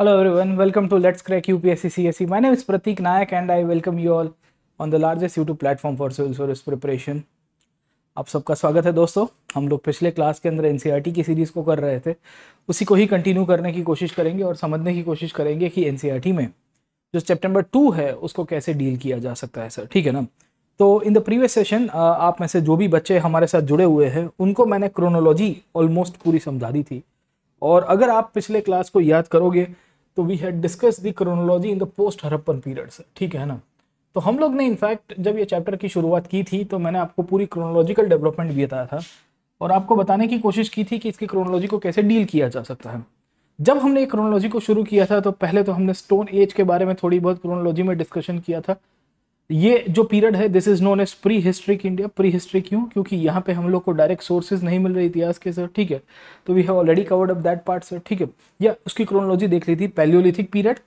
Hello everyone, welcome to Let's Crack UPSC CSE. My name is Pratik Nayak and I welcome you all on the largest YouTube platform for civil service preparation. आप सबका स्वागत है दोस्तों हम लोग पिछले class के अंदर एन e की सीरीज़ को कर रहे थे उसी को ही कंटिन्यू करने की कोशिश करेंगे और समझने की कोशिश करेंगे कि एन e में जो चैप्टर नंबर टू है उसको कैसे डील किया जा सकता है सर ठीक है ना तो इन द प्रीवियस सेशन आप में से जो भी बच्चे हमारे साथ जुड़े हुए हैं उनको मैंने क्रोनोलॉजी ऑलमोस्ट पूरी समझा दी थी और अगर आप पिछले क्लास को याद करोगे तो we had discuss the chronology in the post Harappan periods ठीक है ना तो हम लोग ने इनफैक्ट जब ये चैप्टर की शुरुआत की थी तो मैंने आपको पूरी क्रोनोलॉजिकल डेवलपमेंट भी बताया था और आपको बताने की कोशिश की थी कि इसकी क्रोनोलॉजी को कैसे डील किया जा सकता है जब हमने क्रोनोलॉजी को शुरू किया था तो पहले तो हमने स्टोन एज के बारे में थोड़ी बहुत क्रोनोलॉजी में डिस्कशन किया था ये जो पीरियड है this is known as prehistoric India prehistory क्यों क्योंकि यहाँ पे हम लोग को डायरेक्ट सोर्सेज नहीं मिल रही इतिहास के सर ठीक है तो we have already covered up that part sir ठीक है या उसकी क्रोनोलॉजी देख ली थी पैलियोलिथिक पीरियड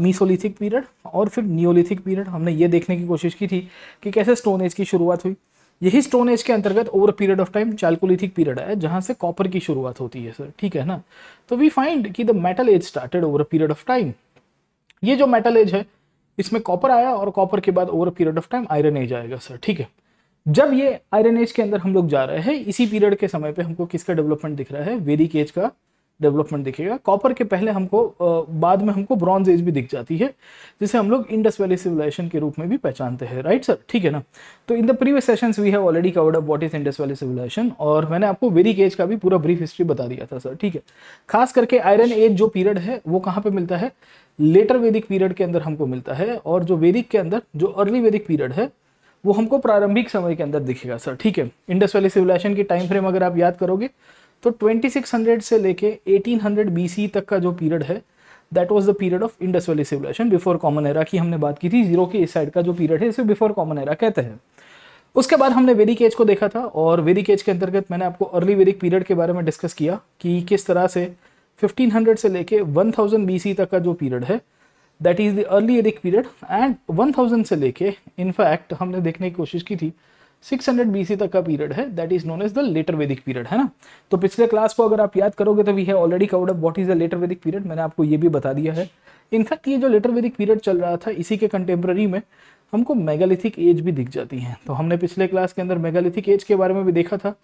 मीसोलिथिक पीरियड और फिर नियोलिथिक पीरियड हमने ये देखने की कोशिश की थी कि कैसे स्टोन एज की शुरुआत हुई यही स्टोन एज के अंतर्गत over period of time chalcolithic period है जहाँ से कॉपर की शुरुआत होती है सर ठीक है ना तो वी फाइंड कि the metal age started over period of time ये जो मेटल एज है इसमें कॉपर आया और कॉपर के बाद over period of time iron age आएगा सर ठीक है जब ये आयरन एज के अंदर हम लोग जा रहे हैं इसी पीरियड के समय पे हमको किसका डेवलपमेंट दिख रहा है वेदिक एज का डेवलपमेंट दिखेगा कॉपर के पहले हमको बाद में हमको ब्रॉन्ज एज भी दिख जाती है जिसे हम लोग इंडस वैली सिविलाइजेशन के रूप में भी पहचानते हैं राइट सर ठीक है ना तो in the previous sessions we have already covered up what is Indus valley civilization और मैंने आपको वेरिक एज का भी पूरा ब्रीफ हिस्ट्री बता दिया था सर ठीक है खास करके आयरन एज जो पीरियड है वो कहाँ पर मिलता है लेटर वैदिक पीरियड के अंदर हमको मिलता है और जो वैदिक के अंदर जो अर्ली वैदिक पीरियड है वो हमको प्रारंभिक समय के अंदर दिखेगा सर ठीक है इंडस वैली सिविलाइजेशन की टाइम फ्रेम अगर आप याद करोगे तो 2600 से लेके 1800 हंड्रेड तक का जो पीरियड है that was the period of Indus valley civilization before common era की हमने बात की थी जीरो के इस साइड का जो पीरियड है इसे बिफोर कॉमन एरा कहते हैं उसके बाद हमने वेदिक एज को देखा था और वेदिक एज के अंतर्गत मैंने आपको अर्ली वेरिक पीरियड के बारे में डिस्कस किया कि किस तरह से 1500 से लेके 1000 बीसी तक का जो पीरियड है दैट इज़ द अर्ली एरिक पीरियड एंड 1000 से लेके इनफैक्ट हमने देखने की कोशिश की थी 600 बीसी तक का पीरियड है that is known as the later Vedic period है ना तो पिछले क्लास को अगर आप याद करोगे तो वी है already covered up what is the later Vedic period मैंने आपको ये भी बता दिया है इनफैक्ट ये जो लेटर वैदिक पीरियड चल रहा था इसी के कंटेम्प्रेरी में हमको मेगालिथिक एज भी दिख जाती है तो हमने पिछले क्लास के अंदर मेगालिथिक एज के बारे में भी देखा था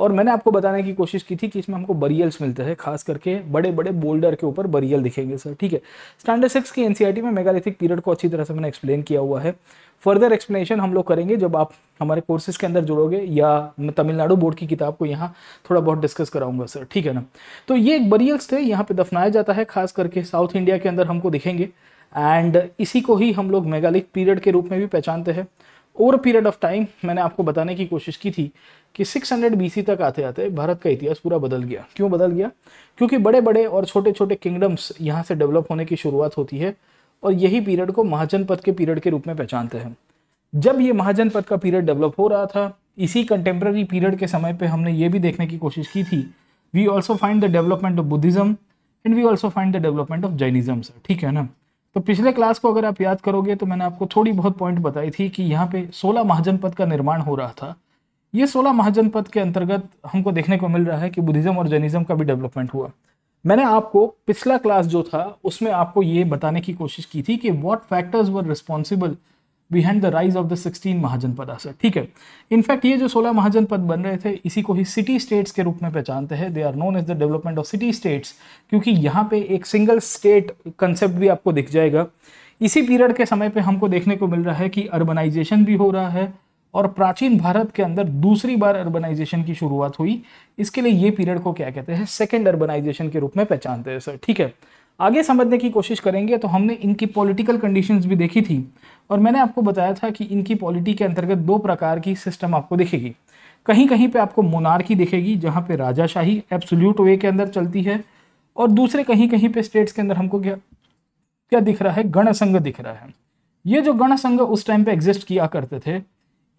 और मैंने आपको बताने की कोशिश की थी कि इसमें हमको बरियल्स मिलते हैं खास करके बड़े बड़े बोल्डर के ऊपर बरियल दिखेंगे सर ठीक है स्टैंडर्ड सिक्स की एनसीईआरटी e में मेगालिथिक पीरियड को अच्छी तरह से मैंने एक्सप्लेन किया हुआ है फर्दर एक्सप्लेनेशन हम लोग करेंगे जब आप हमारे कोर्सेज के अंदर जुड़ोगे या मैं तमिलनाडु बोर्ड की किताब को यहाँ थोड़ा बहुत डिस्कस कराऊंगा सर ठीक है ना तो ये एक बरियल्स थे यहाँ पे दफनाया जाता है खास करके साउथ इंडिया के अंदर हमको दिखेंगे एंड इसी को ही हम लोग मेगालिक पीरियड के रूप में भी पहचानते हैं ओवर पीरियड ऑफ टाइम मैंने आपको बताने की कोशिश की थी कि 600 हंड्रेड तक आते आते भारत का इतिहास पूरा बदल गया क्यों बदल गया क्योंकि बड़े बड़े और छोटे छोटे किंगडम्स यहाँ से डेवलप होने की शुरुआत होती है और यही पीरियड को महाजनपद के पीरियड के रूप में पहचानते हैं जब ये महाजनपद का पीरियड डेवलप हो रहा था इसी कंटेम्प्रेरी पीरियड के समय पर हमने ये भी देखने की कोशिश की थी we also find the development of Buddhism and we also find the development of Jainism ठीक है ना तो पिछले क्लास को अगर आप याद करोगे तो मैंने आपको थोड़ी बहुत पॉइंट बताई थी कि यहाँ पे 16 महाजनपद का निर्माण हो रहा था ये 16 महाजनपद के अंतर्गत हमको देखने को मिल रहा है कि बुद्धिज्म और जैनिज्म का भी डेवलपमेंट हुआ मैंने आपको पिछला क्लास जो था उसमें आपको ये बताने की कोशिश की थी कि what factors were responsible behind the rise of the sixteen Mahajanapada असर ठीक है इनफैक्ट ये जो सोलह महाजनपद बन रहे थे इसी को ही सिटी स्टेट्स के रूप में पहचानते हैं they are known as the development of city states क्योंकि यहाँ पे एक सिंगल स्टेट कंसेप्ट भी आपको दिख जाएगा इसी पीरियड के समय पे हमको देखने को मिल रहा है कि अर्बनाइजेशन भी हो रहा है और प्राचीन भारत के अंदर दूसरी बार अर्बनाइजेशन की शुरुआत हुई इसके लिए ये पीरियड को क्या कहते हैं सेकेंड अर्बनाइजेशन के रूप में पहचानते हैं सर ठीक है आगे समझने की कोशिश करेंगे तो हमने इनकी पॉलिटिकल कंडीशंस भी देखी थी और मैंने आपको बताया था कि इनकी पॉलिटी के अंतर्गत दो प्रकार की सिस्टम आपको दिखेगी कहीं कहीं पे आपको मोनार्की दिखेगी जहाँ पे राजाशाही एब्सोल्यूट वे के अंदर चलती है और दूसरे कहीं कहीं पे स्टेट्स के अंदर हमको क्या क्या दिख रहा है गणसंघ दिख रहा है ये जो गणसंघ उस टाइम पे एग्जिस्ट किया करते थे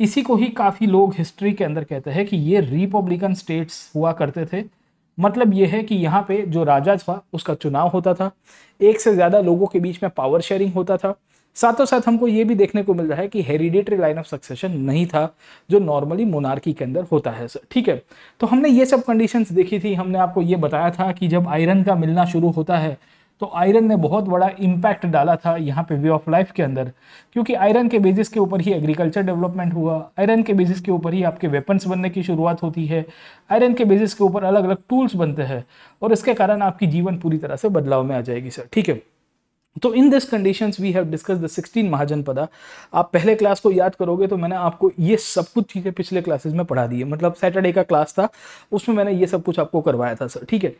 इसी को ही काफ़ी लोग हिस्ट्री के अंदर कहते हैं कि ये रिपब्लिकन स्टेट्स हुआ करते थे मतलब ये है कि यहाँ पे जो राजा था उसका चुनाव होता था एक से ज़्यादा लोगों के बीच में पावर शेयरिंग होता था साथों साथ हमको ये भी देखने को मिल रहा है कि हेरिडेटरी लाइन ऑफ सक्सेशन नहीं था जो नॉर्मली मोनार्की के अंदर होता है सर ठीक है तो हमने ये सब कंडीशंस देखी थी हमने आपको ये बताया था कि जब आयरन का मिलना शुरू होता है तो आयरन ने बहुत बड़ा इम्पैक्ट डाला था यहाँ पे वे ऑफ लाइफ के अंदर क्योंकि आयरन के बेसिस के ऊपर ही एग्रीकल्चर डेवलपमेंट हुआ आयरन के बेसिस के ऊपर ही आपके वेपन्स बनने की शुरुआत होती है आयरन के बेसिस के ऊपर अलग अलग टूल्स बनते हैं और इसके कारण आपकी जीवन पूरी तरह से बदलाव में आ जाएगी सर ठीक है तो in this conditions we have discuss the 16 Mahajanapada आप पहले क्लास को याद करोगे तो मैंने आपको ये सब कुछ चीज़ें पिछले क्लासेस में पढ़ा दी है मतलब सैटरडे का क्लास था उसमें मैंने ये सब कुछ आपको करवाया था सर ठीक है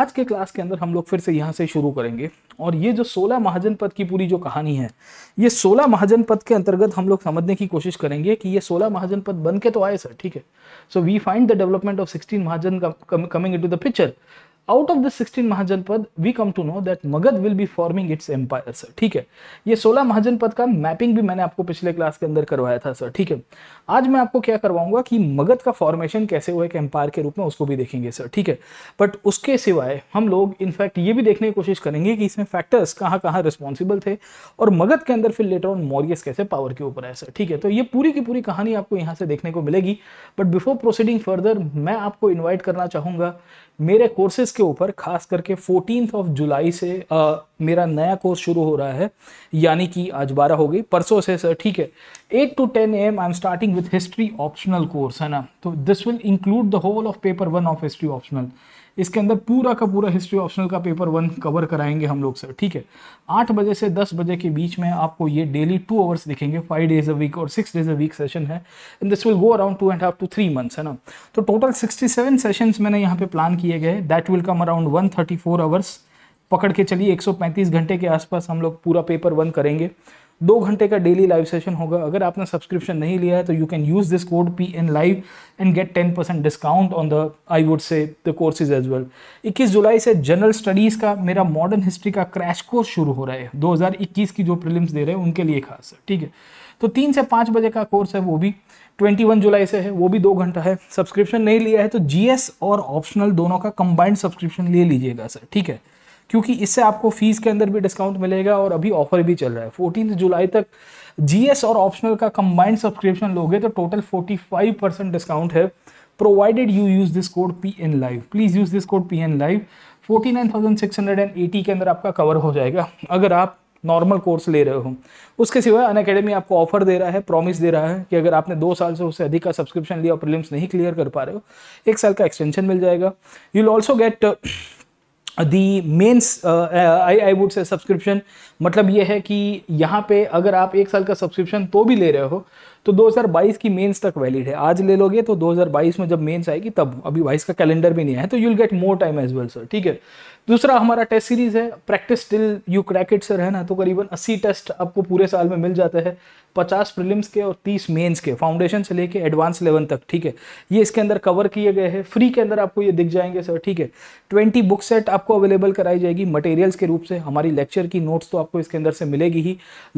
आज के क्लास के अंदर हम लोग फिर से यहाँ से शुरू करेंगे और ये जो सोलह महाजन पद की पूरी जो कहानी है ये सोलह महाजन पद के अंतर्गत हम लोग समझने की कोशिश करेंगे कि ये सोलह महाजन पद बन के तो आए सर ठीक है so we find the development of sixteen Mahajan coming in the picture out of the 16 Mahajanapada we come to know that Magadha will be forming its empire sir ठीक है ये 16 महाजनपद का मैपिंग भी मैंने आपको पिछले क्लास के अंदर करवाया था सर ठीक है आज मैं आपको क्या करवाऊंगा कि मगध का फॉर्मेशन कैसे हुआ एक एम्पायर के रूप में उसको भी देखेंगे सर ठीक है बट उसके सिवाय हम लोग इनफैक्ट ये भी देखने की कोशिश करेंगे कि इसमें फैक्टर्स कहाँ कहाँ रिस्पॉन्सिबल थे और मगध के अंदर फिर लेटर ऑन मॉरियस कैसे पावर के ऊपर आए सर ठीक है तो ये पूरी की पूरी कहानी आपको यहाँ से देखने को मिलेगी बट बिफोर प्रोसीडिंग फर्दर मैं आपको इन्वाइट करना चाहूंगा मेरे कोर्सेज के ऊपर खास करके फोर्टीन ऑफ जुलाई से आ, मेरा नया कोर्स शुरू हो रहा है यानी कि आज बारह हो गई परसों से सर ठीक है eight to ten A M I am starting with history optional course है ना तो this will include the whole of paper one of history optional इसके अंदर पूरा का पूरा हिस्ट्री ऑप्शनल का पेपर वन कवर कराएंगे हम लोग सर ठीक है आठ बजे से दस बजे के बीच में आपको ये डेली टू आवर्स दिखेंगे फाइव डेज अ वीक और six days a week session है and this will go around two and half to three months है ना तो टोटल सिक्सटी सेवन सेशन मैंने यहाँ पे प्लान किए गए that will come around one thirty four hours पकड़ के चलिए पैंतीस घंटे के आसपास हम लोग पूरा पेपर वन करेंगे दो घंटे का डेली लाइव सेशन होगा अगर आपने सब्सक्रिप्शन नहीं लिया है तो you can use this code P N live and get ten percent discount on the I would say the courses as well 21 जुलाई से जनरल स्टडीज़ का मेरा मॉडर्न हिस्ट्री का क्रैश कोर्स शुरू हो रहा है 2021 की जो प्रिलिम्स दे रहे हैं उनके लिए खास है ठीक है तो तीन से पाँच बजे का कोर्स है वो भी 21 जुलाई से है वो भी दो घंटा है सब्सक्रिप्शन नहीं लिया है तो जीएस और ऑप्शनल दोनों का कंबाइंड सब्सक्रिप्शन ले लीजिएगा सर ठीक है क्योंकि इससे आपको फीस के अंदर भी डिस्काउंट मिलेगा और अभी ऑफर भी चल रहा है फोर्टीन जुलाई तक जीएस और ऑप्शनल का कंबाइंड सब्सक्रिप्शन लोगे तो टोटल 45 परसेंट डिस्काउंट है provided you use this code P N live please use this code P N live forty nine thousand six hundred and eighty के अंदर आपका cover हो जाएगा अगर आप नॉर्मल कोर्स ले रहे हो उसके सिवा अन अकेडमी आपको ऑफर दे रहा है प्रॉमिस दे रहा है कि अगर आपने दो साल से उससे अधिक का सब्सक्रिप्शन लिया और प्रीलिम्स नहीं क्लियर कर पा रहे हो एक साल का एक्सटेंशन मिल जाएगा you will also get the mains I I would say subscription मतलब ये है कि यहाँ पे अगर आप एक साल का सब्सक्रिप्शन तो भी ले रहे हो तो 2022 की मेंस तक वैलिड है आज ले लोगे तो 2022 में जब मेंस आएगी तब अभी बाईस का कैलेंडर भी नहीं आया तो you will get more time as well sir ठीक है दूसरा हमारा टेस्ट सीरीज है practice till you crack it sir है ना तो करीबन अस्सी टेस्ट आपको पूरे साल में मिल जाते हैं पचास प्रिलिम्स के और तीस मेंस के फाउंडेशन से लेके एडवांस लेवल तक ठीक है ये इसके अंदर कवर किए गए हैं फ्री के अंदर आपको ये दिख जाएंगे सर ठीक है ट्वेंटी बुक सेट आपको अवेलेबल कराई जाएगी मटेरियल्स के रूप से हमारी लेक्चर की नोट्स तो आपको इसके अंदर से मिलेगी ही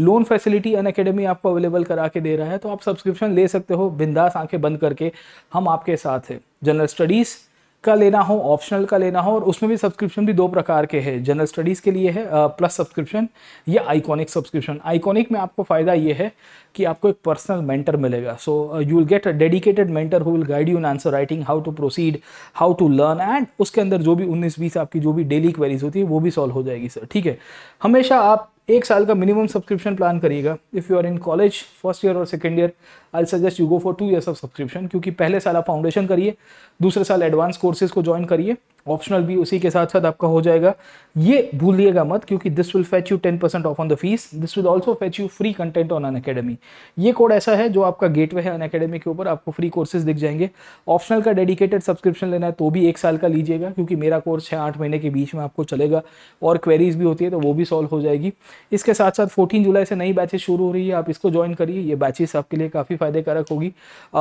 लोन फैसिलिटी अन अकेडमी आपको अवेलेबल करा के दे रहा है तो आप सब्सक्रिप्शन ले सकते हो बिंदास आंखें बंद करके हम आपके साथ हैं जनरल स्टडीज़ का लेना हो ऑप्शनल का लेना हो और उसमें भी सब्सक्रिप्शन भी दो प्रकार के हैं जनरल स्टडीज़ के लिए है प्लस सब्सक्रिप्शन या आइकॉनिक सब्सक्रिप्शन आइकॉनिक में आपको फ़ायदा ये है कि आपको एक पर्सनल मेंटर मिलेगा so you will get a dedicated mentor who will guide you in answer writing how to proceed how to learn and उसके अंदर जो भी उन्नीस बीस आपकी जो भी डेली क्वेरीज होती है वो भी सॉल्व हो जाएगी सर ठीक है हमेशा आप एक साल का मिनिमम सब्सक्रिप्शन प्लान करिएगा if you are in college first year और second year I suggest you go for two years of subscription क्योंकि पहले साल आप फाउंडेशन करिए दूसरे साल एडवांस कोर्सेज को ज्वाइन करिए ऑप्शनल भी उसी के साथ साथ आपका हो जाएगा ये भूलिएगा मत क्योंकि this will fetch you 10% off on the fees this will also fetch you free content on Unacademy ये कोड ऐसा है जो आपका गेटवे है अन अकेडमी के ऊपर आपको फ्री कोर्सेज दिख जाएंगे ऑप्शनल का डेडिकेटेड सब्सक्रिप्शन लेना है तो भी एक साल का लीजिएगा क्योंकि मेरा कोर्स छः आठ महीने के बीच में आपको चलेगा और क्वेरीज भी होती है तो वो भी सॉल्व हो जाएगी इसके साथ साथ फोर्टीन जुलाई से नई बैचेज शुरू हो रही है आप इसको ज्वाइन करिए ये बैचेस आपके लिए काफ़ी फायदेकारक होगी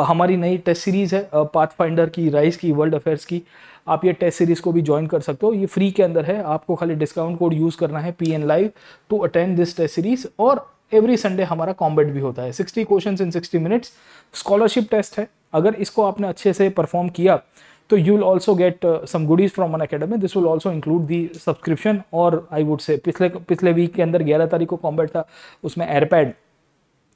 हमारी नई टेस्ट सीरीज़ है पाथ फाइंडर की राइस की वर्ल्ड अफेयर्स की आप ये टेस्ट सीरीज़ को भी ज्वाइन कर सकते हो ये फ्री के अंदर है आपको खाली डिस्काउंट कोड यूज़ करना है P N live to attend this test series और एवरी संडे हमारा कॉम्बेट भी होता है sixty question in sixty minutes scholarship test है अगर इसको आपने अच्छे से परफॉर्म किया तो you will also get some goodies from Unacademy this will also include the subscription और आई वुड से पिछले पिछले वीक के अंदर ग्यारह तारीख को कॉम्बेट था उसमें एयरपैड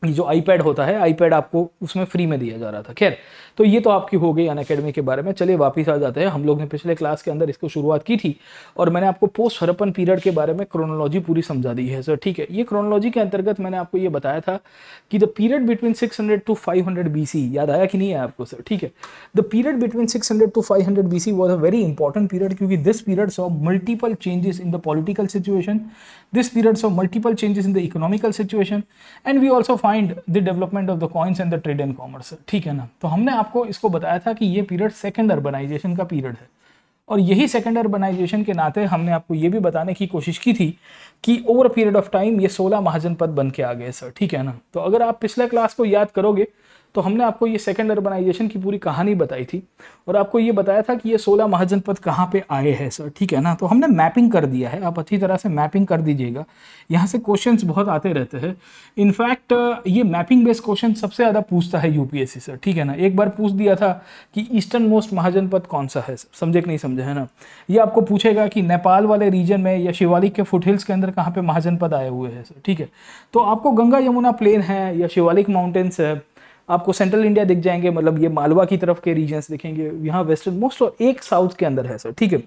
ये जो आईपैड होता है आईपैड आपको उसमें फ्री में दिया जा रहा था खैर तो ये तो आपकी हो गई अन अकेडमी के बारे में चलिए वापस आ जाते हैं हम लोग ने पिछले क्लास के अंदर इसको शुरुआत की थी और मैंने आपको पोस्ट हरपन पीरियड के बारे में क्रोनोलॉजी पूरी समझा दी है सर ठीक है ये क्रोनोलॉजी के अंतर्गत मैंने आपको ये बताया था कि the period between six hundred to five hundred B C याद आया कि नहीं है आपको सर ठीक है the period between six hundred to five hundred B C was a very important period क्योंकि this period of multiple changes in the political situation this period of multiple changes in the economical situation and we also defined the development of the coins and the trade and commerce ठीक है ना तो हमने आपको इसको बताया था कि ये पीरियड सेकेंड अर्बनाइजेशन का पीरियड है और यही सेकेंड अर्बनाइजेशन के नाते हमने आपको ये भी बताने की कोशिश की थी कि ओवर पीरियड ऑफ टाइम ये सोलह महाजनपद बन के आ गए सर ठीक है ना तो अगर आप पिछले क्लास को याद करोगे तो हमने आपको ये सेकेंड अर्बनाइजेशन की पूरी कहानी बताई थी और आपको ये बताया था कि ये सोलह महाजनपद कहाँ पे आए हैं सर ठीक है ना तो हमने मैपिंग कर दिया है आप अच्छी तरह से मैपिंग कर दीजिएगा यहाँ से क्वेश्चन बहुत आते रहते हैं इनफैक्ट ये मैपिंग बेस्ड क्वेश्चन सबसे ज़्यादा पूछता है यूपीएससी सर ठीक है ना एक बार पूछ दिया था कि ईस्टर्न मोस्ट महाजनपद कौन सा है समझे कि नहीं समझे है ना ये आपको पूछेगा कि नेपाल वाले रीजन में या शिवालिक के फुटहिल्स के अंदर कहाँ पर महाजनपद आए हुए हैं सर ठीक है तो आपको गंगा यमुना प्लेन है या शिवालिक माउंटेन्स है आपको सेंट्रल इंडिया दिख जाएंगे मतलब ये मालवा की तरफ के रीजन्स दिखेंगे यहाँ वेस्टर्न मोस्ट और एक साउथ के अंदर है सर ठीक है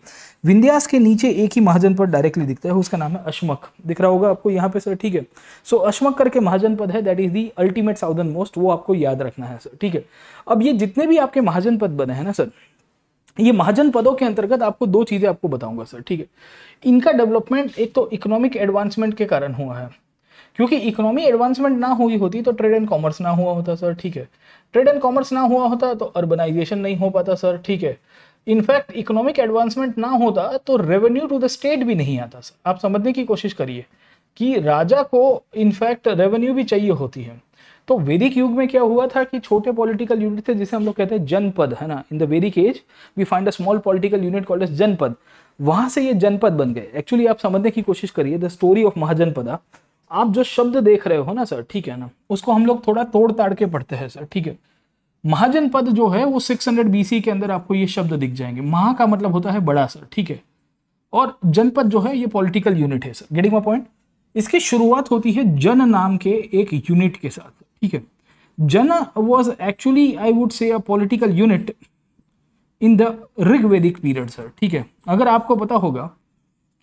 विंध्यास के नीचे एक ही महाजन पद डायरेक्टली दिखता है उसका नाम है अशमक दिख रहा होगा आपको यहाँ पे सर ठीक है सो अशमक करके महाजन पद है that is the ultimate southernmost वो आपको याद रखना है सर ठीक है अब ये जितने भी आपके महाजन पद बने हैं ना सर ये महाजन पदों के अंतर्गत आपको दो चीज़ें आपको बताऊंगा सर ठीक है इनका डेवलपमेंट एक तो इकोनॉमिक एडवांसमेंट के कारण हुआ है क्योंकि इकोनॉमी एडवांसमेंट ना हुई होती तो ट्रेड एंड कॉमर्स ना हुआ होता सर ठीक है ट्रेड एंड कॉमर्स ना हुआ होता तो अर्बनाइजेशन नहीं हो पाता सर ठीक है इनफैक्ट इकोनॉमिक एडवांसमेंट ना होता तो रेवेन्यू टू द स्टेट भी नहीं आता सर आप समझने की कोशिश करिए कि राजा को इनफैक्ट रेवेन्यू भी चाहिए होती है तो वैदिक युग में क्या हुआ था कि छोटे पॉलिटिकल यूनिट थे जिसे हम लोग कहते हैं जनपद है ना in the Vedic age we find a small political unit called Janapada वहां से ये जनपद बन गए एक्चुअली आप समझने की कोशिश करिए द स्टोरी ऑफ महाजनपदा आप जो शब्द देख रहे हो ना सर ठीक है ना उसको हम लोग थोड़ा तोड़ ताड़ के पढ़ते हैं सर ठीक है महाजन पद जो है वो 600 हंड्रेड बीसी के अंदर आपको ये शब्द दिख जाएंगे महा का मतलब होता है बड़ा सर ठीक है और जनपद जो है ये पॉलिटिकल यूनिट है सर गेटिंग माई पॉइंट इसकी शुरुआत होती है जन नाम के एक यूनिट के साथ ठीक है जन was actually I would say a political unit in the Rigvedic period sir ठीक है अगर आपको पता होगा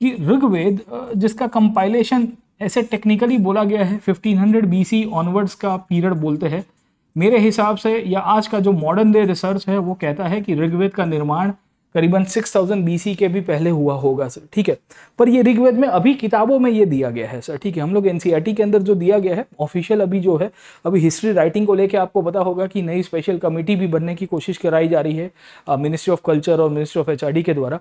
कि ऋग्वेद जिसका कंपाइलेशन ऐसे टेक्निकली बोला गया है 1500 हंड्रेड बी ऑनवर्ड्स का पीरियड बोलते हैं मेरे हिसाब से या आज का जो मॉडर्न डे रिसर्च है वो कहता है कि ऋग्वेद का निर्माण करीबन 6000 सी के भी पहले हुआ होगा सर ठीक है पर ये ऋग्वेद में अभी किताबों में ये दिया गया है सर ठीक है हम लोग एनसीईआरटी e के अंदर जो दिया गया है ऑफिशियल अभी जो है अभी हिस्ट्री राइटिंग को लेकर आपको पता होगा कि नई स्पेशल कमेटी भी बनने की कोशिश कराई जा रही है मिनिस्ट्री ऑफ कल्चर और मिनिस्ट्री ऑफ एच के द्वारा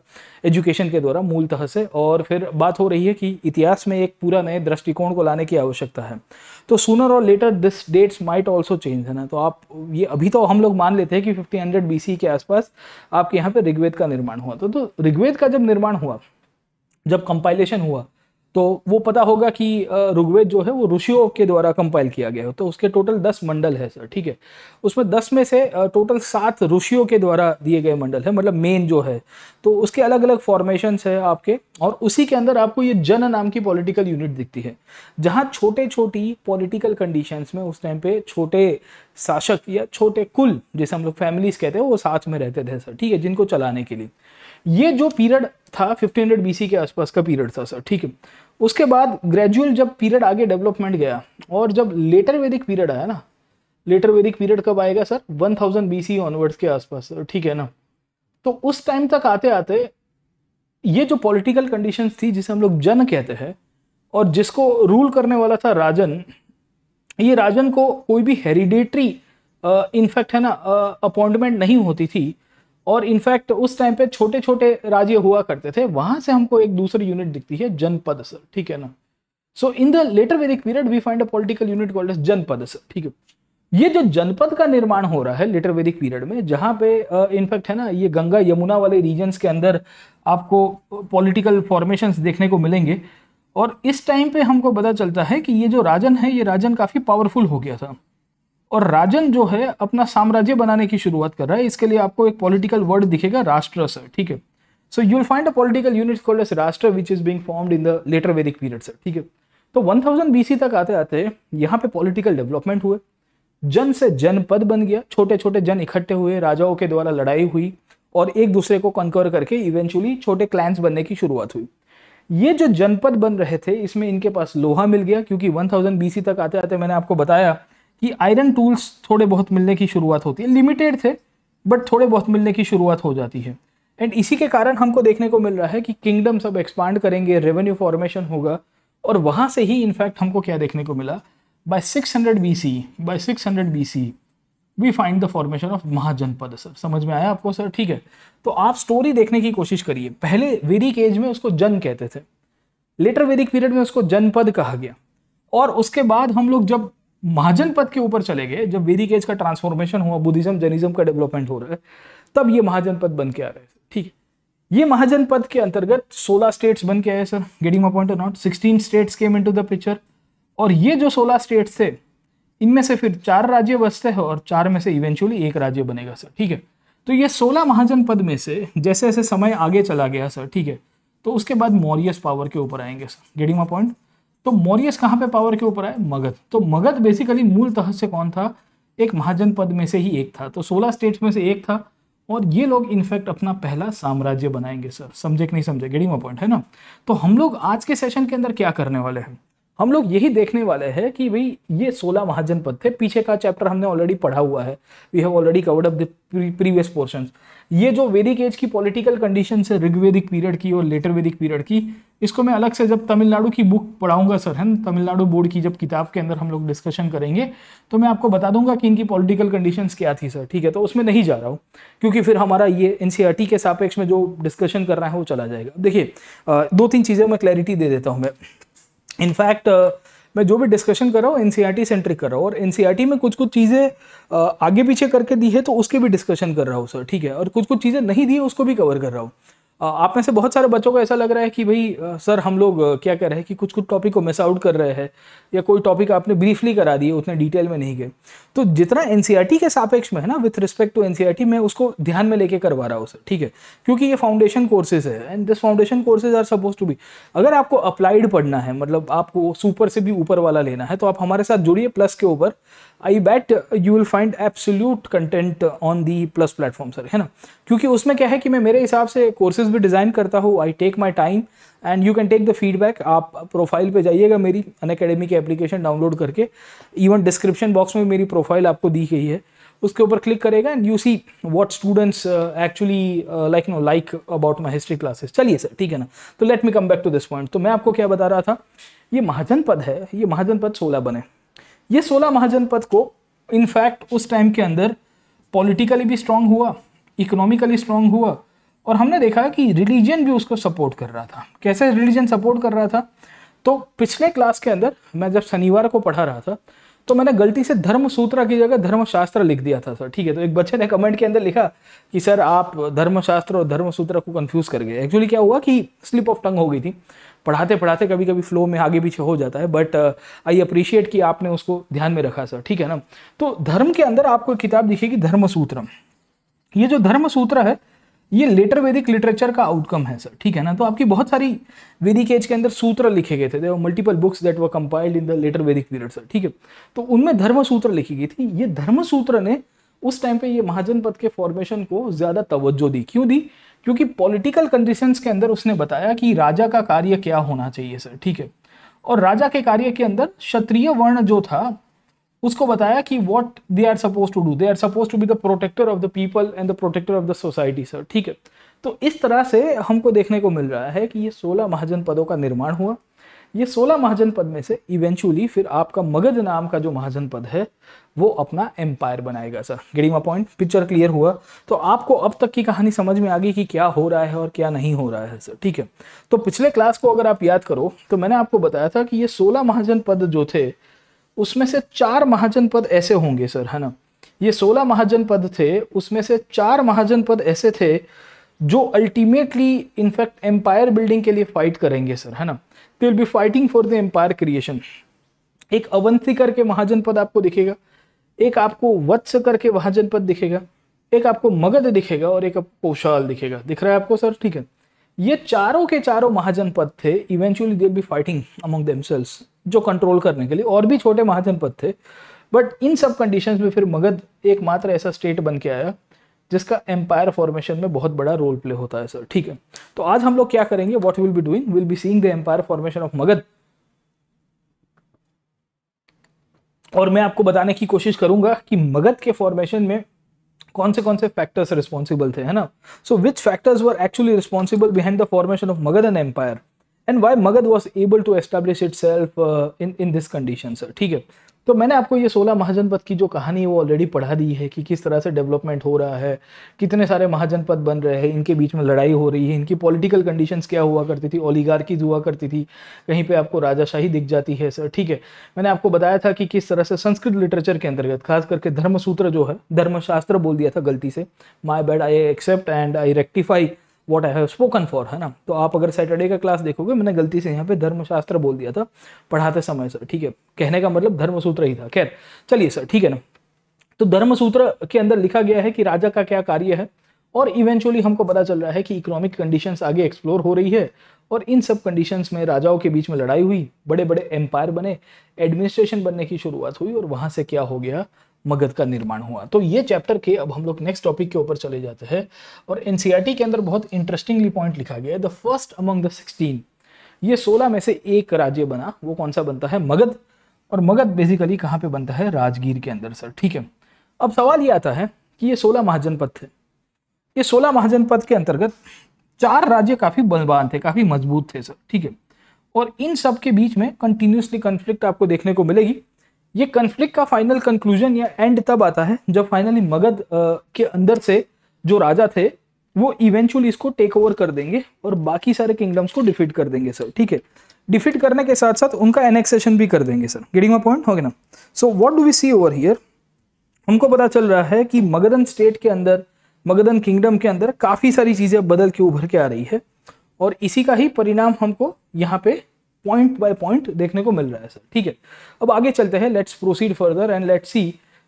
एजुकेशन के द्वारा मूलतः से और फिर बात हो रही है कि इतिहास में एक पूरा नए दृष्टिकोण को लाने की आवश्यकता है तो सुनर और later this dates might also change है ना तो आप ये अभी तो हम लोग मान लेते हैं कि फिफ्टी हंड्रेड बी के आसपास आपके यहाँ पे ऋग्वेद का निर्माण हुआ तो, तो ऋग्वेद का जब निर्माण हुआ जब कंपाइलेशन हुआ तो वो पता होगा कि ऋग्वेद जो है वो ऋषियों के द्वारा कंपाइल किया गया है तो उसके टोटल दस मंडल है सर ठीक है उसमें दस में से टोटल सात ऋषियों के द्वारा दिए गए मंडल है मतलब मेन जो है तो उसके अलग अलग फॉर्मेशंस है आपके और उसी के अंदर आपको ये जन नाम की पॉलिटिकल यूनिट दिखती है जहाँ छोटे छोटी पॉलिटिकल कंडीशंस में उस टाइम पे छोटे शासक या छोटे कुल जैसे हम लोग फैमिलीज कहते हैं वो साथ में रहते थे सर ठीक है जिनको चलाने के लिए ये जो पीरियड था 1500 बीसी के आसपास का पीरियड था सर ठीक है उसके बाद ग्रेजुअल जब पीरियड आगे डेवलपमेंट गया और जब लेटर वैदिक पीरियड आया ना लेटर वैदिक पीरियड कब आएगा सर 1000 थाउजेंड बी ऑनवर्ड्स के आसपास सर ठीक है ना तो उस टाइम तक आते आते ये जो पॉलिटिकल कंडीशंस थी जिसे हम लोग जन कहते हैं और जिसको रूल करने वाला था राजन ये राजन को कोई भी हेरिडेटरी इनफैक्ट है ना अपॉइंटमेंट नहीं होती थी और इनफैक्ट उस टाइम पे छोटे छोटे राज्य हुआ करते थे वहां से हमको एक दूसरी यूनिट दिखती है जनपद सर ठीक है ना so in the later Vedic period we find a political unit called Janapada sir ठीक है ये जो जनपद का निर्माण हो रहा है लेटर वेदिक पीरियड में जहां पे इनफैक्ट है ना ये गंगा यमुना वाले रीजन्स के अंदर आपको पॉलिटिकल फॉर्मेशन देखने को मिलेंगे और इस टाइम पे हमको पता चलता है कि ये जो राजन है ये राजन काफ़ी पावरफुल हो गया था और राजन जो है अपना साम्राज्य बनाने की शुरुआत कर रहा है इसके लिए आपको एक पॉलिटिकल वर्ड दिखेगा राष्ट्र सर ठीक है so you find a political unit called as Rashtra which is being formed in the later Vedic period sir ठीक है तो 1000 बीसी तक आते आते यहाँ पे पॉलिटिकल डेवलपमेंट हुए जन से जनपद बन गया छोटे छोटे जन इकट्ठे हुए राजाओं के द्वारा लड़ाई हुई और एक दूसरे को कंकर करके इवेंचुअली छोटे क्लैंस बनने की शुरुआत हुई ये जो जनपद बन रहे थे इसमें इनके पास लोहा मिल गया क्योंकि 1000 बीसी तक आते आते मैंने आपको बताया कि आयरन टूल्स थोड़े बहुत मिलने की शुरुआत होती है लिमिटेड थे बट थोड़े बहुत मिलने की शुरुआत हो जाती है एंड इसी के कारण हमको देखने को मिल रहा है कि किंगडम सब एक्सपांड करेंगे रेवेन्यू फॉर्मेशन होगा और वहाँ से ही इनफैक्ट हमको क्या देखने को मिला by 600 hundred B C by six hundred B C we find the formation of Mahajanapada sir समझ में आया आपको सर ठीक है तो आप स्टोरी देखने की कोशिश करिए पहले वेदिक एज में उसको जन कहते थे लेटर वेदिक पीरियड में उसको जनपद कहा गया और उसके बाद हम लोग जब महाजन पद के ऊपर चले गए जब वेरी केज का ट्रांसफॉर्मेशन हुआ बुद्धिज्म जैनिज्म का डेवलपमेंट हो रहा है तब ये महाजन पद बन के आ रहे थे ठीक ये महाजन पद के अंतर्गत 16 स्टेट्स बन के आए sir getting my point not 16 states came into the picture और ये जो 16 स्टेट्स थे इनमें से फिर चार राज्य बसते हैं और चार में से इवेंचुअली एक राज्य बनेगा सर ठीक है तो ये 16 महाजन पद में से जैसे जैसे समय आगे चला गया सर ठीक है तो उसके बाद मॉरियस पावर के ऊपर आएंगे सर गेटिंग माई पॉइंट तो मौर्यस कहाँ पे पावर के ऊपर आए मगध तो मगध बेसिकली मूल तह से कौन था एक महाजन पद में से ही एक था तो 16 स्टेट्स में से एक था और ये लोग इनफैक्ट अपना पहला साम्राज्य बनाएंगे सर समझे कि नहीं समझे गेडिंग पॉइंट है ना तो हम लोग आज के सेशन के अंदर क्या करने वाले हैं हम लोग यही देखने वाले हैं कि भाई ये सोलह महाजनपद थे पीछे का चैप्टर हमने ऑलरेडी पढ़ा हुआ है we have already covered up the previous portions ये जो वेदिक एज की पॉलिटिकल कंडीशन है ऋग्वेदिक पीरियड की और लेटर वैदिक पीरियड की इसको मैं अलग से जब तमिलनाडु की बुक पढ़ाऊंगा सर है ना तमिलनाडु बोर्ड की जब किताब के अंदर हम लोग डिस्कशन करेंगे तो मैं आपको बता दूंगा कि इनकी पॉलिटिकल कंडीशन क्या थी सर ठीक है तो उसमें नहीं जा रहा हूँ क्योंकि फिर हमारा ये एन e के सापेक्ष में जो डिस्कशन कर रहा है वो चला जाएगा देखिए दो तीन चीज़ें मैं क्लैरिटी दे देता हूँ मैं इनफैक्ट मैं जो भी डिस्कशन कर रहा हूँ एन सेंट्रिक e कर रहा हूँ और एन e में कुछ कुछ चीज़ें आगे पीछे करके दी है तो उसके भी डिस्कशन कर रहा हूँ सर ठीक है और कुछ कुछ चीज़ें नहीं दी है उसको भी कवर कर रहा हूँ आप में से बहुत सारे बच्चों को ऐसा लग रहा है कि भाई सर हम लोग क्या कह रहे हैं कि कुछ कुछ टॉपिक को मिस आउट कर रहे हैं या कोई टॉपिक आपने ब्रीफली करा दिए उतने डिटेल में नहीं गए तो जितना एन e के सापेक्ष में है ना विथ रिस्पेक्ट टू एन मैं उसको ध्यान में लेके करवा रहा हूँ सर ठीक है क्योंकि ये फाउंडेशन कोर्सेज है and this foundation courses are suppose to be अगर आपको अप्लाइड पढ़ना है मतलब आपको सुपर से भी ऊपर वाला लेना है तो आप हमारे साथ जुड़िए प्लस के ऊपर I bet you will find absolute content on the plus platform sir है ना क्योंकि उसमें क्या है कि मैं मेरे हिसाब से कोर्सेज भी डिज़ाइन करता हूँ I take my time and you can take the feedback आप प्रोफाइल पे जाइएगा मेरी अन अकेडमी की एप्लीकेशन डाउनलोड करके इवन डिस्क्रिप्शन बॉक्स में मेरी प्रोफाइल आपको दी गई है उसके ऊपर क्लिक करेगा and you see what students actually like no like about my history classes चलिए सर ठीक है ना तो let me come back to this point तो मैं आपको क्या बता रहा था ये महाजनपद है ये महाजनपद सोलह बने ये सोलह महाजनपद को इनफैक्ट उस टाइम के अंदर पॉलिटिकली भी स्ट्रांग हुआ इकोनॉमिकली स्ट्रांग हुआ और हमने देखा कि रिलीजन भी उसको सपोर्ट कर रहा था कैसे रिलीजन सपोर्ट कर रहा था तो पिछले क्लास के अंदर मैं जब शनिवार को पढ़ा रहा था तो मैंने गलती से धर्म सूत्र की जगह धर्मशास्त्र लिख दिया था सर ठीक है तो एक बच्चे ने कमेंट के अंदर लिखा कि सर आप धर्मशास्त्र और धर्म सूत्र को कंफ्यूज कर गए एक्चुअली क्या हुआ कि स्लिप ऑफ टंग हो गई थी पढ़ाते पढ़ाते कभी कभी फ्लो में आगे पीछे हो जाता है बट आई अप्रिशिएट कि आपने उसको ध्यान में रखा सर ठीक है ना तो धर्म के अंदर आपको किताब दिखेगी सूत्र ये जो धर्मसूत्र है ये लेटर वैदिक लिटरेचर का आउटकम है सर ठीक है ना तो आपकी बहुत सारी वैदिक एज के अंदर सूत्र लिखे गए थे देव multiple books that were compiled in the later Vedic period sir ठीक है तो उनमें धर्म सूत्र लिखी गई थी ये धर्म सूत्र ने उस टाइम पे ये महाजन पद के फॉर्मेशन को ज़्यादा तवज्जो दी क्यों दी क्योंकि पॉलिटिकल कंडीशंस के अंदर उसने बताया कि राजा का कार्य क्या होना चाहिए सर ठीक है और राजा के कार्य के अंदर क्षत्रिय वर्ण जो था उसको बताया कि what they are suppose to do they are suppose to be the protector of the people and the protector of the society sir ठीक है तो इस तरह से हमको देखने को मिल रहा है कि ये सोलह महाजन पदों का निर्माण हुआ ये सोलह महाजन पद में से इवेंचुअली फिर आपका मगध नाम का जो महाजन पद है वो अपना एम्पायर बनाएगा सर गिडीमा पॉइंट पिक्चर क्लियर हुआ तो आपको अब तक की कहानी समझ में आ गई कि क्या हो रहा है और क्या नहीं हो रहा है सर ठीक है तो पिछले क्लास को अगर आप याद करो तो मैंने आपको बताया था कि ये सोलह महाजन पद जो थे उसमें से चार महाजन पद ऐसे होंगे सर है ना ये सोलह महाजन पद थे उसमें से चार महाजन पद ऐसे थे जो अल्टीमेटली इनफैक्ट एम्पायर बिल्डिंग के लिए फाइट करेंगे सर है ना they will be fighting for the empire creation एक अवंती करके महाजन पद आपको दिखेगा एक आपको वत्स करके महाजन पद दिखेगा एक आपको मगध दिखेगा और एक आपको कौशाल दिखेगा दिख रहा है आपको सर ठीक है ये चारों के चारों महाजन पद थे eventually they be fighting among themselves जो कंट्रोल करने के लिए और भी छोटे महाजनपद थे बट इन सब कंडीशन में फिर मगध एकमात्र ऐसा स्टेट बन के आया जिसका एम्पायर फॉर्मेशन में बहुत बड़ा रोल प्ले होता है सर ठीक है तो आज हम लोग क्या करेंगे what will be doing will be seeing the empire formation of Magadha और मैं आपको बताने की कोशिश करूंगा कि मगध के फॉर्मेशन में कौन से कौन से फैक्टर्स रिस्पॉन्सिबल थे है ना so which factors were actually responsible behind the formation of Magadh and empire and why Magadha was able to establish itself in in this condition sir ठीक है तो मैंने आपको ये सोलह महाजनपद की जो कहानी है वो ऑलरेडी पढ़ा दी है कि किस तरह से डेवलपमेंट हो रहा है कितने सारे महाजनपद बन रहे हैं इनके बीच में लड़ाई हो रही है इनकी पॉलिटिकल कंडीशंस क्या हुआ करती थी ओलीगार्कीज हुआ करती थी कहीं पे आपको राजाशाही दिख जाती है सर ठीक है मैंने आपको बताया था कि किस तरह से संस्कृत लिटरेचर के अंतर्गत खास करके धर्मसूत्र जो है धर्मशास्त्र बोल दिया था गलती से my bad I accept and I rectify what I have spoken for है ना तो आप अगर सैटरडे का क्लास देखोगे मैंने गलती से यहाँ पे धर्मशास्त्र बोल दिया था पढ़ाते समय सर ठीक है कहने का मतलब धर्मसूत्र ही था खैर चलिए सर ठीक है ना तो धर्मसूत्र के अंदर लिखा गया है कि राजा का क्या कार्य है और इवेंचुअली हमको पता चल रहा है कि इकोनॉमिक कंडीशंस आगे एक्सप्लोर हो रही है और इन सब कंडीशंस में राजाओं के बीच में लड़ाई हुई बड़े बड़े एम्पायर बने एडमिनिस्ट्रेशन बनने की शुरुआत हुई और वहां से क्या हो गया मगध का निर्माण हुआ तो ये चैप्टर के अब हम लोग नेक्स्ट टॉपिक के ऊपर चले जाते हैं और एन e के अंदर बहुत इंटरेस्टिंगली पॉइंट लिखा गया है the first among the sixteen ये सोलह में से एक राज्य बना वो कौन सा बनता है मगध और मगध बेसिकली कहाँ पे बनता है राजगीर के अंदर सर ठीक है अब सवाल ये आता है कि ये सोलह महाजनपद थे ये सोलह महाजनपद के अंतर्गत चार राज्य काफी बलवान थे काफी मजबूत थे सर ठीक है और इन सब के बीच में कंटिन्यूसली कंफ्लिक्ट आपको देखने को मिलेगी ये कन्फ्लिक्ट का फाइनल कंक्लूजन या एंड तब आता है जब फाइनली मगध के अंदर से जो राजा थे वो इवेंचुअली इसको टेक ओवर कर देंगे और बाकी सारे किंगडम्स को डिफीट कर देंगे सर ठीक है डिफीट करने के साथ साथ उनका एनेक्सेशन भी कर देंगे सर गेटिंग माई पॉइंट हो गया ना so what do we see over here हमको पता चल रहा है कि मगधन स्टेट के अंदर मगधन किंगडम के अंदर काफ़ी सारी चीज़ें बदल के उभर के आ रही है और इसी का ही परिणाम हमको यहाँ पे पॉइंट बाय पॉइंट देखने को मिल रहा है सर ठीक है अब आगे चलते हैं let's proceed further and let's see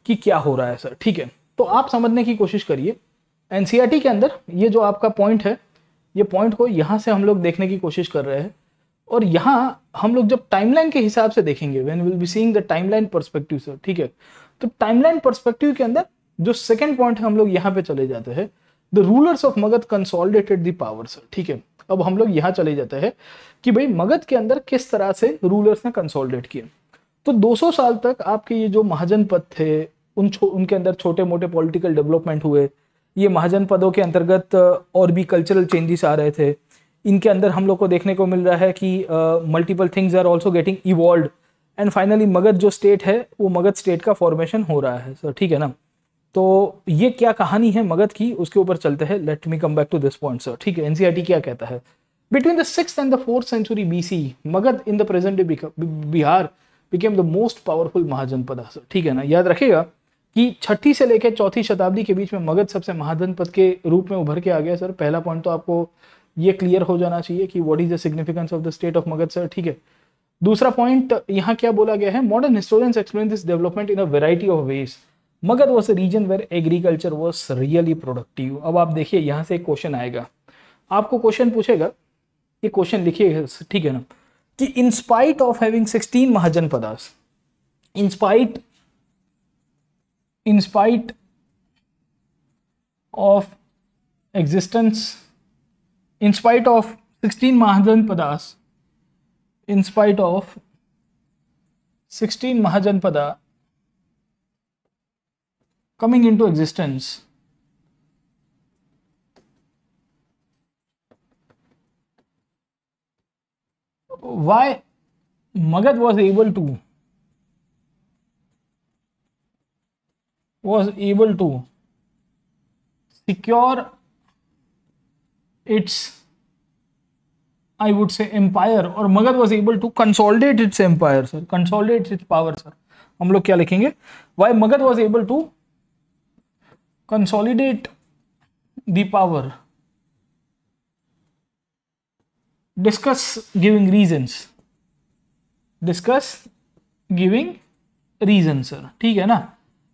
कि क्या हो रहा है सर ठीक है तो आप समझने की कोशिश करिए एन के अंदर ये जो आपका पॉइंट है ये पॉइंट को यहाँ से हम लोग देखने की कोशिश कर रहे हैं और यहाँ हम लोग जब टाइमलाइन के हिसाब से देखेंगे when will be seeing the timeline perspective sir ठीक है तो टाइमलाइन पर्सपेक्टिव के अंदर जो सेकेंड पॉइंट है हम लोग यहाँ पे चले जाते हैं the rulers of Magadha consolidated the powers ठीक है अब हम लोग यहाँ चले जाते हैं कि भाई मगध के अंदर किस तरह से रूलर्स ने कंसोलिडेट किए तो 200 साल तक आपके ये जो महाजन पद थे उन उनके अंदर छोटे मोटे पॉलिटिकल डेवलपमेंट हुए ये महाजन पदों के अंतर्गत और भी कल्चरल चेंजेस आ रहे थे इनके अंदर हम लोग को देखने को मिल रहा है कि multiple things are also getting evolve and finally Magadha जो स्टेट है वो मगध स्टेट का फॉर्मेशन हो रहा है सर ठीक है ना तो ये क्या कहानी है मगध की उसके ऊपर चलते हैं let me come back to this point sir ठीक है एनसीईआरटी e क्या कहता है between the six and the fourth century BC Magadha in the present day Bihar became the most powerful mahajanapada ठीक है ना याद रखेगा कि छठी से लेकर चौथी शताब्दी के बीच में मगध सबसे महाजनपद के रूप में उभर के आ गया सर पहला पॉइंट तो आपको ये क्लियर हो जाना चाहिए कि what is the significance of the state of Magadh sir ठीक है दूसरा पॉइंट यहाँ क्या बोला गया है modern historians explain this development in a variety of ways Magadha was a region where agriculture was really productive अब आप देखिए यहाँ से एक क्वेश्चन आएगा आपको क्वेश्चन पूछेगा ये क्वेश्चन लिखिए ठीक है ना कि in spite of having sixteen mahajanapadas in spite in spite of existence in spite of sixteen mahajanapadas in spite of sixteen महाजन पदार्थ coming into existence why Magad was able to was able to secure its I would say empire or magad was able to consolidate its empire sir consolidate its power sir hum log kya likhenge why magad was able to consolidate the power discuss giving reasons discuss giving reason sir ठीक है ना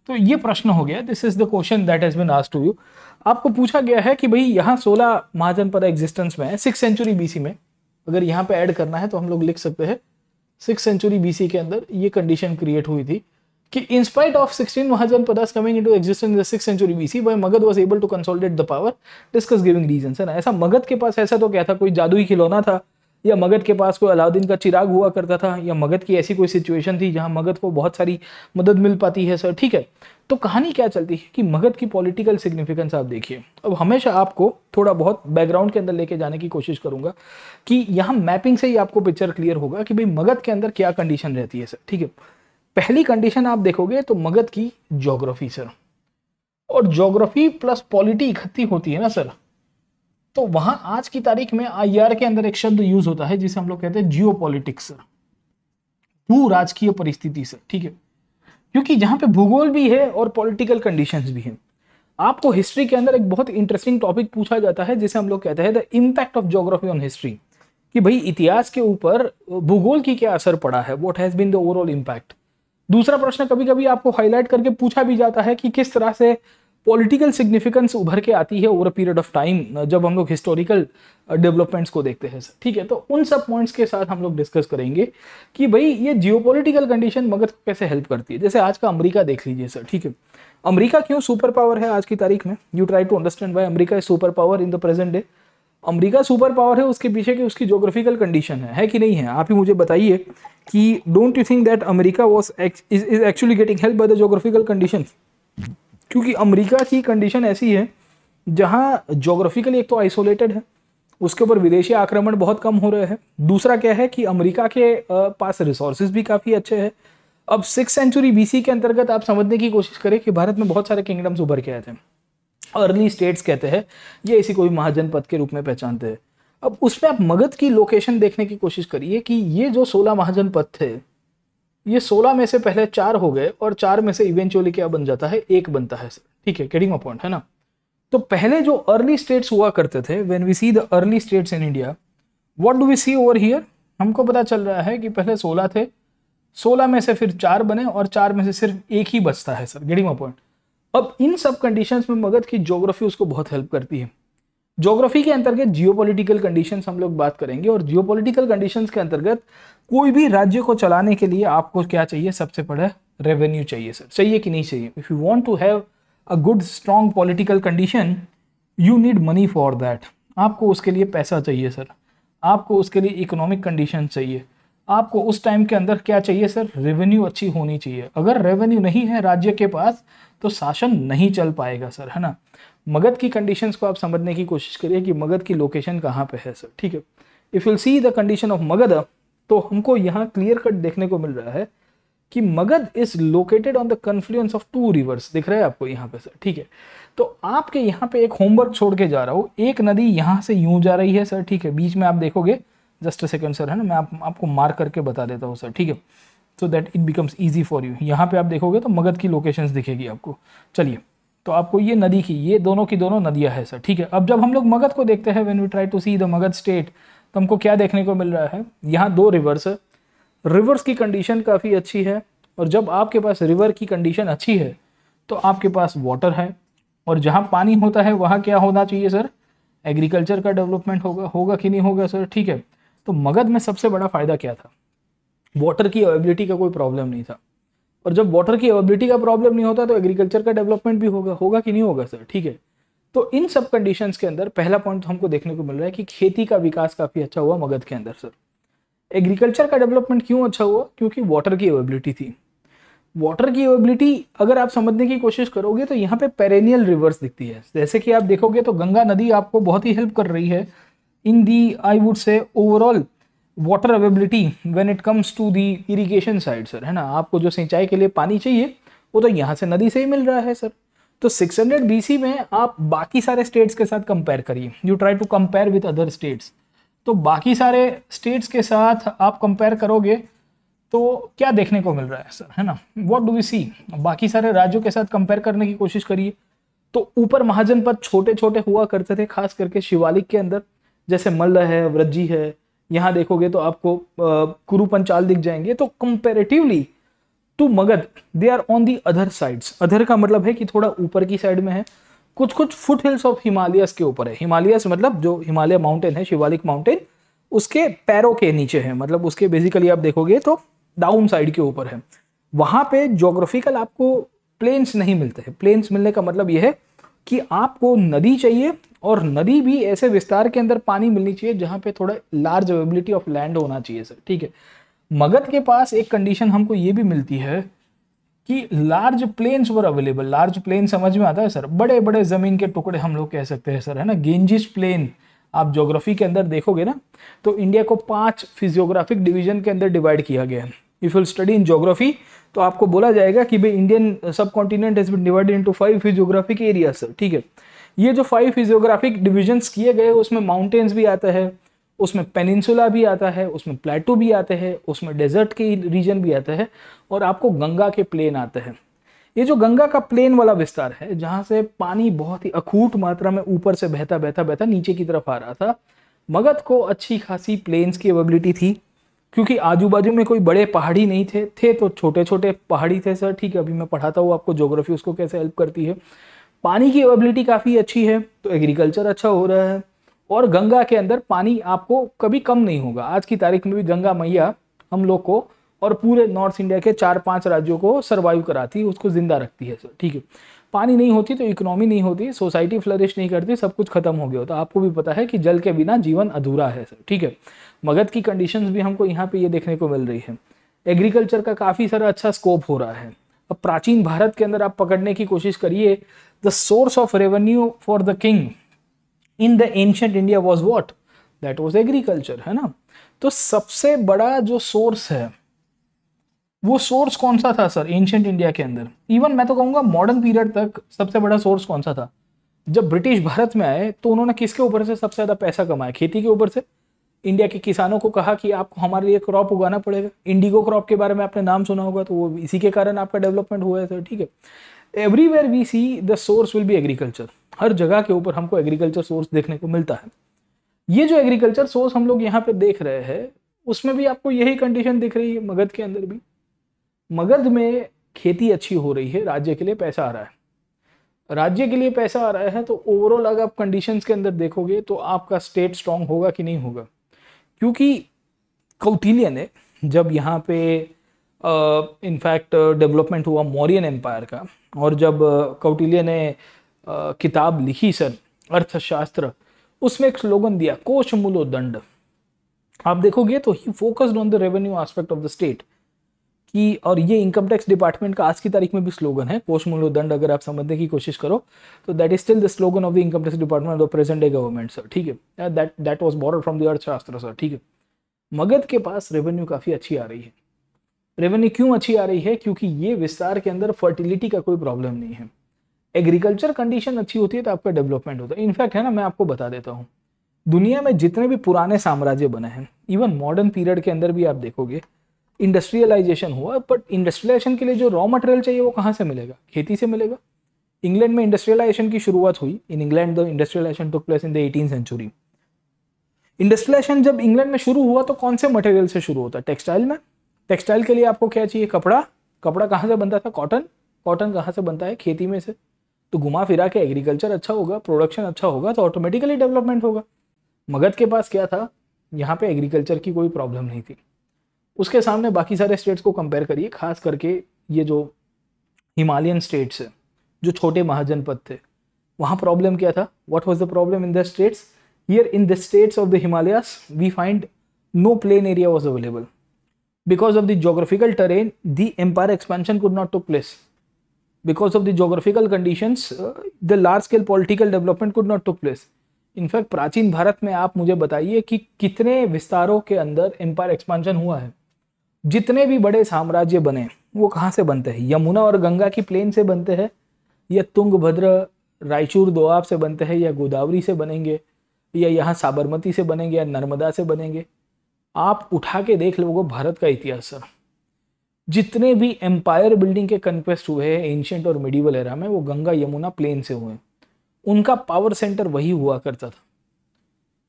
तो ये प्रश्न हो गया this is the question that has been asked to you आपको पूछा गया है कि भाई यहाँ 16 महाजनपद एग्जिस्टेंस में है सिक्स सेंचुरी बीसी में अगर यहाँ पे ऐड करना है तो हम लोग लिख सकते हैं सिक्स सेंचुरी बीसी के अंदर ये कंडीशन क्रिएट हुई थी कि spite of sixteen mahajan Mahajan Pradas coming into existence in the century B C why Magadha was able to consolidate the power discuss giving reason है ना ऐसा मगध के पास ऐसा तो क्या था कोई जादुई खिलौना था या मगध के पास कोई अलाउद्दीन का चिराग हुआ करता था या मगध की ऐसी कोई सिचुएशन थी जहां मगध को बहुत सारी मदद मिल पाती है सर ठीक है तो कहानी क्या चलती है कि मगध की पॉलिटिकल सिग्निफिकेंस आप देखिए अब हमेशा आपको थोड़ा बहुत बैकग्राउंड के अंदर लेके जाने की कोशिश करूंगा कि यहाँ मैपिंग से ही आपको पिक्चर क्लियर होगा कि भाई मगध के अंदर क्या कंडीशन रहती है सर ठीक है पहली कंडीशन आप देखोगे तो मगध की जोग्राफी सर और जोग्राफी प्लस पॉलिटी इकट्ठी होती है ना सर तो वहां आज की तारीख में आई के अंदर एक शब्द यूज होता है जिसे हम लोग कहते हैं जियो पॉलिटिक्स सर भू राजकीय परिस्थिति सर ठीक है क्योंकि जहां पे भूगोल भी है और पॉलिटिकल कंडीशंस भी हैं आपको हिस्ट्री के अंदर एक बहुत इंटरेस्टिंग टॉपिक पूछा जाता है जिसे हम लोग कहते हैं the impact of geography on history कि भाई इतिहास के ऊपर भूगोल की क्या असर पड़ा है what has been the overall impact दूसरा प्रश्न कभी कभी आपको हाईलाइट करके पूछा भी जाता है कि किस तरह से पॉलिटिकल सिग्निफिकेंस उभर के आती है over a period of time जब हम लोग हिस्टोरिकल डेवलपमेंट्स uh, को देखते हैं ठीक है तो उन सब पॉइंट्स के साथ हम लोग डिस्कस करेंगे कि भाई ये जियोपॉलिटिकल कंडीशन मगध कैसे हेल्प करती है जैसे आज का अमेरिका देख लीजिए सर ठीक है अमेरिका क्यों सुपर पावर है आज की तारीख में you try to understand why America is super power in the present day America super power है उसके पीछे की उसकी जोग्राफिकल कंडीशन है, है कि नहीं है आप ही मुझे बताइए कि don't you think that America was is is actually getting help by the geographical condition क्योंकि अमेरिका की कंडीशन ऐसी है जहाँ जोग्राफिकली एक तो आइसोलेटेड है उसके ऊपर विदेशी आक्रमण बहुत कम हो रहे हैं दूसरा क्या है कि अमेरिका के पास रिसोर्सेज भी काफ़ी अच्छे हैं अब सिक्स सेंचुरी बीसी के अंतर्गत आप समझने की कोशिश करें कि भारत में बहुत सारे किंगडम्स उभर के आए थे अर्ली स्टेट्स कहते हैं ये इसी को भी महाजनपद के रूप में पहचानते हैं अब उसमें आप मगध की लोकेशन देखने की कोशिश करिए कि ये जो सोलह महाजनपद थे ये सोलह में से पहले चार हो गए और चार में से इवेंचुअली क्या बन जाता है एक बनता है ठीक है गेटिंग पॉइंट है ना तो पहले जो अर्ली स्टेट्स हुआ करते थे when we see the early states in India what do we see over here हमको पता चल रहा है कि पहले सोलह थे सोलह में से फिर चार बने और चार में से सिर्फ एक ही बचता है सर गेटिंग पॉइंट अब इन सब कंडीशंस में मगध की ज्योग्राफी उसको बहुत हेल्प करती है ज्योग्राफी के अंतर्गत जियोपॉलिटिकल कंडीशंस हम लोग बात करेंगे और जियोपॉलिटिकल कंडीशंस के अंतर्गत कोई भी राज्य को चलाने के लिए आपको क्या चाहिए सबसे बड़ा रेवेन्यू चाहिए सर चाहिए कि नहीं चाहिए if you want to have a good strong political condition you need money for that आपको उसके लिए पैसा चाहिए सर आपको उसके लिए इकोनॉमिक कंडीशन चाहिए आपको उस टाइम के अंदर क्या चाहिए सर रेवेन्यू अच्छी होनी चाहिए अगर रेवेन्यू नहीं है राज्य के पास तो शासन नहीं चल पाएगा सर है ना मगध की कंडीशंस को आप समझने की कोशिश करिए कि मगध की लोकेशन कहाँ पे है सर ठीक है if you see the condition of Magadha तो हमको यहाँ क्लियर कट देखने को मिल रहा है कि Magadha is located on the confluence of two rivers दिख रहा है आपको यहाँ पे सर ठीक है तो आपके यहाँ पे एक होमवर्क छोड़ के जा रहा हूँ एक नदी यहाँ से यूं जा रही है सर ठीक है बीच में आप देखोगे जस्ट अ सेकेंड सर है ना मैं आप, आपको मार्क करके बता देता हूँ सर ठीक है so that it becomes easy for you यहाँ पे आप देखोगे तो मगध की लोकेशन दिखेगी आपको चलिए तो आपको ये नदी की ये दोनों की दोनों नदियाँ है सर ठीक है अब जब हम लोग मगध को देखते हैं when we try to see the Magadha state तो हमको क्या देखने को मिल रहा है यहाँ दो रिवर्स है रिवर्स की कंडीशन काफ़ी अच्छी है और जब आपके पास रिवर की कंडीशन अच्छी है तो आपके पास वाटर है और जहाँ पानी होता है वहाँ क्या होना चाहिए सर एग्रीकल्चर का डेवलपमेंट होगा होगा कि नहीं होगा सर ठीक है तो मगध में सबसे बड़ा फ़ायदा क्या था वाटर की अवेबिलिटी का कोई प्रॉब्लम नहीं था और जब वाटर की अवेबिलिटी का प्रॉब्लम नहीं होता तो एग्रीकल्चर का डेवलपमेंट भी होगा होगा कि नहीं होगा सर ठीक है तो इन सब कंडीशंस के अंदर पहला पॉइंट तो हमको देखने को मिल रहा है कि खेती का विकास काफ़ी अच्छा हुआ मगध के अंदर सर एग्रीकल्चर का डेवलपमेंट क्यों अच्छा हुआ क्योंकि वाटर की अवेबिलिटी थी वाटर की अवेबिलिटी अगर आप समझने की कोशिश करोगे तो यहाँ पे पेरेनियल रिवर्स दिखती है जैसे कि आप देखोगे तो गंगा नदी आपको बहुत ही हेल्प कर रही है in the I would say overall water availability when it comes to the irrigation side sir है ना आपको जो सिंचाई के लिए पानी चाहिए वो तो यहाँ से नदी से ही मिल रहा है सर तो 600 हंड्रेड में आप बाकी सारे स्टेट्स के साथ कंपेयर करिए you try to compare with other states तो बाकी सारे स्टेट्स के साथ आप कंपेयर करोगे तो क्या देखने को मिल रहा है सर है ना वॉट डू वी सी बाकी सारे राज्यों के साथ कंपेयर करने की कोशिश करिए तो ऊपर महाजन पद छोटे छोटे हुआ करते थे खास करके शिवालिक के अंदर जैसे मल्ल है व्रजी है यहाँ देखोगे तो आपको कुरु पंचाल दिख जाएंगे तो comparatively to Magadha they are on the other sides other का मतलब है कि थोड़ा ऊपर की साइड में है कुछ कुछ फुट हिल्स ऑफ हिमालयस के ऊपर है हिमालयस मतलब जो हिमालय माउंटेन है शिवालिक माउंटेन उसके पैरों के नीचे है मतलब उसके बेसिकली आप देखोगे तो डाउन साइड के ऊपर है वहां पे जोग्राफिकल आपको प्लेन्स नहीं मिलते हैं प्लेन्स मिलने का मतलब यह है कि आपको नदी चाहिए और नदी भी ऐसे विस्तार के अंदर पानी मिलनी चाहिए जहां पे थोड़ा लार्ज अवेबिलिटी ऑफ लैंड होना चाहिए सर ठीक है मगध के पास एक कंडीशन हमको ये भी मिलती है कि large plains were available large plain समझ में आता है सर बड़े बड़े ज़मीन के टुकड़े हम लोग कह सकते हैं सर है ना गेंजिस प्लेन आप ज्योग्राफी के अंदर देखोगे ना तो इंडिया को पांच फिजियोग्राफिक डिवीजन के अंदर डिवाइड किया गया है if you study in geography तो आपको बोला जाएगा कि भाई Indian subcontinent has been divided into five physiographic area sir ठीक है ये जो फाइव फिजियोग्राफिक डिविजन्स किए गए उसमें माउंटेन्स भी आता है उसमें पेनिनसुला भी आता है उसमें प्लेटो भी आते हैं उसमें डेजर्ट के रीजन भी आता है और आपको गंगा के प्लेन आते हैं ये जो गंगा का प्लेन वाला विस्तार है जहाँ से पानी बहुत ही अखूट मात्रा में ऊपर से बहता बहता बहता नीचे की तरफ आ रहा था मगध को अच्छी खासी प्लेन्स की एबिलिटी थी क्योंकि आजू बाजू में कोई बड़े पहाड़ी नहीं थे थे तो छोटे छोटे पहाड़ी थे सर ठीक है अभी मैं पढ़ाता हूँ आपको ज्योग्राफी उसको कैसे हेल्प करती है पानी की अवेबिलिटी काफ़ी अच्छी है तो एग्रीकल्चर अच्छा हो रहा है और गंगा के अंदर पानी आपको कभी कम नहीं होगा आज की तारीख में भी गंगा मैया हम लोग को और पूरे नॉर्थ इंडिया के चार पांच राज्यों को सर्वाइव कराती है उसको ज़िंदा रखती है सर ठीक है पानी नहीं होती तो इकोनॉमी नहीं होती सोसाइटी फ्लरिश नहीं करती सब कुछ खत्म हो गया होता आपको भी पता है कि जल के बिना जीवन अधूरा है सर ठीक है मगध की कंडीशंस भी हमको यहाँ पे ये देखने को मिल रही है एग्रीकल्चर का काफ़ी सारा अच्छा स्कोप हो रहा है अब प्राचीन भारत के अंदर आप पकड़ने की कोशिश करिए the source of revenue for the king in the ancient India was what that was agriculture है ना तो सबसे बड़ा जो सोर्स है वो सोर्स कौन सा था सर एंशंट इंडिया के अंदर इवन मैं तो कहूँगा मॉडर्न पीरियड तक सबसे बड़ा सोर्स कौन सा था जब ब्रिटिश भारत में आए तो उन्होंने किसके ऊपर से सबसे ज़्यादा पैसा कमाया खेती के ऊपर से इंडिया के किसानों को कहा कि आपको हमारे लिए क्रॉप उगाना पड़ेगा इंडिगो क्रॉप के बारे में आपने नाम सुना होगा तो वो इसी के कारण आपका डेवलपमेंट हुआ है सर ठीक है everywhere we see the source will be agriculture हर जगह के ऊपर हमको एग्रीकल्चर सोर्स देखने को मिलता है ये जो एग्रीकल्चर सोर्स हम लोग यहाँ पे देख रहे हैं उसमें भी आपको यही कंडीशन दिख रही है मगध के अंदर भी मगध में खेती अच्छी हो रही है राज्य के लिए पैसा आ रहा है राज्य के लिए पैसा आ रहा है तो ओवरऑल अगर आप कंडीशंस के अंदर देखोगे तो आपका स्टेट स्ट्रांग होगा कि नहीं होगा क्योंकि कौटिल्य ने जब यहाँ पे इनफैक्ट डेवलपमेंट हुआ मौर्यन एम्पायर का और जब कौटिल्य ने uh, किताब लिखी सर अर्थशास्त्र उसमें एक स्लोगन दिया कोश मूलो दंड आप देखोगे तो he focused on the revenue aspect of the state कि और ये इनकम टैक्स डिपार्टमेंट का आज की तारीख में भी स्लोगन है पोस्ट मूल्य दंड अगर आप समझने की कोशिश करो तो that is still the slogan of the income tax department of the present day government sir ठीक है that that was borrowed from the Arthashastra sir ठीक है मगध के पास रेवेन्यू काफ़ी अच्छी आ रही है रेवेन्यू क्यों अच्छी आ रही है क्योंकि ये विस्तार के अंदर फर्टिलिटी का कोई प्रॉब्लम नहीं है एग्रीकल्चर कंडीशन अच्छी होती है तो आपका डेवलपमेंट होता है इनफैक्ट है ना मैं आपको बता देता हूँ दुनिया में जितने भी पुराने साम्राज्य बने हैं इवन मॉडर्न पीरियड के अंदर भी आप देखोगे इंडस्ट्रियलाइजेशन हुआ बट इंडस्ट्रियलाइजेशन के लिए जो रॉ मटेरियल चाहिए वो कहाँ से मिलेगा खेती से मिलेगा इंग्लैंड में इंडस्ट्रियलाइजेशन की शुरुआत हुई in England the industrialisation took place in the eighteen century industrialisation जब इंग्लैंड में शुरू हुआ तो कौन से मटेरियल से शुरू होता है टेक्सटाइल में टेक्सटाइल के लिए आपको क्या चाहिए कपड़ा कपड़ा कहाँ से बनता था कॉटन कॉटन कहाँ से बनता है खेती में से तो घुमा फिरा के एग्रीकल्चर अच्छा होगा प्रोडक्शन अच्छा होगा तो ऑटोमेटिकली डेवलपमेंट होगा मगध के पास क्या था यहाँ पे एग्रीकल्चर की कोई प्रॉब्लम नहीं थी उसके सामने बाकी सारे स्टेट्स को कंपेयर करिए खास करके ये जो हिमालयन स्टेट्स है जो छोटे महाजनपद थे वहाँ प्रॉब्लम क्या था what was the problem in the states here in the states of the Himalayas we find no plain area was available because of the geographical terrain the empire expansion could not to place because of the geographical condition the large scale political development could not to place in fact प्राचीन भारत में आप मुझे बताइए कि कितने विस्तारों के अंदर एम्पायर एक्सपांशन हुआ है जितने भी बड़े साम्राज्य बने वो कहाँ से बनते हैं यमुना और गंगा की प्लेन से बनते हैं या तुंगभद्र रायचूर दोआब से बनते हैं या गोदावरी से बनेंगे या यहाँ साबरमती से बनेंगे या नर्मदा से बनेंगे आप उठा के देख लोगों भारत का इतिहास सर जितने भी एम्पायर बिल्डिंग के कन्क्वेस्ट हुए हैं एंशंट और मिडिवल एरा में वो गंगा यमुना प्लेन से हुए उनका पावर सेंटर वही हुआ करता था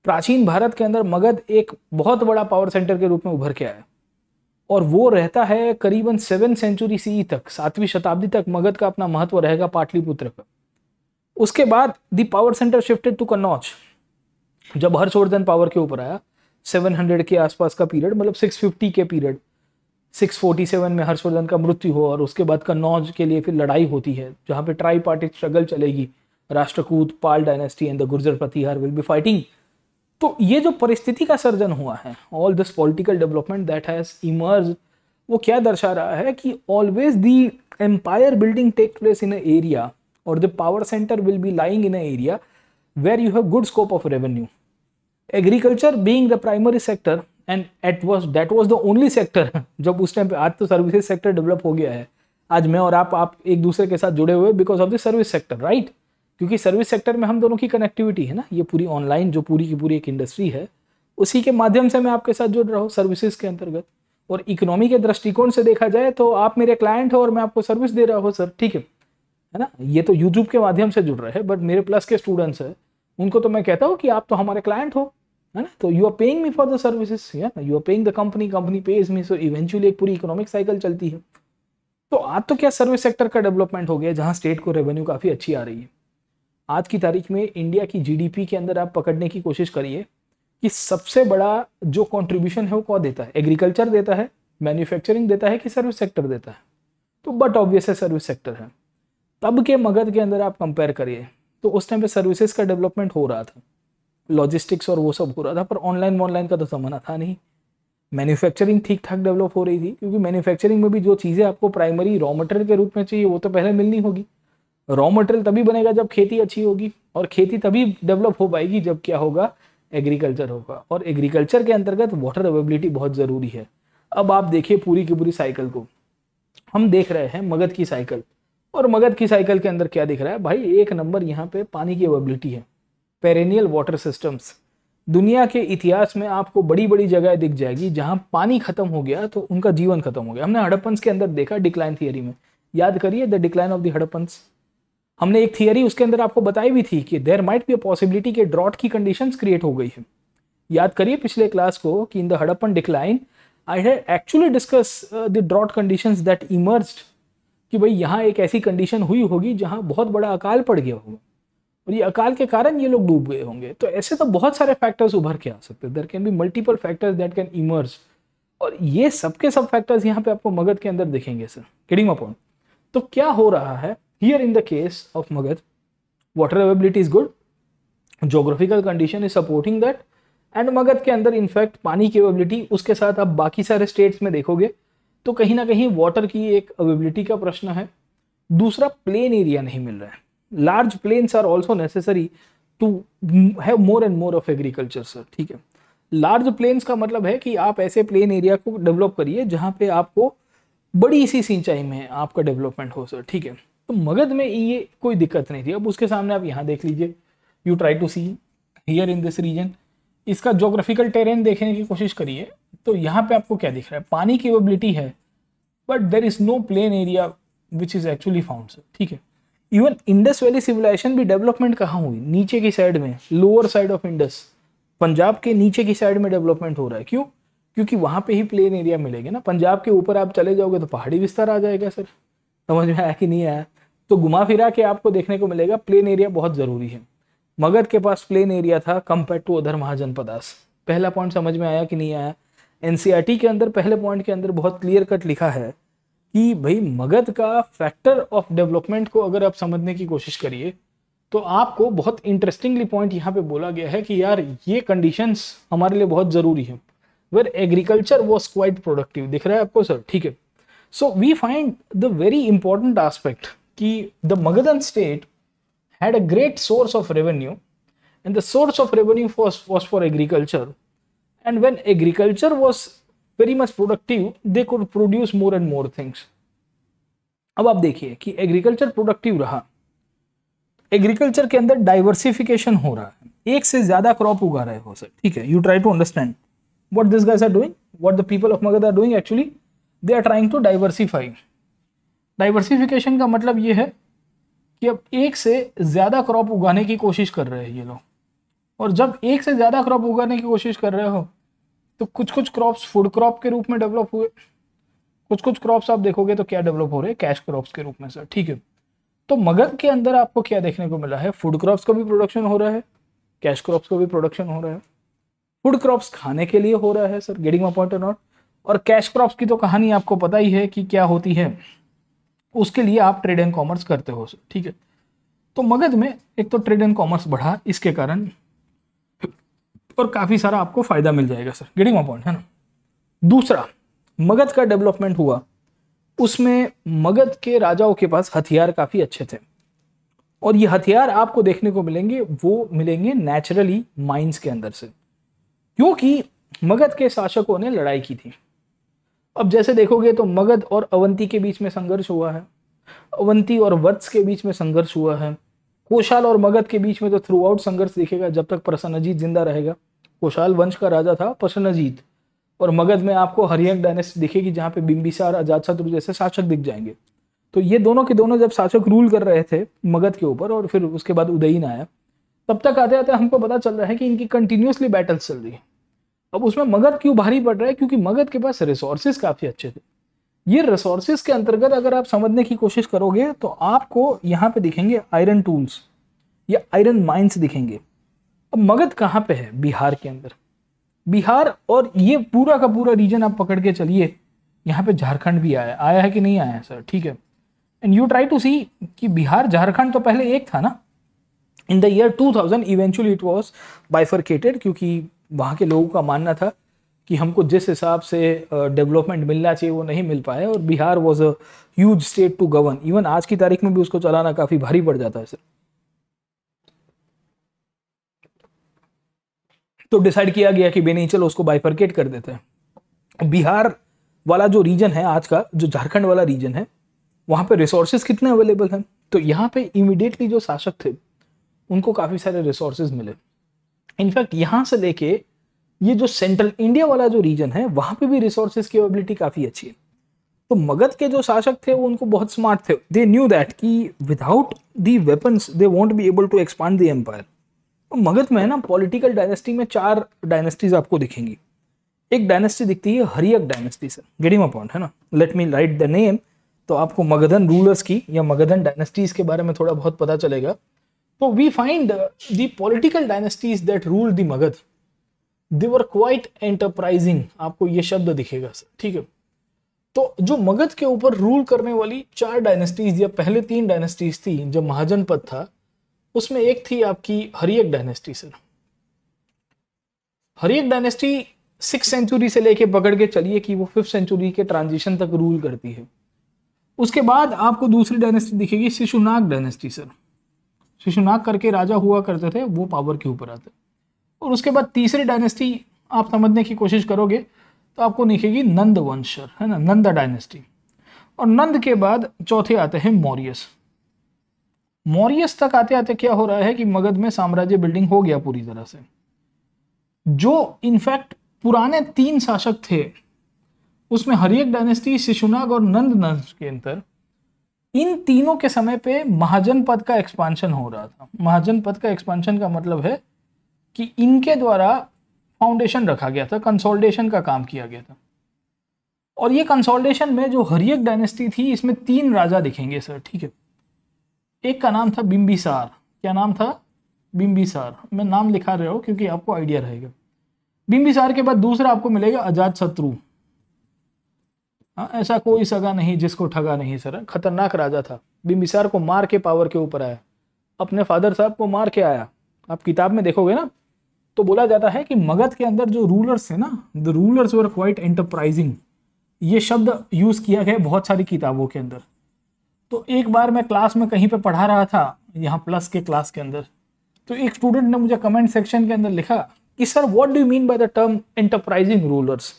प्राचीन भारत के अंदर मगध एक बहुत बड़ा पावर सेंटर के रूप में उभर के आया और वो रहता है करीबन सेवन सेंचुरी सी तक सातवीं शताब्दी तक मगध का अपना महत्व रहेगा पाटलिपुत्र का उसके बाद the power centre shifted to Kannauj जब हर्षवर्धन पावर के ऊपर आया 700 के आसपास का पीरियड मतलब 650 के पीरियड 647 में हर्षवर्धन का मृत्यु हो और उसके बाद कन्नौज के लिए फिर लड़ाई होती है जहां पे ट्राई पार्टी स्ट्रगल चलेगी Rashtrakuta Pala dynasty and the Gurjara Pratihara will be fighting तो ये जो परिस्थिति का सर्जन हुआ है all this political development that has emerge वो क्या दर्शा रहा है कि always the empire building take place in area और the power centre will be lying in area where you have good scope of revenue agriculture being the primary sector and at was that was the only sector जब उस time पे आज तो services sector develop हो गया है आज मैं और आप आप एक दूसरे के साथ जुड़े हुए because of the service sector right क्योंकि सर्विस सेक्टर में हम दोनों की कनेक्टिविटी है ना ये पूरी ऑनलाइन जो पूरी की पूरी एक इंडस्ट्री है उसी के माध्यम से मैं आपके साथ जुड़ रहा हूँ सर्विसेज के अंतर्गत और इकोनॉमी के दृष्टिकोण से देखा जाए तो आप मेरे क्लाइंट हो और मैं आपको सर्विस दे रहा हूँ सर ठीक है है ना ये तो यूट्यूब के माध्यम से जुड़ रहे हैं बट मेरे प्लस के स्टूडेंट्स हैं उनको तो मैं कहता हूँ कि आप तो हमारे क्लाइंट हो है ना तो you are paying me for the services है ना you are paying the company company pays me so eventually एक पूरी इकोनॉमिक साइकिल चलती है तो आज तो क्या सर्विस सेक्टर का डेवलपमेंट हो गया जहाँ स्टेट को रेवेन्यू काफ़ी अच्छी आ रही है आज की तारीख में इंडिया की जीडीपी के अंदर आप पकड़ने की कोशिश करिए कि सबसे बड़ा जो कंट्रीब्यूशन है वो कौन देता है एग्रीकल्चर देता है मैन्युफैक्चरिंग देता है कि सर्विस सेक्टर देता है तो बट ऑब्वियस है सर्विस सेक्टर है तब के मगध के अंदर आप कंपेयर करिए तो उस टाइम पे सर्विसेज का डेवलपमेंट हो रहा था लॉजिस्टिक्स और वो सब हो रहा था पर ऑनलाइन ऑनलाइन का तो जमाना था नहीं मैन्युफैक्चरिंग ठीक ठाक डेवलप हो रही थी क्योंकि मैन्युफैक्चरिंग में भी जो चीज़ें आपको प्राइमरी रॉ मटेरियल के रूप में चाहिए वो तो पहले मिलनी होगी रॉ मटेरियल तभी बनेगा जब खेती अच्छी होगी और खेती तभी डेवलप हो पाएगी जब क्या होगा एग्रीकल्चर होगा और एग्रीकल्चर के अंतर्गत वाटर अवेबिलिटी बहुत ज़रूरी है अब आप देखिए पूरी की पूरी साइकिल को हम देख रहे हैं मगध की साइकिल और मगध की साइकिल के अंदर क्या दिख रहा है भाई एक नंबर यहाँ पे पानी की अवेबिलिटी है पेरेनियल वाटर सिस्टम्स दुनिया के इतिहास में आपको बड़ी बड़ी जगह दिख जाएगी जहाँ पानी खत्म हो गया तो उनका जीवन खत्म हो गया हमने हड़प्पन्स के अंदर देखा डिक्लाइन थियरी में याद करिए the decline of the Harappans हमने एक थियरी उसके अंदर आपको बताई भी थी कि there might be a possibility के ड्रॉट की कंडीशंस क्रिएट हो गई है याद करिए पिछले क्लास को कि in the Harappan decline I had actually discuss the drought conditions that emerge कि भाई यहाँ एक ऐसी कंडीशन हुई होगी जहाँ बहुत बड़ा अकाल पड़ गया होगा और ये अकाल के कारण ये लोग डूब गए होंगे तो ऐसे तो बहुत सारे फैक्टर्स उभर के आ सकते हैं there can be multiple factors that can emerge और ये सबके सब फैक्टर्स यहाँ पे आपको मगध के अंदर दिखेंगे सर किडिंग अपॉन तो क्या हो रहा है Here in the case of Magad, water availability is good, geographical condition is supporting that and Magadh के अंदर इनफैक्ट पानी की अवेबिलिटी उसके साथ आप बाकी सारे स्टेट्स में देखोगे तो कहीं ना कहीं वाटर की एक अवेबिलिटी का प्रश्न है दूसरा प्लेन एरिया नहीं मिल रहा है large plains are also necessary to have more and more of agriculture sir ठीक है लार्ज प्लेन्स का मतलब है कि आप ऐसे प्लेन एरिया को डेवलप करिए जहाँ पे आपको बड़ी सी सिंचाई में आपका डेवलपमेंट हो सर ठीक है तो मगध में ये कोई दिक्कत नहीं थी अब उसके सामने आप यहाँ देख लीजिए you try to see here in this region इसका जोग्राफिकल टेरेन देखने की कोशिश करिए तो यहाँ पे आपको क्या दिख रहा है पानी की है but there is no plain area which is actually found ठीक है इवन इंडस वैली सिविलाइजेशन भी डेवलपमेंट कहाँ हुई नीचे की साइड में lower side of Indus Punjab के नीचे की साइड में डेवलपमेंट हो रहा है क्यों क्योंकि वहाँ पे ही प्लेन एरिया मिलेगा ना पंजाब के ऊपर आप चले जाओगे तो पहाड़ी विस्तार आ जाएगा सर समझ में आया कि नहीं आया तो घुमा फिरा के आपको देखने को मिलेगा प्लेन एरिया बहुत ज़रूरी है मगध के पास प्लेन एरिया था कंपेयर टू अदर महाजनपदास पहला पॉइंट समझ में आया कि नहीं आया एन e के अंदर पहले पॉइंट के अंदर बहुत क्लियर कट लिखा है कि भाई मगध का फैक्टर ऑफ डेवलपमेंट को अगर आप समझने की कोशिश करिए तो आपको बहुत इंटरेस्टिंगली पॉइंट यहाँ पे बोला गया है कि यार ये कंडीशंस हमारे लिए बहुत ज़रूरी है where agriculture was quite productive दिख रहा है आपको सर ठीक है so we find the very important aspect कि the Magadhan state had a great source of revenue and the source of revenue was for agriculture and when agriculture was very much productive they could produce more and more things अब आप देखिए कि agriculture productive रहा agriculture के अंदर diversification हो रहा है एक से ज्यादा क्रॉप उगा रहे हो सर ठीक है you try to understand what this guys are doing what the people of Magadh are doing actually they are trying to diversify diversification का मतलब ये है कि अब एक से ज़्यादा क्रॉप उगाने की कोशिश कर रहे हैं ये लोग और जब एक से ज़्यादा क्रॉप उगाने की कोशिश कर रहे हो तो कुछ कुछ क्रॉप्स फूड क्रॉप के रूप में डेवलप हुए कुछ कुछ क्रॉप्स आप देखोगे तो क्या डेवलप हो रहे हैं कैश क्रॉप्स के रूप में सर ठीक है तो मगध के अंदर आपको क्या देखने को मिला है फूड क्रॉप्स का भी प्रोडक्शन हो रहा है कैश क्रॉप्स का भी प्रोडक्शन हो रहा है फूड क्रॉप्स खाने के लिए हो रहा है sir getting my point not और कैश क्रॉप्स की तो कहानी आपको पता ही है कि क्या होती है उसके लिए आप ट्रेड एंड कॉमर्स करते हो ठीक है तो मगध में एक तो ट्रेड एंड कॉमर्स बढ़ा इसके कारण और काफ़ी सारा आपको फ़ायदा मिल जाएगा सर गेटिंग माई पॉइंट है ना दूसरा मगध का डेवलपमेंट हुआ उसमें मगध के राजाओं के पास हथियार काफ़ी अच्छे थे और ये हथियार आपको देखने को मिलेंगे वो मिलेंगे नेचुरली माइंस के अंदर से क्योंकि मगध के शासकों ने लड़ाई की थी अब जैसे देखोगे तो मगध और अवंती के बीच में संघर्ष हुआ है अवंती और वत्स के बीच में संघर्ष हुआ है कोशाल और मगध के बीच में तो थ्रू आउट संघर्ष दिखेगा जब तक प्रसन्नजीत जिंदा रहेगा कोशाल वंश का राजा था प्रसन्नजीत और मगध में आपको हरियंग डायनेस्टी दिखेगी जहाँ पे बिम्बिसार अजात शत्रु जैसे शासक दिख जाएंगे तो ये दोनों के दोनों जब शासक रूल कर रहे थे मगध के ऊपर और फिर उसके बाद उदयीन आया तब तक आते आते हमको पता चल रहा है कि इनकी कंटिन्यूसली बैटल्स चल रही है अब उसमें मगध क्यों भारी पड़ रहा है क्योंकि मगध के पास रिसोर्सेज काफ़ी अच्छे थे ये रिसोर्सेज के अंतर्गत अगर आप समझने की कोशिश करोगे तो आपको यहाँ पे दिखेंगे आयरन टूल्स या आयरन माइंस दिखेंगे अब मगध कहाँ पे है बिहार के अंदर बिहार और ये पूरा का पूरा रीजन आप पकड़ के चलिए यहाँ पे झारखंड भी आया आया है कि नहीं आया है सर ठीक है and you try to see कि बिहार झारखंड तो पहले एक था ना in the year 2000 eventually it was bifurcated क्योंकि वहाँ के लोगों का मानना था कि हमको जिस हिसाब से डेवलपमेंट मिलना चाहिए वो नहीं मिल पाया और Bihar was a huge state to govern even आज की तारीख में भी उसको चलाना काफ़ी भारी पड़ जाता है सर तो डिसाइड किया गया कि बेनी चलो उसको बाइफर्केट कर देते हैं बिहार वाला जो रीजन है आज का जो झारखंड वाला रीजन है वहां पे रिसोर्सेज कितने अवेलेबल हैं तो यहाँ पे इमिडिएटली जो शासक थे उनको काफ़ी सारे रिसोर्सेज मिले इनफैक्ट यहाँ से लेके ये जो सेंट्रल इंडिया वाला जो रीजन है वहाँ पे भी रिसोर्सेज की अवेबिलिटी काफ़ी अच्छी है तो मगध के जो शासक थे वो उनको बहुत स्मार्ट थे दे न्यू दैट कि without the weapons they won't be able to expand the empire Magadh में है ना पॉलिटिकल डायनेस्टी में चार डायनेस्टीज आपको दिखेंगी एक डायनेस्टी दिखती है हरियक डायनेस्टी से गेटिंग अपॉइंट है ना let me write the name तो आपको मगधन रूलर्स की या मगधन डायनेस्टीज के बारे में थोड़ा बहुत पता चलेगा So we find the political dynasties that ruled the Magad, they were quite enterprising. आपको ये शब्द दिखेगा ठीक है तो जो मगध के ऊपर रूल करने वाली चार डायनेस्टीज या पहले तीन डायनेस्टीज थी जब महाजनपद था उसमें एक थी आपकी Haryanka dynasty sir Haryanka dynasty six century से लेके पकड़ के चलिए कि वो फिफ्थ सेंचुरी के ट्रांजिशन तक रूल करती है उसके बाद आपको दूसरी डायनेस्टी दिखेगी शिशुनाग डायनेस्टी सर शिशुनाग करके राजा हुआ करते थे वो पावर के ऊपर आते और उसके बाद तीसरी डायनेस्टी आप समझने की कोशिश करोगे तो आपको दिखेगी नंद वंशर है ना नंदा डायनेस्टी और नंद के बाद चौथे आते हैं मौर्यस मौर्यस तक आते आते क्या हो रहा है कि मगध में साम्राज्य बिल्डिंग हो गया पूरी तरह से जो इनफैक्ट पुराने तीन शासक थे उसमें हरियक डायनेस्टी शिशुनाग और नंद नंद के अंतर इन तीनों के समय पे महाजन पद का एक्सपांशन हो रहा था महाजन पद का एक्सपांशन का मतलब है कि इनके द्वारा फाउंडेशन रखा गया था कंसोल्टेशन का काम किया गया था और ये कंसोल्टेशन में जो हरियक डायनेस्टी थी इसमें तीन राजा दिखेंगे सर ठीक है एक का नाम था बिम्बिसार क्या नाम था बिम्बिसार मैं नाम लिखा रहा हूँ क्योंकि आपको आइडिया रहेगा बिम्बिसार के बाद दूसरा आपको मिलेगा अजात शत्रु हाँ ऐसा कोई सगा नहीं जिसको ठगा नहीं सर खतरनाक राजा था बिम्बिसार को मार के पावर के ऊपर आया अपने फादर साहब को मार के आया आप किताब में देखोगे ना तो बोला जाता है कि मगध के अंदर जो रूलर्स है ना the rulers were quite enterprising ये शब्द यूज़ किया गया बहुत सारी किताबों के अंदर तो एक बार मैं क्लास में कहीं पे पढ़ा रहा था यहाँ प्लस के क्लास के अंदर तो एक स्टूडेंट ने मुझे कमेंट सेक्शन के अंदर लिखा कि sir what do you mean by the term enterprising rulers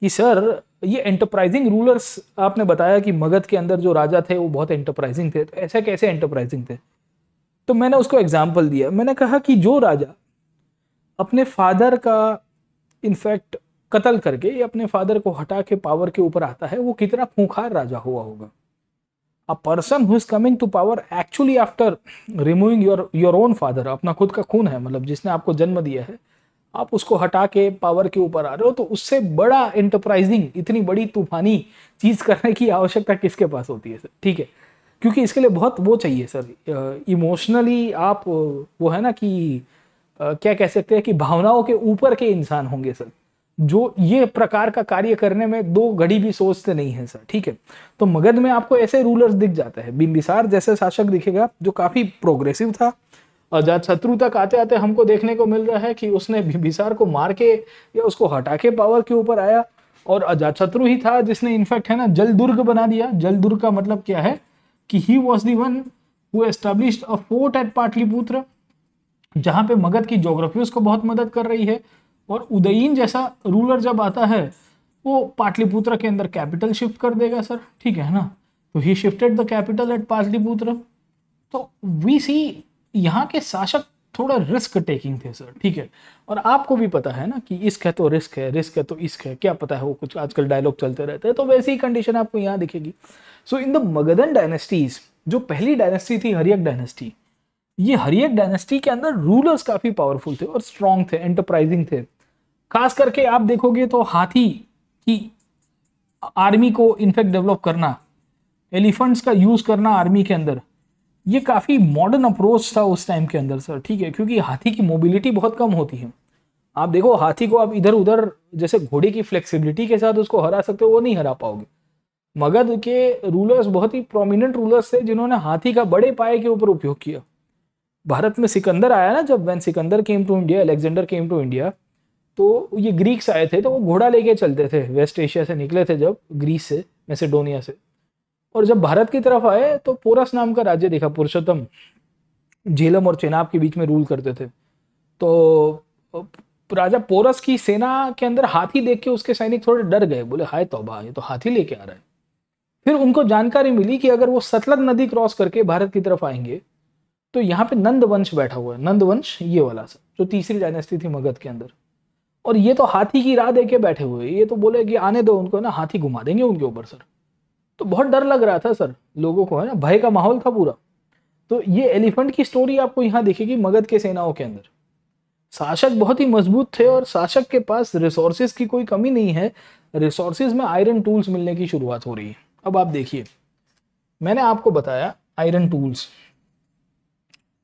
कि सर ये एंटरप्राइजिंग रूलर्स आपने बताया कि मगध के अंदर जो राजा थे वो बहुत एंटरप्राइजिंग थे तो ऐसे कैसे एंटरप्राइजिंग थे तो मैंने उसको एग्जाम्पल दिया मैंने कहा कि जो राजा अपने फादर का इनफैक्ट कत्ल करके या अपने फादर को हटा के पावर के ऊपर आता है वो कितना खूंखार राजा हुआ होगा a person who is coming to power actually after removing your your own father अपना खुद का खून है मतलब जिसने आपको जन्म दिया है आप उसको हटा के पावर के ऊपर आ रहे हो तो उससे बड़ा एंटरप्राइजिंग इतनी बड़ी तूफानी चीज़ करने की आवश्यकता किसके पास होती है सर ठीक है क्योंकि इसके लिए बहुत वो चाहिए सर इमोशनली आप वो है ना कि क्या कह सकते हैं कि भावनाओं के ऊपर के इंसान होंगे सर जो ये प्रकार का कार्य करने में दो घड़ी भी सोचते नहीं है सर ठीक है तो मगध में आपको ऐसे रूलर्स दिख जाते हैं बिंबिसार जैसे शासक दिखेगा जो काफ़ी प्रोग्रेसिव था अजात शत्रु तक आते आते हमको देखने को मिल रहा है कि उसने बिबिसार को मार के या उसको हटा के पावर के ऊपर आया और अजात शत्रु ही था जिसने इनफैक्ट है ना जल दुर्ग बना दिया जल दुर्ग का मतलब क्या है कि ही वॉज दी वन हुब्लिश अ फोर्ट एट पाटलिपुत्र जहाँ पे मगध की जोग्राफी उसको बहुत मदद कर रही है और उदयीन जैसा रूलर जब आता है वो पाटलिपुत्र के अंदर कैपिटल शिफ्ट कर देगा सर ठीक है ना तो he shifted the capital at Pataliputra तो वी सी यहाँ के शासक थोड़ा रिस्क टेकिंग थे सर ठीक है और आपको भी पता है ना कि इश्क है तो रिस्क है रिस्क है तो इश्क है क्या पता है वो कुछ आजकल डायलॉग चलते रहते हैं तो वैसी ही कंडीशन आपको यहाँ दिखेगी सो इन द मगधन डायनेस्टीज जो पहली डायनेस्टी थी हरियक डायनेस्टी ये हरियक डायनेस्टी के अंदर रूलर्स काफ़ी पावरफुल थे और स्ट्रांग थे एंटरप्राइजिंग थे खास करके आप देखोगे तो हाथी की आर्मी को इनफेक्ट डेवलप करना एलिफेंट्स का यूज़ करना आर्मी के अंदर ये काफ़ी मॉडर्न अप्रोच था उस टाइम के अंदर सर ठीक है क्योंकि हाथी की मोबिलिटी बहुत कम होती है आप देखो हाथी को आप इधर उधर जैसे घोड़े की फ्लेक्सिबिलिटी के साथ उसको हरा सकते हो वो नहीं हरा पाओगे मगध के रूलर्स बहुत ही प्रोमिनेंट रूलर्स थे जिन्होंने हाथी का बड़े पाए के ऊपर उपयोग किया भारत में सिकंदर आया ना जब when Sikandar came to India Alexander came to India तो ये ग्रीक्स आए थे तो वो घोड़ा लेके चलते थे वेस्ट एशिया से निकले थे जब ग्रीस से मैसेडोनिया से और जब भारत की तरफ आए तो पोरस नाम का राज्य देखा पुरुषोत्तम झेलम और चेनाब के बीच में रूल करते थे तो राजा पोरस की सेना के अंदर हाथी देख के उसके सैनिक थोड़े डर गए बोले हाय तोबा ये तो हाथी लेके आ रहा है फिर उनको जानकारी मिली कि अगर वो सतलज नदी क्रॉस करके भारत की तरफ आएंगे तो यहाँ पे नंद वंश बैठा हुआ है नंद वंश ये वाला सा जो तीसरी डायनेस्टी थी मगध के अंदर और ये तो हाथी की राह दे के बैठे हुए ये तो बोले कि आने दो उनको ना हाथी घुमा देंगे उनके ऊपर सर तो बहुत डर लग रहा था सर लोगों को है ना भय का माहौल था पूरा तो ये एलिफेंट की स्टोरी आपको यहाँ दिखेगी मगध के सेनाओं के अंदर शासक बहुत ही मजबूत थे और शासक के पास रिसोर्सेज की कोई कमी नहीं है रिसोर्सेज में आयरन टूल्स मिलने की शुरुआत हो रही है अब आप देखिए मैंने आपको बताया आयरन टूल्स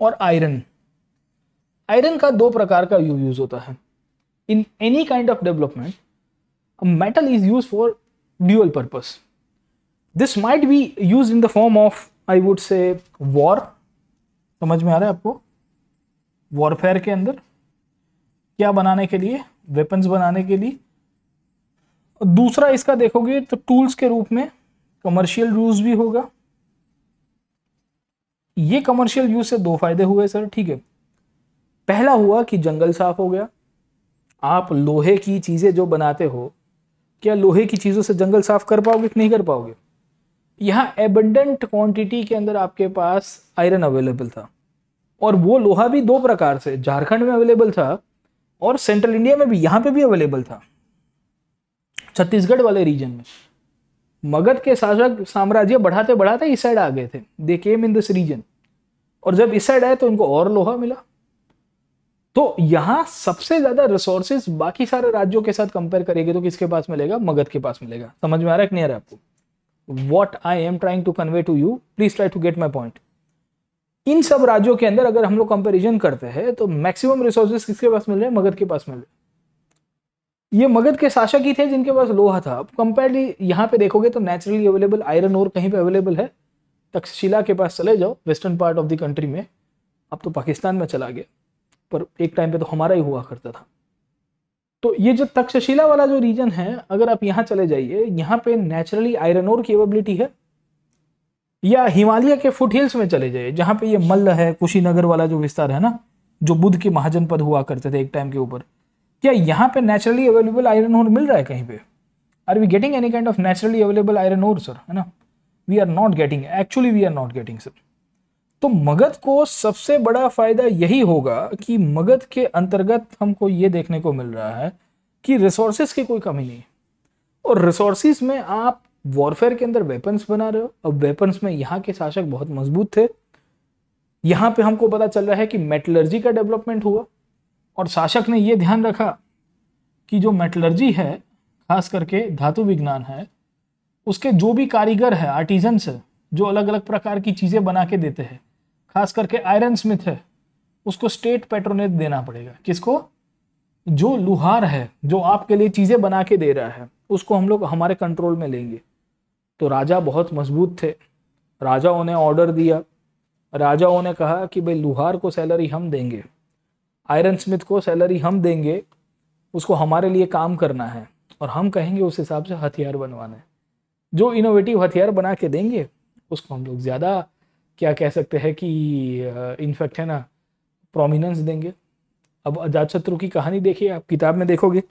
और आयरन आयरन का दो प्रकार का यूज होता है in any kind of development metal is use for dual purpose this might be use in the form of I would say war समझ में आ रहा है आपको वॉरफेयर के अंदर क्या बनाने के लिए वेपन्स बनाने के लिए दूसरा इसका देखोगे तो टूल्स के रूप में कमर्शियल यूज भी होगा ये कमर्शियल यूज से दो फायदे हुए सर ठीक है पहला हुआ कि जंगल साफ हो गया आप लोहे की चीज़ें जो बनाते हो क्या लोहे की चीज़ों से जंगल साफ कर पाओगे कि नहीं कर पाओगे यहाँ एबंडेंट क्वांटिटी के अंदर आपके पास आयरन अवेलेबल था और वो लोहा भी दो प्रकार से झारखंड में अवेलेबल था और सेंट्रल इंडिया में भी यहाँ पे भी अवेलेबल था छत्तीसगढ़ वाले रीजन में मगध के शासक साम्राज्य बढ़ाते बढ़ाते इस साइड आ गए थे दे केम इन दिस रीजन और जब इस साइड आए तो उनको और लोहा मिला तो यहाँ सबसे ज्यादा रिसोर्सेज बाकी सारे राज्यों के साथ कंपेयर करेंगे तो किसके पास मिलेगा मगध के पास मिलेगा समझ में आ रहा है कि नहीं रहा है आपको what I am trying to convey to you please try to get my point इन सब राज्यों के अंदर अगर हम लोग कंपेरिजन करते हैं तो मैक्सिमम रिसोर्सेज किसके पास मिल रहे हैं मगध के पास मिल रहे ये मगध के शासक ही थे जिनके पास लोहा था अब कंपेयरली यहाँ पे देखोगे तो नेचुरली अवेलेबल आयरन और कहीं पे अवेलेबल है तक्षशिला के पास चले जाओ western part of the country में अब तो पाकिस्तान में चला गया पर एक टाइम पे तो हमारा ही हुआ करता था तो ये जो तक्षशिला वाला जो रीजन है अगर आप यहां चले जाइए यहां पे नेचुरली आयरन और की है या हिमालय के फुट हिल्स में चले जाइए जहां पे ये मल्ल है कुशीनगर वाला जो विस्तार है ना जो बुद्ध के महाजनपद हुआ करते थे एक टाइम के ऊपर क्या यहाँ पे नेचुरली अवेलेबल आयरन और मिल रहा है कहीं पे are we getting any kind of naturally available iron और सर है ना we are not getting actually we are not getting sir तो मगध को सबसे बड़ा फायदा यही होगा कि मगध के अंतर्गत हमको ये देखने को मिल रहा है कि रिसोर्सेज की कोई कमी नहीं और रिसोर्सेज में आप वॉरफेयर के अंदर वेपन्स बना रहे हो अब वेपन्स में यहाँ के शासक बहुत मजबूत थे यहाँ पे हमको पता चल रहा है कि मेटलर्जी का डेवलपमेंट हुआ और शासक ने ये ध्यान रखा कि जो मेटलर्जी है खास करके धातु विज्ञान है उसके जो भी कारीगर है आर्टिजन्स है जो अलग अलग प्रकार की चीज़ें बना के देते हैं खास करके आयरन स्मिथ है उसको स्टेट पेट्रोनेट देना पड़ेगा किसको जो लुहार है जो आपके लिए चीज़ें बना के दे रहा है उसको हम लोग हमारे कंट्रोल में लेंगे तो राजा बहुत मजबूत थे राजाओं ने ऑर्डर दिया राजाओं ने कहा कि भाई लुहार को सैलरी हम देंगे आयरन स्मिथ को सैलरी हम देंगे उसको हमारे लिए काम करना है और हम कहेंगे उस हिसाब से हथियार बनवाना है जो इनोवेटिव हथियार बना के देंगे उसको हम लोग ज़्यादा क्या कह सकते हैं कि इनफैक्ट है ना प्रोमिनेंस देंगे अब अजात शत्रु की कहानी देखिए आप किताब में देखोगे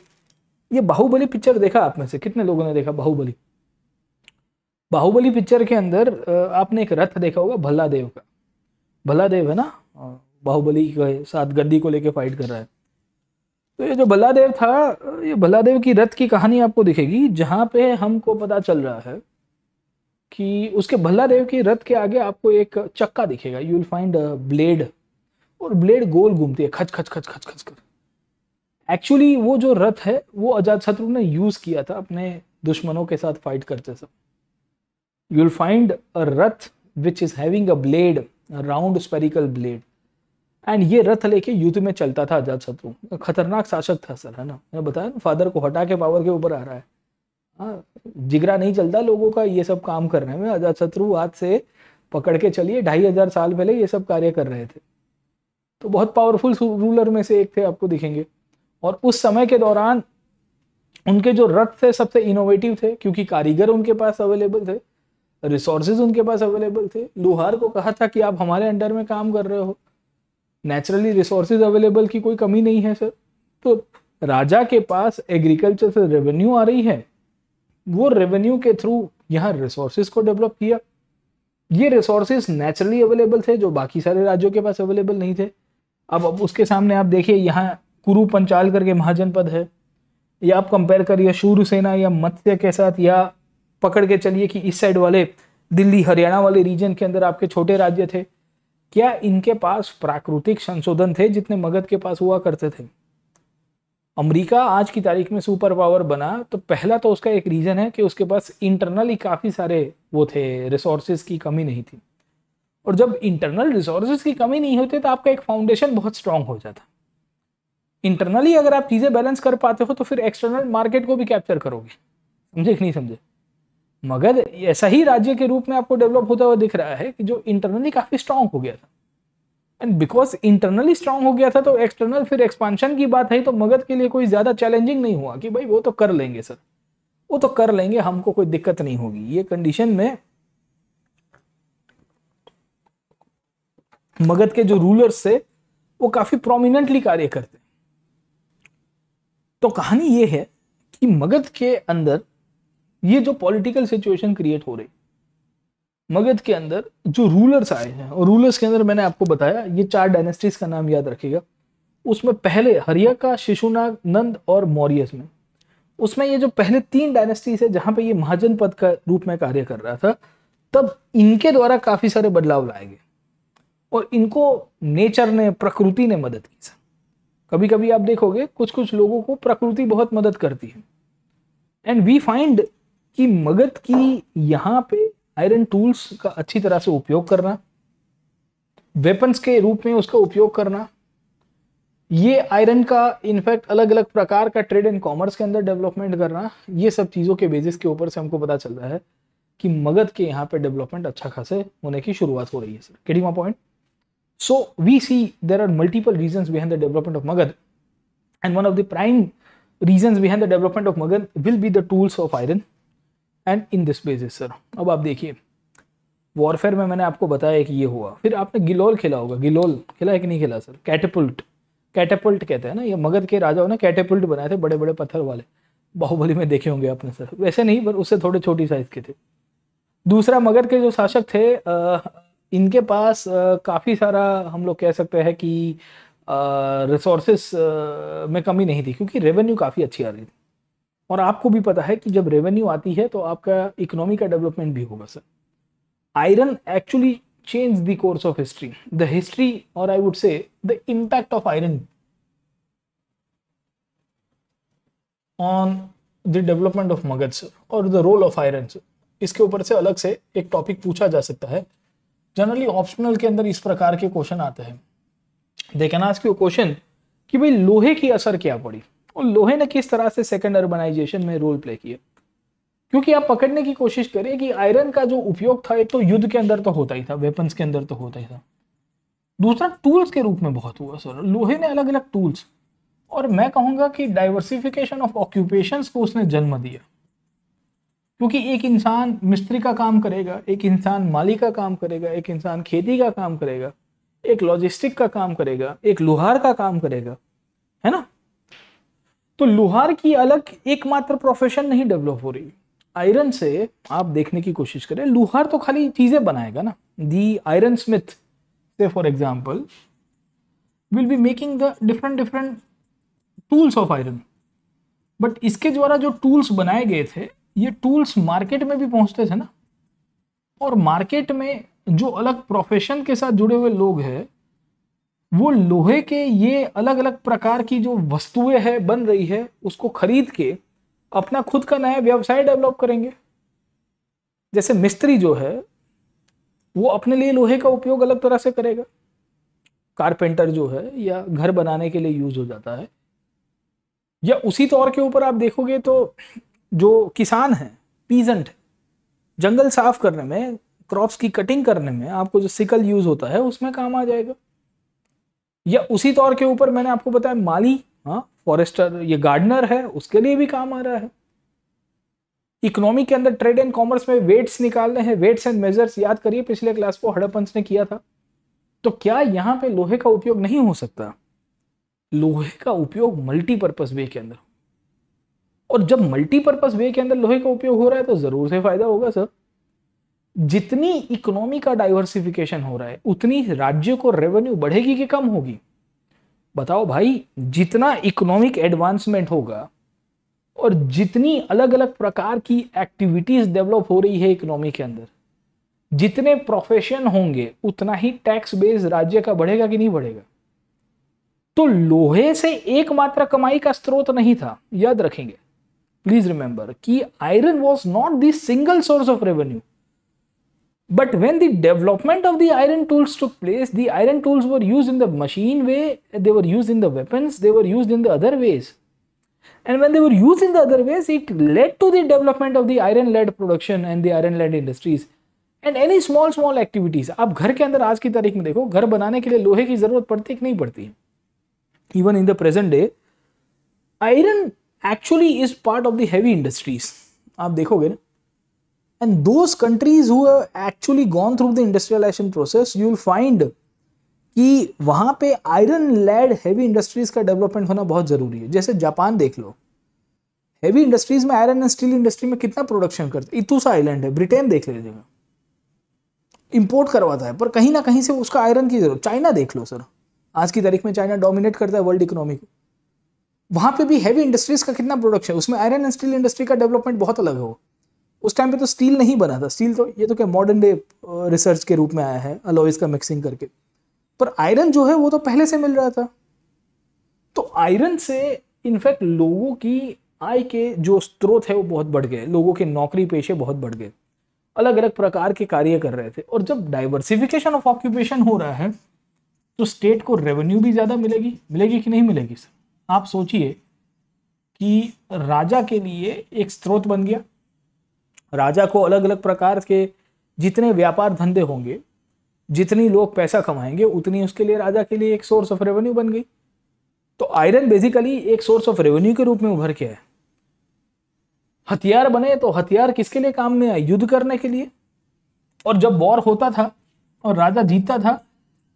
ये बाहुबली पिक्चर देखा आप में से कितने लोगों ने देखा बाहुबली बाहुबली पिक्चर के अंदर आपने एक रथ देखा होगा भल्ला देव का भल्ला देव है ना बाहुबली के साथ गद्दी को लेके फाइट कर रहा है तो ये जो भल्ला देव था ये भल्ला देव की रथ की कहानी आपको दिखेगी जहाँ पे हमको पता चल रहा है कि उसके भल्ला देव के रथ के आगे आपको एक चक्का दिखेगा यू विल फाइंड ब्लेड और ब्लेड गोल घूमती है खच खच खच खच खच कर एक्चुअली वो जो रथ है वो अजात शत्रु ने यूज किया था अपने दुश्मनों के साथ फाइट करते सब you will find a rath which is having a blade round spherical blade and ये रथ लेके युद्ध में चलता था अजात शत्रु खतरनाक शासक था सर है ना मैंने बताया ना फादर को हटा के पावर के ऊपर आ रहा है हाँ जिगरा नहीं चलता लोगों का ये सब काम करने में शत्रु आज से पकड़ के चलिए ढाई हजार साल पहले ये सब कार्य कर रहे थे तो बहुत पावरफुल रूलर में से एक थे आपको दिखेंगे और उस समय के दौरान उनके जो रथ थे सबसे इनोवेटिव थे क्योंकि कारीगर उनके पास अवेलेबल थे रिसोर्सेज उनके पास अवेलेबल थे लोहार को कहा था कि आप हमारे अंडर में काम कर रहे हो नेचुरली रिसोर्सेज अवेलेबल की कोई कमी नहीं है सर तो राजा के पास एग्रीकल्चर से रेवेन्यू आ रही है वो रेवेन्यू के थ्रू यहाँ रिसोर्सेज को डेवलप किया ये रिसोर्सेज नेचुरली अवेलेबल थे जो बाकी सारे राज्यों के पास अवेलेबल नहीं थे अब अब उसके सामने आप देखिए यहाँ कुरु पंचाल करके महाजनपद है या आप कंपेयर करिए शूर सेना या मत्स्य के साथ या पकड़ के चलिए कि इस साइड वाले दिल्ली हरियाणा वाले रीजन के अंदर आपके छोटे राज्य थे क्या इनके पास प्राकृतिक संशोधन थे जितने मगध के पास हुआ करते थे अमेरिका आज की तारीख में सुपर पावर बना तो पहला तो उसका एक रीज़न है कि उसके पास इंटरनली काफ़ी सारे वो थे रिसोर्स की कमी नहीं थी और जब इंटरनल रिसोर्स की कमी नहीं होती तो आपका एक फाउंडेशन बहुत स्ट्रांग हो जाता इंटरनली अगर आप चीज़ें बैलेंस कर पाते हो तो फिर एक्सटर्नल मार्केट को भी कैप्चर करोगे समझे कि नहीं समझे मगर ऐसा ही राज्य के रूप में आपको डेवलप होता हुआ दिख रहा है कि जो इंटरनली काफ़ी स्ट्रांग हो गया था एंड बिकॉज इंटरनली स्ट्रांग हो गया था तो एक्सटर्नल फिर एक्सपांशन की बात है तो मगध के लिए कोई ज़्यादा चैलेंजिंग नहीं हुआ कि भाई वो तो कर लेंगे सर वो तो कर लेंगे हमको कोई दिक्कत नहीं होगी ये कंडीशन में मगध के जो रूलर्स थे वो काफ़ी प्रोमिनेंटली कार्य करते तो कहानी ये है कि मगध के अंदर ये जो पॉलिटिकल सिचुएशन क्रिएट हो रही मगध के अंदर जो रूलर्स आए हैं और रूलर्स के अंदर मैंने आपको बताया ये चार डायनेस्टीज का नाम याद रखिएगा उसमें पहले हरिया का शिशुनाग नंद और मौर्य में उसमें ये जो पहले तीन डायनेस्टीज है जहाँ पे ये महाजन पद का रूप में कार्य कर रहा था तब इनके द्वारा काफी सारे बदलाव लाए गए और इनको नेचर ने प्रकृति ने मदद की कभी कभी आप देखोगे कुछ कुछ लोगों को प्रकृति बहुत मदद करती है एंड वी फाइंड कि मगध की यहाँ पे आयरन टूल्स का अच्छी तरह से उपयोग करना वेपन्स के रूप में उसका उपयोग करना ये आयरन का इनफैक्ट अलग अलग प्रकार का ट्रेड एंड कॉमर्स के अंदर डेवलपमेंट करना ये सब चीज़ों के बेसिस के ऊपर से हमको पता चल रहा है कि मगध के यहाँ पे डेवलपमेंट अच्छा खासे होने की शुरुआत हो रही है sir getting point so we see there are multiple reason behind the development of Magadh and one of the prime reason behind the development of Magadh will be the tools of iron and in this basis sir अब आप देखिए warfare में मैंने आपको बताया कि ये हुआ फिर आपने गिलोल खेला होगा गिलोल खेला है कि नहीं खेला सर कैटेपुल्ट कैटेपुल्ट कहते हैं ना ये मगध के राजाओं ने कैटेपुल्ट बनाए थे बड़े बड़े पत्थर वाले बाहुबली में देखे होंगे आपने सर वैसे नहीं पर उससे थोड़े छोटी साइज के थे दूसरा मगध के जो शासक थे आ, इनके पास काफ़ी सारा हम लोग कह सकते हैं कि रिसोर्सेस में कमी नहीं थी क्योंकि रेवेन्यू काफ़ी अच्छी आ रही थी और आपको भी पता है कि जब रेवेन्यू आती है तो आपका इकोनॉमी का डेवलपमेंट भी होगा sir iron actually change the course of history the history और I would say the impact of iron on the development of Magadh sir और the role of iron sir इसके ऊपर से अलग से एक टॉपिक पूछा जा सकता है जनरली ऑप्शनल के अंदर इस प्रकार के क्वेश्चन आते हैं दे कैन के क्वेश्चन कि भाई लोहे की असर क्या पड़ी और लोहे ने किस तरह से सेकेंड अर्बनाइजेशन में रोल प्ले किया क्योंकि आप पकड़ने की कोशिश करें कि आयरन का जो उपयोग था एक तो युद्ध के अंदर तो होता ही था वेपन्स के अंदर तो होता ही था दूसरा टूल्स के रूप में बहुत हुआ सर लोहे ने अलग अलग टूल्स और मैं कहूंगा कि डाइवर्सिफिकेशन ऑफ ऑक्यूपेशन को उसने जन्म दिया क्योंकि एक इंसान मिस्त्री का काम करेगा एक इंसान माली का काम करेगा एक इंसान खेती का काम करेगा एक लॉजिस्टिक का काम करेगा एक लोहार का काम करेगा है ना तो लुहार की अलग एकमात्र प्रोफेशन नहीं डेवलप हो रही आयरन से आप देखने की कोशिश करें लुहार तो खाली चीजें बनाएगा ना दी आयरन स्मिथ से for example will be making the different different tools of iron but इसके द्वारा जो टूल्स बनाए गए थे ये टूल्स मार्केट में भी पहुंचते थे ना और मार्केट में जो अलग प्रोफेशन के साथ जुड़े हुए लोग हैं वो लोहे के ये अलग अलग प्रकार की जो वस्तुएं हैं बन रही है उसको खरीद के अपना खुद का नया व्यवसाय डेवलप करेंगे जैसे मिस्त्री जो है वो अपने लिए लोहे का उपयोग अलग तरह से करेगा कारपेंटर जो है या घर बनाने के लिए यूज हो जाता है या उसी तौर के ऊपर आप देखोगे तो जो किसान है पीजेंट जंगल साफ करने में क्रॉप्स की कटिंग करने में आपको जो सिकल यूज होता है उसमें काम आ जाएगा या उसी तौर के ऊपर मैंने आपको बताया माली हाँ फॉरेस्टर ये गार्डनर है उसके लिए भी काम आ रहा है इकोनॉमी के अंदर ट्रेड एंड कॉमर्स में वेट्स निकालने हैं वेट्स एंड मेजर्स याद करिए पिछले क्लास को हड़पंस ने किया था तो क्या यहाँ पे लोहे का उपयोग नहीं हो सकता लोहे का उपयोग मल्टीपर्पज वे के अंदर और जब मल्टीपर्पज वे के अंदर लोहे का उपयोग हो रहा है तो जरूर से फायदा होगा सर जितनी इकोनॉमी का डाइवर्सिफिकेशन हो रहा है उतनी राज्य को रेवेन्यू बढ़ेगी कि कम होगी बताओ भाई जितना इकोनॉमिक एडवांसमेंट होगा और जितनी अलग अलग प्रकार की एक्टिविटीज डेवलप हो रही है इकोनॉमी के अंदर जितने प्रोफेशन होंगे उतना ही टैक्स बेस राज्य का बढ़ेगा कि नहीं बढ़ेगा तो लोहे से एकमात्र कमाई का स्रोत नहीं था याद रखेंगे प्लीज रिमेंबर कि आयरन वॉज नॉट दिंगल single source of revenue But when the development of the iron tools took place, the iron tools were used in the machine way, they were used in the weapons, they were used in the other ways. And when they were used in the other ways, it led to the development of the iron lead production and the iron lead industries. And any small small activities. आप घर के अंदर आज की तारीख में देखो घर बनाने के लिए लोहे की जरूरत पड़ती है नहीं पड़ती even in the present day iron actually is part of the heavy industries आप देखोगे ना and those countries who have actually gone through the industrialization process you will find कि वहाँ पे आयरन लेड हैवी इंडस्ट्रीज का development होना बहुत ज़रूरी है जैसे जापान देख लो हैवी इंडस्ट्रीज में आयरन एंड स्टील इंडस्ट्री में कितना प्रोडक्शन करते इतूसा आइलैंड है ब्रिटेन देख लीजिए इंपोर्ट करवाता है पर कहीं ना कहीं से उसका आयरन की जरूरत चाइना देख लो सर आज की तारीख में चाइना डोमिनेट करता है वर्ल्ड इकोनॉमी को वहाँ पे भी हैवी इंडस्ट्रीज का कितना प्रोडक्शन उसमें आयरन एंड स्टील इंडस्ट्री का डेवलपमेंट बहुत अलग है वो उस टाइम पे तो स्टील नहीं बना था स्टील तो ये तो क्या मॉडर्न डे रिसर्च के रूप में आया है अलॉइस का मिक्सिंग करके पर आयरन जो है वो तो पहले से मिल रहा था तो आयरन से इनफैक्ट लोगों की आय के जो स्रोत है वो बहुत बढ़ गए लोगों के नौकरी पेशे बहुत बढ़ गए अलग अलग प्रकार के कार्य कर रहे थे और जब डाइवर्सिफिकेशन ऑफ ऑक्यूपेशन हो रहा है तो स्टेट को रेवेन्यू भी ज़्यादा मिलेगी मिलेगी कि नहीं मिलेगी सर आप सोचिए कि राजा के लिए एक स्रोत बन गया राजा को अलग अलग प्रकार के जितने व्यापार धंधे होंगे जितनी लोग पैसा कमाएंगे उतनी उसके लिए राजा के लिए एक सोर्स ऑफ रेवेन्यू बन गई तो आयरन बेसिकली एक सोर्स ऑफ रेवेन्यू के रूप में उभर के है हथियार बने तो हथियार किसके लिए काम में आए युद्ध करने के लिए और जब वॉर होता था और राजा जीतता था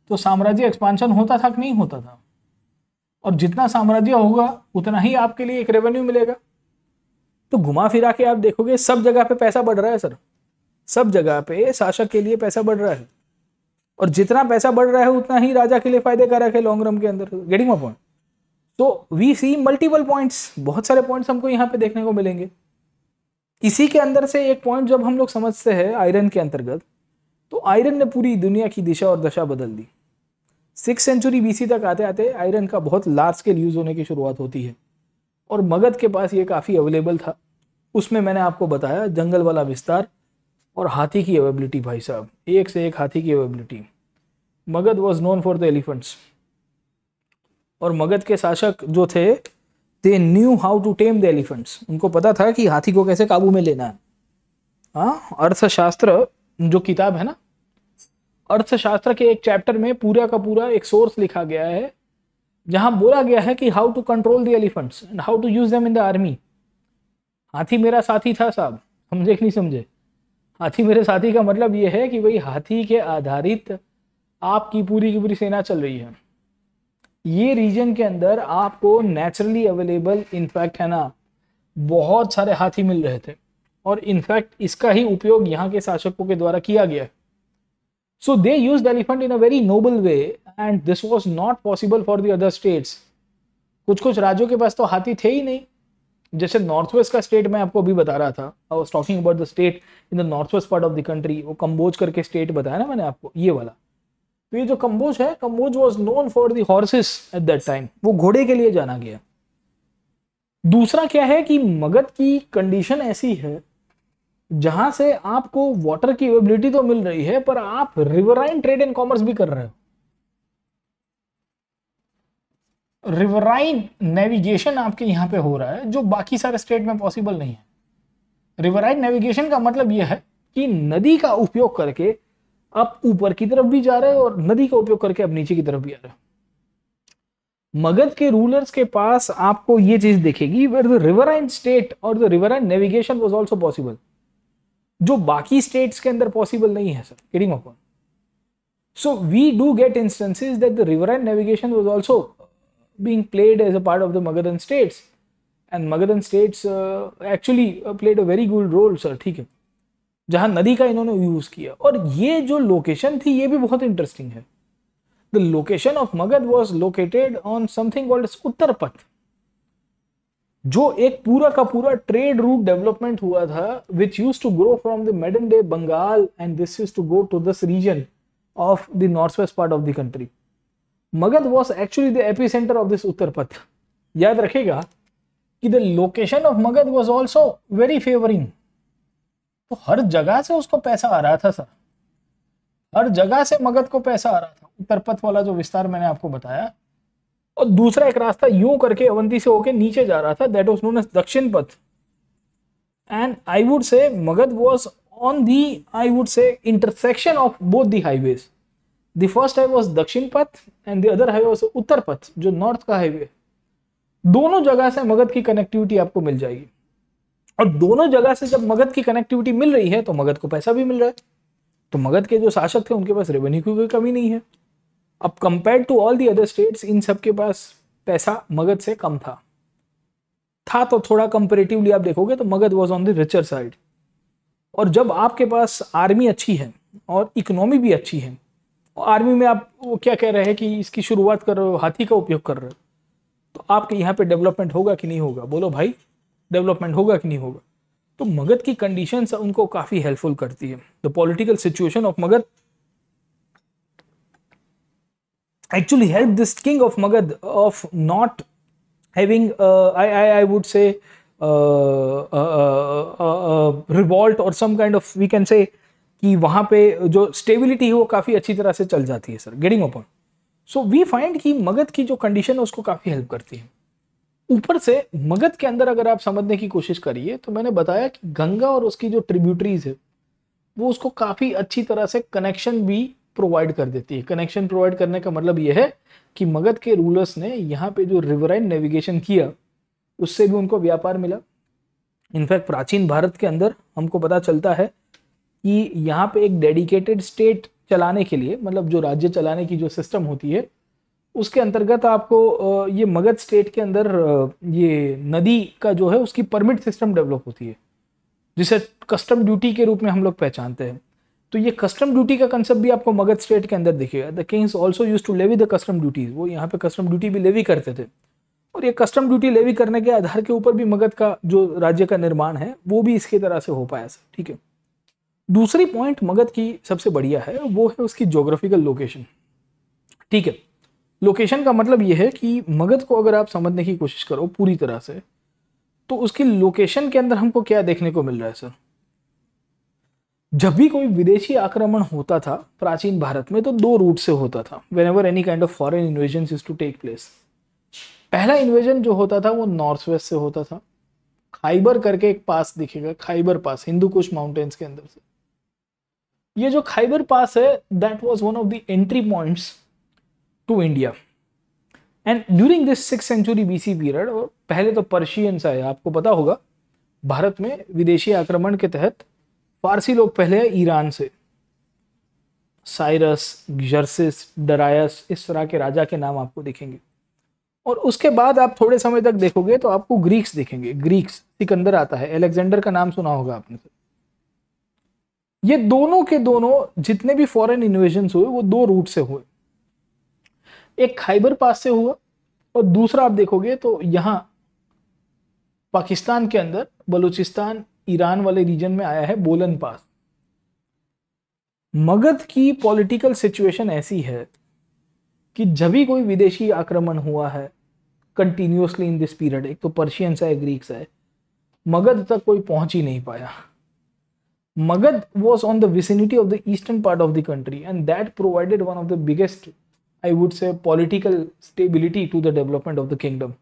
तो साम्राज्य एक्सपांशन होता था कि नहीं होता था और जितना साम्राज्य होगा उतना ही आपके लिए एक रेवेन्यू मिलेगा तो घुमा फिरा के आप देखोगे सब जगह पे पैसा बढ़ रहा है सर सब जगह पे शासक के लिए पैसा बढ़ रहा है और जितना पैसा बढ़ रहा है उतना ही राजा के लिए फायदेकारक है लॉन्ग रन के अंदर गेटिंग माई पॉइंट तो वी सी मल्टीपल पॉइंट्स बहुत सारे पॉइंट्स हमको यहाँ पे देखने को मिलेंगे इसी के अंदर से एक पॉइंट जब हम लोग समझते हैं आयरन के अंतर्गत तो आयरन ने पूरी दुनिया की दिशा और दशा बदल दी सिक्स सेंचुरी बीसी तक आते आते आयरन का बहुत लार्ज स्केल यूज़ होने की शुरुआत होती है और मगध के पास ये काफ़ी अवेलेबल था उसमें मैंने आपको बताया जंगल वाला विस्तार और हाथी की अवेबिलिटी भाई साहब एक से एक हाथी की availability Magadh was known for the elephants और मगध के शासक जो थे they knew how to tame the elephants उनको पता था कि हाथी को कैसे काबू में लेना है हाँ अर्थशास्त्र जो किताब है ना अर्थशास्त्र के एक चैप्टर में पूरा का पूरा एक सोर्स लिखा गया है जहां बोला गया है कि how to control the elephants and how to use them in the army हाथी मेरा साथी था साहब समझे कि नहीं समझे हाथी मेरे साथी का मतलब ये है कि भाई हाथी के आधारित आपकी पूरी की पूरी सेना चल रही है ये रीजन के अंदर आपको नेचुरली अवेलेबल इनफैक्ट है ना बहुत सारे हाथी मिल रहे थे और इनफैक्ट इसका ही उपयोग यहाँ के शासकों के द्वारा किया गया है So they used elephant in a very noble way and this was not possible for the other states. कुछ कुछ राज्यों के पास तो हाथी थे ही नहीं जैसे नॉर्थ वेस्ट का स्टेट मैं आपको अभी बता रहा था I was talking about the state in the north west part of the country वो कम्बोज करके स्टेट बताया ना मैंने आपको ये वाला तो ये जो कम्बोज है Kamboj was known for the horses at that time वो घोड़े के लिए जाना गया दूसरा क्या है कि मगध की कंडीशन ऐसी है जहां से आपको वाटर की अवेबिलिटी तो मिल रही है पर आप रिवराइन ट्रेड एंड कॉमर्स भी कर रहे हो रिवराइन नेविगेशन आपके यहां पे हो रहा है जो बाकी सारे स्टेट में पॉसिबल नहीं है रिवराइन नेविगेशन का मतलब यह है कि नदी का उपयोग करके आप ऊपर की तरफ भी जा रहे हो और नदी का उपयोग करके आप नीचे की तरफ भी आ रहे हो मगध के रूलर्स के पास आपको ये चीज देखेगी वेर द रिवराइन स्टेट और the riverine navigation was also possible जो बाकी स्टेट्स के अंदर पॉसिबल नहीं है sir getting upon so we do get instances that the river and navigation was also being played as a part of the Magadhan states and Magadhan states actually played a very good role sir ठीक है जहां नदी का इन्होंने use किया और ये जो लोकेशन थी ये भी बहुत इंटरेस्टिंग है the location of Magadh was located on something Uttar Path जो एक पूरा का पूरा ट्रेड रूट डेवलपमेंट हुआ था which use to grow from the maiden day Bengal and this use to go to this region of the north west part of the country Magadh was actually the epicentre of this Uttar Path याद रखेगा कि the location of Magadh was also very favouring तो हर जगह से उसको पैसा आ रहा था सर हर जगह से मगध को पैसा आ रहा था उत्तर पथ वाला जो विस्तार मैंने आपको बताया और दूसरा एक रास्ता यू करके अवंती से होके नीचे जा रहा था दैट वॉज नोन एज दक्षिण Path and I would say Magadh was on the I would say intersection of both the highways the first highway was Dakshin Path and the other highway was Uttar Path जो नॉर्थ का हाईवे दोनों जगह से मगध की कनेक्टिविटी आपको मिल जाएगी और दोनों जगह से जब मगध की कनेक्टिविटी मिल रही है तो मगध को पैसा भी मिल रहा है तो मगध के जो शासक थे उनके पास रेवेन्यू की कोई कमी नहीं है अब compare to all the other states इन सब के पास पैसा मगध से कम था था तो थोड़ा कंपेरेटिवली आप देखोगे तो Magadh was on the richer side और जब आपके पास आर्मी अच्छी है और इकोनॉमी भी अच्छी है आर्मी में आप वो क्या कह रहे हैं कि इसकी शुरुआत कर रहे हो हाथी का उपयोग कर रहे हो तो आपके यहाँ पे डेवलपमेंट होगा कि नहीं होगा बोलो भाई डेवलपमेंट होगा कि नहीं होगा तो मगध की कंडीशन उनको काफ़ी हेल्पफुल करती है the political situation of Magadh actually helped this king of Magad of not having, uh, I, I, I, would say, uh, uh, uh, uh, revolt or some kind of, we can say, कि वहाँ पे जो stability है वो काफ़ी अच्छी तरह से चल जाती है sir getting open so we find कि मगध की जो कंडीशन है उसको काफ़ी हेल्प करती है ऊपर से मगध के अंदर अगर आप समझने की कोशिश करिए तो मैंने बताया कि गंगा और उसकी जो ट्रिब्यूटरीज है वो उसको काफ़ी अच्छी तरह से कनेक्शन भी प्रोवाइड कर देती है कनेक्शन प्रोवाइड करने का मतलब यह है कि मगध के रूलर्स ने यहाँ पे जो रिवराइन नेविगेशन किया उससे भी उनको व्यापार मिला इनफैक्ट प्राचीन भारत के अंदर हमको पता चलता है कि यहाँ पे एक डेडिकेटेड स्टेट चलाने के लिए मतलब जो राज्य चलाने की जो सिस्टम होती है उसके अंतर्गत आपको ये मगध स्टेट के अंदर ये नदी का जो है उसकी परमिट सिस्टम डेवलप होती है जिसे कस्टम ड्यूटी के रूप में हम लोग पहचानते हैं तो ये कस्टम ड्यूटी का कंसेप्ट भी आपको मगध स्टेट के अंदर दिखेगा the kings also use to levy the custom duties वो यहाँ पे कस्टम ड्यूटी भी लेवी करते थे और ये कस्टम ड्यूटी लेवी करने के आधार के ऊपर भी मगध का जो राज्य का निर्माण है वो भी इसकी तरह से हो पाया सर ठीक है दूसरी पॉइंट मगध की सबसे बढ़िया है वो है उसकी जोग्राफिकल लोकेशन ठीक है लोकेशन का मतलब ये है कि मगध को अगर आप समझने की कोशिश करो पूरी तरह से तो उसकी लोकेशन के अंदर हमको क्या देखने को मिल रहा है सर जब भी कोई विदेशी आक्रमण होता था प्राचीन भारत में तो दो रूट से होता था whenever any kind of foreign invasion is to take place पहला इन्वेजन जो होता था वो नॉर्थ वेस्ट से होता था खाइबर करके एक पास दिखेगा खाइबर पास हिंदू कुश माउंटेन्स के अंदर से ये जो खाइबर पास है that was one of the entry points to India and during this six century BC period और पहले तो पर्शियंस आए आपको पता होगा भारत में विदेशी आक्रमण के तहत फारसी लोग पहले ईरान से साइरस जर्सिस डरायस इस तरह के राजा के नाम आपको दिखेंगे और उसके बाद आप थोड़े समय तक देखोगे तो आपको ग्रीक्स दिखेंगे ग्रीक्स सिकंदर आता है एलेक्जेंडर का नाम सुना होगा आपने तो। ये दोनों के दोनों जितने भी फॉरेन इन्वेजन हुए वो दो रूट से हुए एक खाइबर पास से हुआ और दूसरा आप देखोगे तो यहां पाकिस्तान के अंदर बलूचिस्तान ईरान वाले रीजन में आया है बोलन पास मगध की पॉलिटिकल सिचुएशन ऐसी है कि जब भी कोई विदेशी आक्रमण हुआ है कंटिन्यूसली इन दिस पीरियड एक तो पर्शियंस है ग्रीक्स है मगध तक कोई पहुंच ही नहीं पाया Magadh was on the vicinity of the eastern part of the country and that provided one of the biggest I would say political stability to the development of the kingdom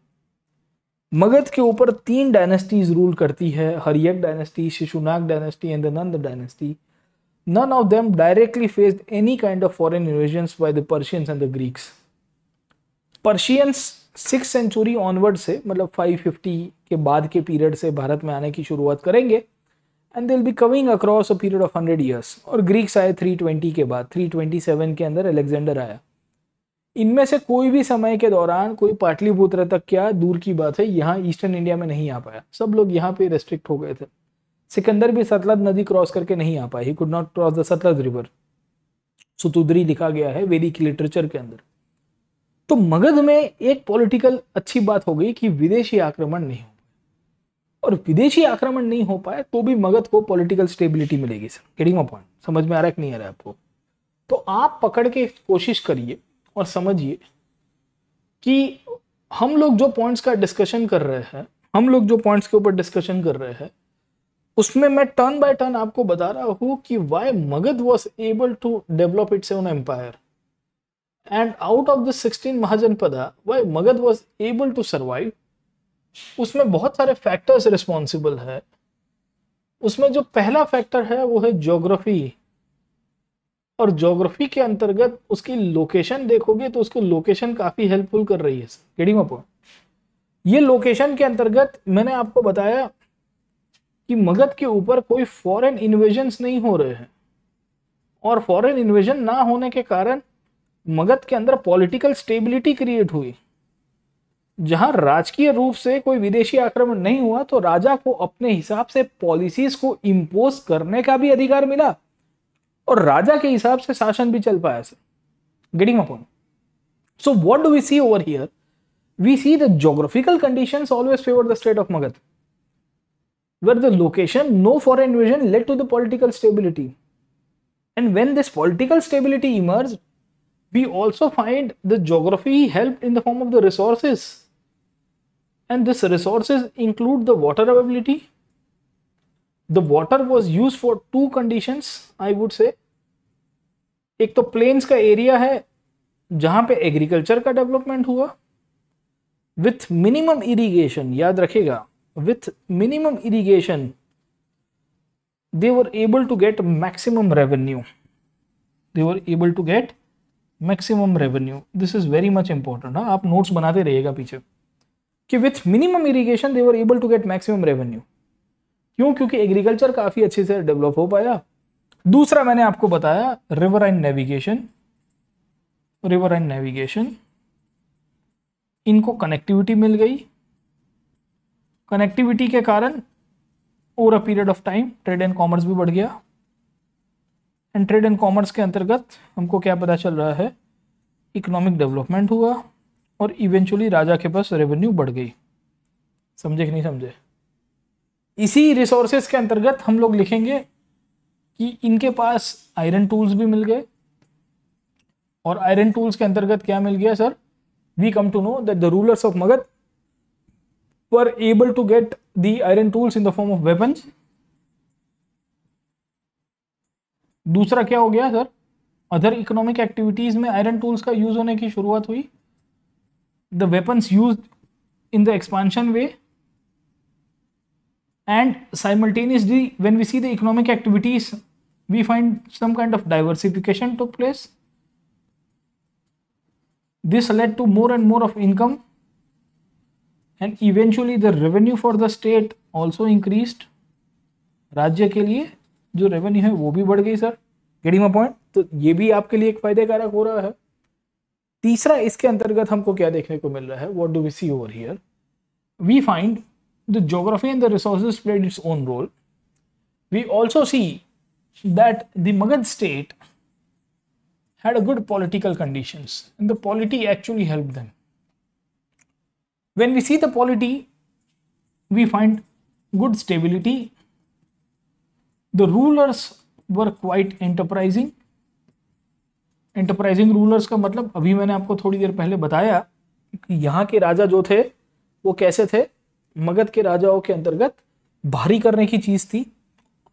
Magadh के ऊपर तीन डायनेस्टीज रूल करती है Haryanka dynasty Shishunaga dynasty and the Nanda dynasty none of them directly faced any kind of foreign invasions by the Persians and the Greeks Persians six century onward से मतलब 550 के बाद के पीरियड से भारत में आने की शुरुआत करेंगे and they'll be coming across a period of hundred years और ग्रीक्स आए 320 के बाद 327 के अंदर अलेक्जेंडर आया इनमें से कोई भी समय के दौरान कोई पाटलिपुत्र तक क्या दूर की बात है यहाँ ईस्टर्न इंडिया में नहीं आ पाया सब लोग यहाँ पे रेस्ट्रिक्ट हो गए थे सिकंदर भी सतलज नदी क्रॉस करके नहीं आ पाया he could not cross the Sutlej river Sutudri लिखा गया है वेदिक लिटरेचर के अंदर तो मगध में एक पॉलिटिकल अच्छी बात हो गई कि विदेशी आक्रमण नहीं हो और विदेशी आक्रमण नहीं हो पाए तो भी मगध को पॉलिटिकल स्टेबिलिटी मिलेगी सर गेटिंग पॉइंट समझ में आ रहा है कि नहीं आ रहा है आपको तो आप पकड़ के कोशिश करिए और समझिए कि हम लोग जो पॉइंट्स का डिस्कशन कर रहे हैं हम लोग जो पॉइंट्स के ऊपर डिस्कशन कर रहे हैं उसमें मैं टर्न बाय टर्न आपको बता रहा हूँ कि why Magadha was able to develop its own empire and out of sixteen sixteen Mahajanapada why Magadha was able to survive उसमें बहुत सारे फैक्टर्स रिस्पॉन्सिबल है उसमें जो पहला फैक्टर है वो है ज्योग्राफी और जोग्राफी के अंतर्गत उसकी लोकेशन देखोगे तो उसको लोकेशन काफ़ी हेल्पफुल कर रही है गेटिंग अपॉन ये लोकेशन के अंतर्गत मैंने आपको बताया कि मगध के ऊपर कोई फॉरेन इन्वेजन नहीं हो रहे हैं और फॉरेन इन्वेजन ना होने के कारण मगध के अंदर पॉलिटिकल स्टेबिलिटी क्रिएट हुई जहां राजकीय रूप से कोई विदेशी आक्रमण नहीं हुआ तो राजा को अपने हिसाब से पॉलिसीज को इम्पोज करने का भी अधिकार मिला और राजा के हिसाब से शासन भी चल पाया sir getting upon so what do we see over here we see the geographical condition always favour the state of Magadha where the location no for vision led to the political stability and when this political stability emerge we also find the geography help in the form of the resources and this resources include the water availability the water was used for two conditions i would say ek to plains ka area hai jahan pe agriculture ka development hua with minimum irrigation yaad rakhega with minimum irrigation they were able to get maximum revenue they were able to get maximum revenue this is very much important ha aap notes banate रहिएगा piche ki with minimum irrigation they were able to get maximum revenue क्यों क्योंकि agriculture काफ़ी अच्छे से develop हो पाया दूसरा मैंने आपको बताया river and navigation river and navigation इनको कनेक्टिविटी मिल गई कनेक्टिविटी के कारण over a period of time trade and commerce भी बढ़ गया एंड ट्रेड एंड कॉमर्स के अंतर्गत हमको क्या पता चल रहा है इकोनॉमिक डेवलपमेंट हुआ और इवेंचुअली राजा के पास रेवेन्यू बढ़ गई समझे कि नहीं समझे इसी रिसोर्सेस के अंतर्गत हम लोग लिखेंगे कि इनके पास आयरन टूल्स भी मिल गए और आयरन टूल्स के अंतर्गत क्या मिल गया sir we come to know that the rulers of Magadha were able to get the iron tools in the form of weapons दूसरा क्या हो गया सर अदर इकोनॉमिक एक्टिविटीज में आयरन टूल्स का यूज होने की शुरुआत हुई the weapons use in the expansion way and simultaneously when we see the economic activities we find some kind of diversification took place this led to more and more of income and eventually the revenue for the state also increased राज्य के लिए जो revenue है वो भी बढ़ गई sir getting my point तो ये भी आपके लिए एक फायदे कारक हो रहा है तीसरा इसके अंतर्गत हमको क्या देखने को मिल रहा है what do we see over here we find the geography and the resources played its own role. We also see that the Magad state had a good political conditions and the polity actually helped them. When we see the polity, we find good stability. The rulers were quite enterprising. enterprising rulers का मतलब अभी मैंने आपको थोड़ी देर पहले बताया कि यहाँ के राजा जो थे वो कैसे थे मगध के राजाओं के अंतर्गत भारी करने की चीज़ थी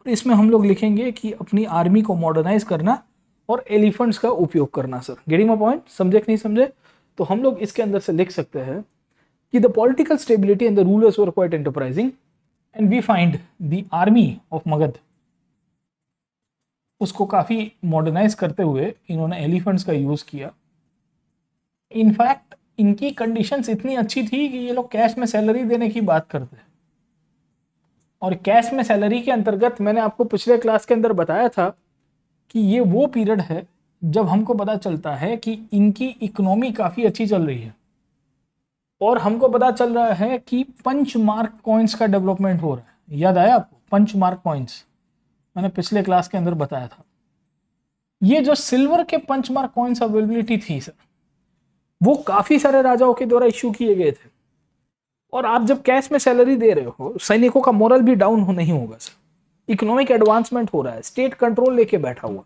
और इसमें हम लोग लिखेंगे कि अपनी आर्मी को मॉडर्नाइज करना और एलिफेंट्स का उपयोग करना सर गेडिंग माई पॉइंट समझे कि नहीं समझे तो हम लोग इसके अंदर से लिख सकते हैं कि the political stability and the rulers were quite enterprising and we find the army of Magadha उसको काफ़ी मॉडर्नाइज करते हुए इन्होंने एलिफेंट्स का यूज़ किया इनफैक्ट इनकी कंडीशंस इतनी अच्छी थी कि ये लोग कैश में सैलरी देने की बात करते हैं और कैश में सैलरी के अंतर्गत मैंने आपको पिछले क्लास के अंदर बताया था कि ये वो पीरियड है जब हमको पता चलता है कि इनकी इकोनॉमी काफ़ी अच्छी चल रही है और हमको पता चल रहा है कि पंच मार्क कॉइन्स का डेवलपमेंट हो रहा है याद आया आपको पंच मार्क कॉइन्स मैंने पिछले क्लास के अंदर बताया था ये जो सिल्वर के पंच मार्क कॉइन्स अवेलेबिलिटी थी सर वो काफ़ी सारे राजाओं के द्वारा इश्यू किए गए थे और आप जब कैश में सैलरी दे रहे हो सैनिकों का मोरल भी डाउन हो नहीं होगा सर इकोनॉमिक एडवांसमेंट हो रहा है स्टेट कंट्रोल लेके बैठा हुआ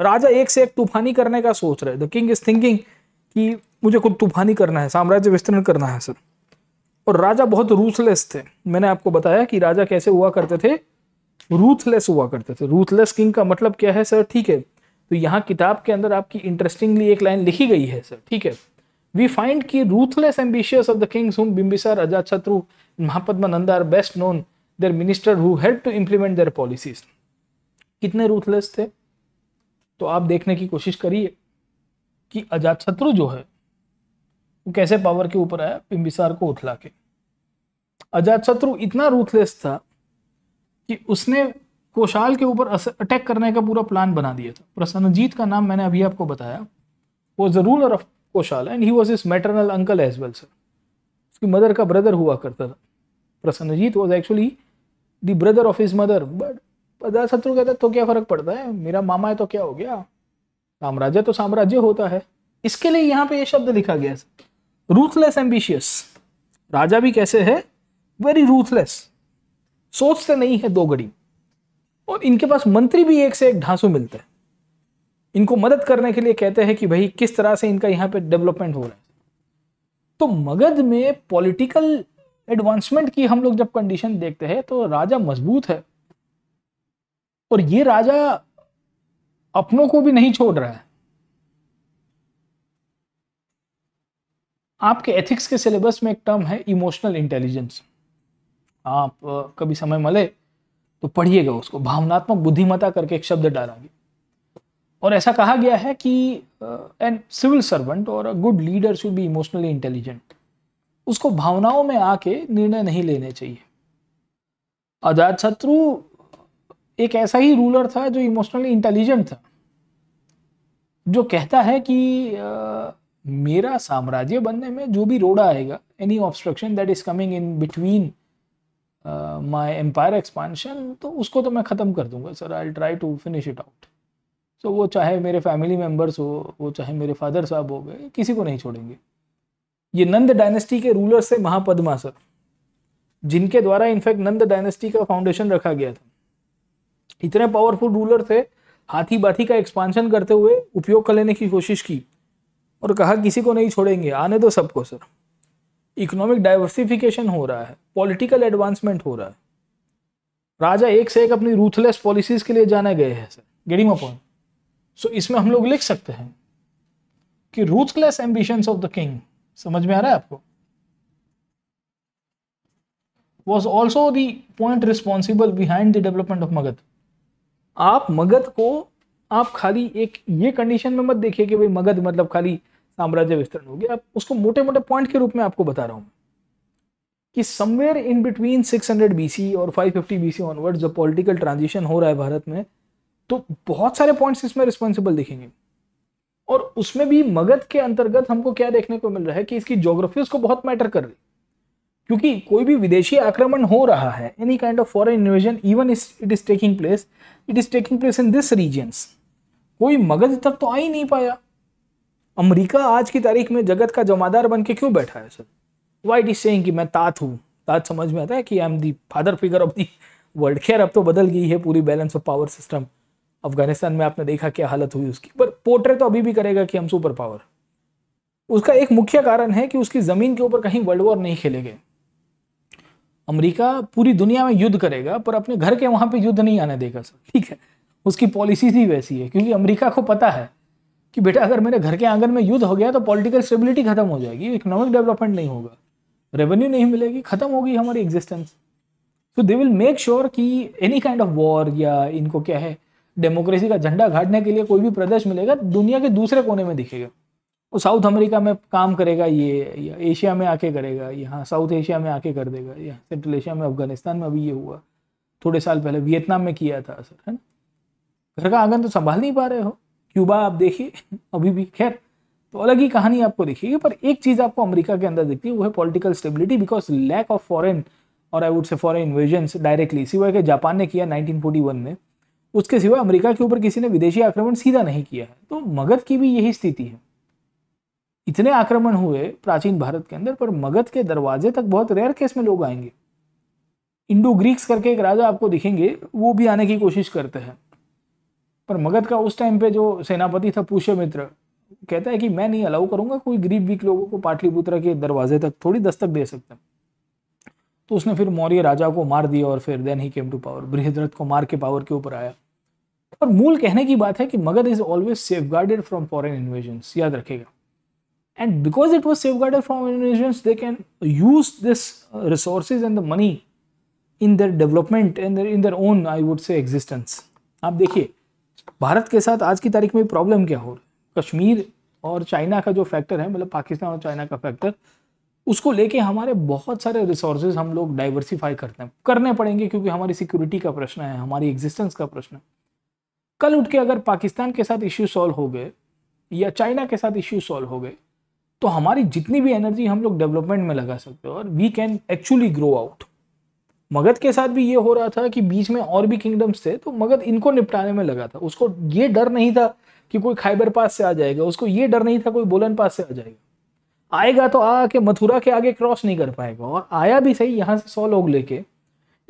राजा एक से एक तूफानी करने का सोच रहे द किंग इज थिंकिंग कि मुझे कुछ तूफानी करना है साम्राज्य विस्तरण करना है सर और राजा बहुत रूथलेस थे मैंने आपको बताया कि राजा कैसे हुआ करते थे रूथलेस हुआ करते थे रूथलेस किंग का मतलब क्या है सर ठीक है तो यहाँ किताब के अंदर आपकी इंटरेस्टिंगली एक लाइन लिखी गई है सर ठीक है वी फाइंड की ruthless ambitious of the kings whom Bimbisara Ajat Mahapadma Nanda are best known their minister who help to implement their policies कितने रूथलेस थे तो आप देखने की कोशिश करिए कि अजात जो है वो कैसे पावर के ऊपर आया बिंबिसार को उथला के अजात इतना रूथलेस था कि उसने कोशाल के ऊपर अटैक करने का पूरा प्लान बना दिया था प्रसन्नजीत का नाम मैंने अभी आपको बताया वो जरूर ruler of Kosala and he was his maternal uncle as well sir उसकी मदर का ब्रदर हुआ करता था Prasenajit was actually the brother of his mother but पदा शत्रु कहते तो क्या फर्क पड़ता है मेरा मामा है तो क्या हो गया साम्राज्य तो साम्राज्य होता है इसके लिए यहाँ पे ये शब्द लिखा गया है रूथलेस एम्बिशियस राजा भी कैसे है वेरी रूथलेस सोचते नहीं है दो घड़ी और इनके पास मंत्री भी एक से एक ढांसू मिलते हैं इनको मदद करने के लिए कहते हैं कि भाई किस तरह से इनका यहाँ पे डेवलपमेंट हो रहा है तो मगध में पॉलिटिकल एडवांसमेंट की हम लोग जब कंडीशन देखते हैं तो राजा मजबूत है और ये राजा अपनों को भी नहीं छोड़ रहा है आपके एथिक्स के सिलेबस में एक टर्म है इमोशनल इंटेलिजेंस आप कभी समय मिले तो पढ़िएगा उसको भावनात्मक बुद्धिमता करके एक शब्द डालेंगे और ऐसा कहा गया है कि एन सिविल सर्वेंट और a good leader should be emotionally intelligent उसको भावनाओं में आके निर्णय नहीं लेने चाहिए अजात शत्रु एक ऐसा ही रूलर था जो इमोशनली इंटेलिजेंट था जो कहता है कि आ, मेरा साम्राज्य बनने में जो भी रोड़ा आएगा any obstruction that is coming in between my empire expansion तो उसको तो मैं ख़त्म कर दूंगा sir I try to finish it out तो वो चाहे मेरे फैमिली मेम्बर्स हो वो चाहे मेरे फादर साहब हो गए किसी को नहीं छोड़ेंगे ये नंद डायनेस्टी के रूलर्स थे महापद्मा सर जिनके द्वारा इनफैक्ट नंद डायनेस्टी का फाउंडेशन रखा गया था इतने पावरफुल रूलर थे हाथी बाथी का एक्सपांशन करते हुए उपयोग कर लेने की कोशिश की और कहा किसी को नहीं छोड़ेंगे आने दो सबको सर इकोनॉमिक डाइवर्सिफिकेशन हो रहा है पॉलिटिकल एडवांसमेंट हो रहा है राजा एक से एक अपनी रूथलेस पॉलिसीज के लिए जाने गए हैं सर गेडिमा पॉइंट सो इसमें हम लोग लिख सकते हैं कि ruthless ambition of the king समझ में आ रहा है आपको वॉज ऑल्सो दॉइंट responsible behind the development of Magadha आप मगध को आप खाली एक ये कंडीशन में मत देखिए कि भाई मगध मतलब खाली साम्राज्य विस्तरण हो गया आप उसको मोटे मोटे पॉइंट के रूप में आपको बता रहा हूं कि समवेयर इन बिटवीन 600 बीसी और 550 बीसी ऑनवर्ड्स जब पॉलिटिकल ट्रांजिशन हो रहा है भारत में तो बहुत सारे पॉइंट्स इसमें रिस्पॉन्सिबल दिखेंगे और उसमें भी मगध के अंतर्गत हमको क्या देखने को मिल रहा है कि इसकी ज्योग्राफी उसको बहुत मैटर कर रही क्योंकि कोई भी विदेशी आक्रमण हो रहा है any kind of foreign invasion even it is taking place it is taking place in this regions कोई मगध तक तो आ ही नहीं पाया अमेरिका आज की तारीख में जगत का जमादार बन के क्यों बैठा है सर वाइट इज सेइंग कि मैं तात हूँ तात समझ में आता है कि I am the father figure of the world खैर अब तो बदल गई है पूरी balance of power system Afghanistan में आपने देखा क्या हालत हुई उसकी पर पोर्ट्रेट तो अभी भी करेगा कि हम सुपर पावर उसका एक मुख्य कारण है कि उसकी ज़मीन के ऊपर कहीं वर्ल्ड वॉर नहीं खेले गए अमरीका पूरी दुनिया में युद्ध करेगा पर अपने घर के वहाँ पर युद्ध नहीं आने देगा सर ठीक है उसकी पॉलिसी ही वैसी है क्योंकि अमरीका को पता है कि बेटा अगर मेरे घर के आंगन में युद्ध हो गया तो पॉलिटिकल स्टेबिलिटी खत्म हो जाएगी इकोनॉमिक डेवलपमेंट नहीं होगा रेवेन्यू नहीं मिलेगी खत्म होगी हमारी एग्जिस्टेंस तो दे विल मेक श्योर कि एनी काइंड ऑफ वॉर या इनको क्या है डेमोक्रेसी का झंडा गाड़ने के लिए कोई भी प्रदेश मिलेगा तो दुनिया के दूसरे कोने में दिखेगा वो साउथ अमेरिका में काम करेगा ये या एशिया में आके करेगा यहाँ साउथ एशिया में आके कर देगा या सेंट्रल एशिया में अफगानिस्तान में अभी ये हुआ थोड़े साल पहले वियतनाम में किया था असर है ना घर का आंगन तो संभाल नहीं पा रहे हो क्यूबा आप देखिए अभी भी खैर तो अलग ही कहानी आपको दिखेगी पर एक चीज़ आपको अमेरिका के अंदर दिखती है वो है political stability because lack of foreign और I would say foreign invasion directly सिवाय के जापान ने किया 1941 में उसके सिवा अमेरिका के ऊपर किसी ने विदेशी आक्रमण सीधा नहीं किया है तो मगध की भी यही स्थिति है इतने आक्रमण हुए प्राचीन भारत के अंदर पर मगध के दरवाजे तक बहुत रेयर केस में लोग आएंगे इंडो ग्रीक्स करके एक राजा आपको दिखेंगे वो भी आने की कोशिश करते हैं पर मगध का उस टाइम पे जो सेनापति था पुष्यमित्र कहता है कि मैं नहीं अलाउ करूंगा कोई गरीब वीक लोगों को पाटलिपुत्र के दरवाजे तक थोड़ी दस्तक दे सकते तो उसने फिर मौर्य राजा को मार दिया और फिर then he came to power Brihadratha को मार के पावर के ऊपर आया पर मूल कहने की बात है कि Magadha is always safe guarded from foreign invasions याद रखेगा and because it was safe guarded from invasions they can use this resource and the money in their development and in their own I would say existence आप देखिए भारत के साथ आज की तारीख में प्रॉब्लम क्या हो रही है कश्मीर और चाइना का जो फैक्टर है मतलब पाकिस्तान और चाइना का फैक्टर उसको लेके हमारे बहुत सारे रिसोर्सेज हम लोग डाइवर्सिफाई करते हैं करने पड़ेंगे क्योंकि हमारी सिक्योरिटी का प्रश्न है हमारी एग्जिस्टेंस का प्रश्न है कल उठ के अगर पाकिस्तान के साथ इश्यू सॉल्व हो गए या चाइना के साथ इश्यू सॉल्व हो गए तो हमारी जितनी भी एनर्जी हम लोग डेवलपमेंट में लगा सकते हैं और we can actually grow out Magadha के साथ भी ये हो रहा था कि बीच में और भी किंगडम्स थे तो मगध इनको निपटाने में लगा था उसको ये डर नहीं था कि कोई खाइबर पास से आ जाएगा उसको ये डर नहीं था कोई बोलन पास से आ जाएगा आएगा तो आके मथुरा के आगे क्रॉस नहीं कर पाएगा और आया भी सही यहाँ से सौ लोग लेके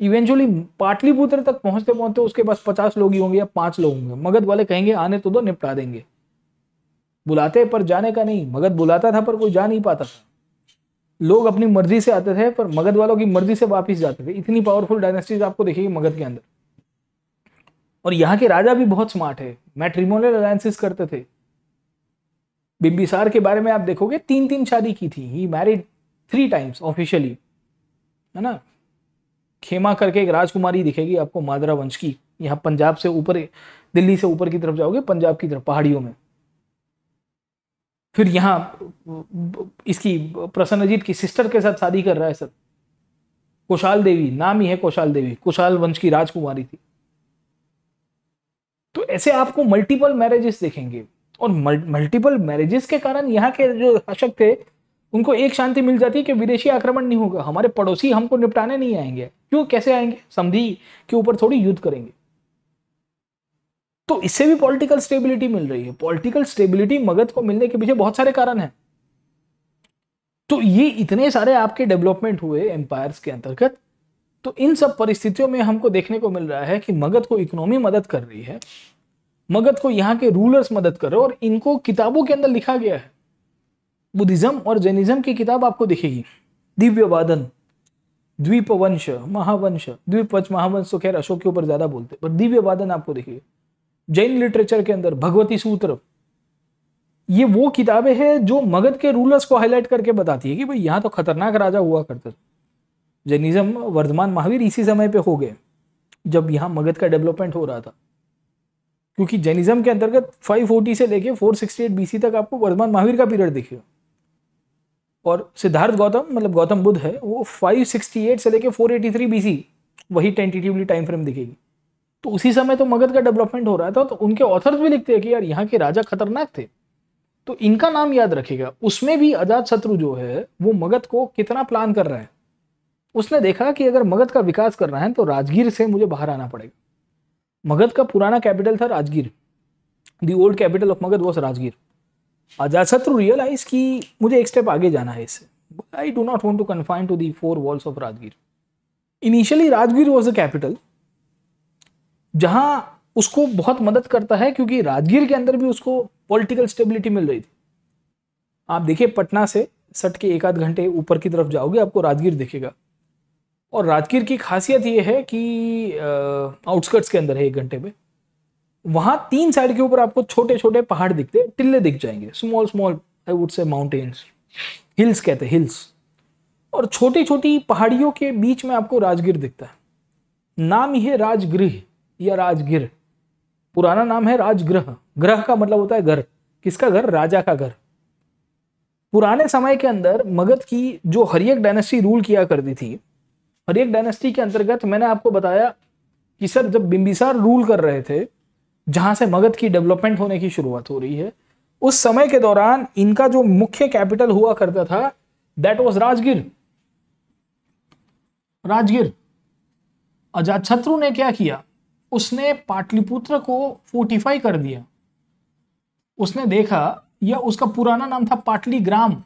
इवेंचुअली पाटलिपुत्र तक पहुंचते पहुंचते उसके पास पचास लोग ही होंगे या पांच लोग होंगे मगध वाले कहेंगे आने तो दो निपटा देंगे बुलाते पर जाने का नहीं मगध बुलाता था पर कोई जा नहीं पाता था लोग अपनी मर्जी से आते थे पर मगध वालों की मर्जी से वापिस जाते थे इतनी पावरफुल डायनेस्टीज आपको देखेगी मगध के अंदर और यहाँ के राजा भी बहुत स्मार्ट है मैट्रिमोनियल अलायसेस करते थे बिम्बिसार के बारे में आप देखोगे तीन तीन शादी की थी he married three times officially है ना खेमा करके एक राजकुमारी दिखेगी आपको मादरा वंश की यहाँ पंजाब से ऊपर दिल्ली से ऊपर की तरफ जाओगे पंजाब की तरफ पहाड़ियों में फिर यहाँ इसकी प्रसन्नजीत की सिस्टर के साथ शादी कर रहा है सर कुशाल देवी नाम ही है कुशाल देवी कुशाल वंश की राजकुमारी थी तो ऐसे आपको मल्टीपल मैरिजेस देखेंगे और मल्टीपल मैरिजेस के कारण यहाँ के जो शासक थे उनको एक शांति मिल जाती है कि विदेशी आक्रमण नहीं होगा हमारे पड़ोसी हमको निपटाने नहीं आएंगे क्यों कैसे आएंगे संधि के ऊपर थोड़ी युद्ध करेंगे तो इससे भी पॉलिटिकल स्टेबिलिटी मिल रही है पॉलिटिकल स्टेबिलिटी मगध को मिलने के पीछे बहुत सारे कारण हैं तो ये इतने सारे आपके डेवलपमेंट हुए एम्पायर्स के अंतर्गत तो इन सब परिस्थितियों में हमको देखने को मिल रहा है कि मगध को इकोनॉमी मदद कर रही है मगध को यहाँ के रूलर्स मदद कर रहे और इनको किताबों के अंदर लिखा गया है बुद्धिज्म और जैनिज्म की किताब आपको दिखेगी दिव्य वादन द्वीपवंश महावंश द्वीपवंश महावंश तो खैर अशोक के ऊपर ज्यादा बोलते पर दिव्य वादन आपको देखिए जैन लिटरेचर के अंदर भगवती सूत्र ये वो किताबें हैं जो मगध के रूलर्स को हाईलाइट करके बताती है कि भाई यहाँ तो खतरनाक राजा हुआ करते थे जैनिज्म वर्धमान महावीर इसी समय पे हो गए जब यहाँ मगध का डेवलपमेंट हो रहा था क्योंकि जैनिज्म के अंतर्गत 540 से लेके 468 बीसी तक आपको वर्धमान महावीर का पीरियड दिखेगा और सिद्धार्थ गौतम मतलब गौतम बुद्ध है वो 568 से लेके 483 बीसी वही टेंटेटिवली टाइम फ्रेम दिखेगी तो उसी समय तो मगध का डेवलपमेंट हो रहा था तो उनके ऑथर्स भी लिखते हैं कि यार यहाँ के राजा खतरनाक थे तो इनका नाम याद रखेगा उसमें भी अजात शत्रु जो है वो मगध को कितना प्लान कर रहा है उसने देखा कि अगर मगध का विकास करना है तो राजगीर से मुझे बाहर आना पड़ेगा मगध का पुराना कैपिटल था Rajgir the old capital of Magadh was Rajgir Ajatashatru realise तो कि मुझे एक स्टेप आगे जाना है इससे I do not want to confine to the four walls of Rajgir initially Rajgir was a capital जहां उसको बहुत मदद करता है क्योंकि राजगीर के अंदर भी उसको पॉलिटिकल स्टेबिलिटी मिल रही थी आप देखिए पटना से सट के एक आध घंटे ऊपर की तरफ जाओगे आपको राजगीर दिखेगा और राजगीर की खासियत ये है कि आउटस्कर्ट्स के अंदर है एक घंटे में वहां तीन साइड के ऊपर आपको छोटे छोटे पहाड़ दिखते हैं टिल्ले दिख जाएंगे small small I would say mountains hills कहते हैं हिल्स और छोटी छोटी पहाड़ियों के बीच में आपको राजगीर दिखता है नाम ही है राजगृह या राजगीर पुराना नाम है राजगृह ग्रह का मतलब होता है घर किसका घर राजा का घर पुराने समय के अंदर मगध की जो हरियक डायनेस्टी रूल किया करती थी हरियक डायनेस्टी के अंतर्गत मैंने आपको बताया कि सर जब बिंबिसार रूल कर रहे थे जहां से मगध की डेवलपमेंट होने की शुरुआत हो रही है उस समय के दौरान इनका जो मुख्य कैपिटल हुआ करता था दैट वॉज राजगीर राजगीर अजातशत्रु ने क्या किया उसने पाटलिपुत्र को फोर्टिफाई कर दिया उसने देखा या उसका पुराना नाम था Pataligrama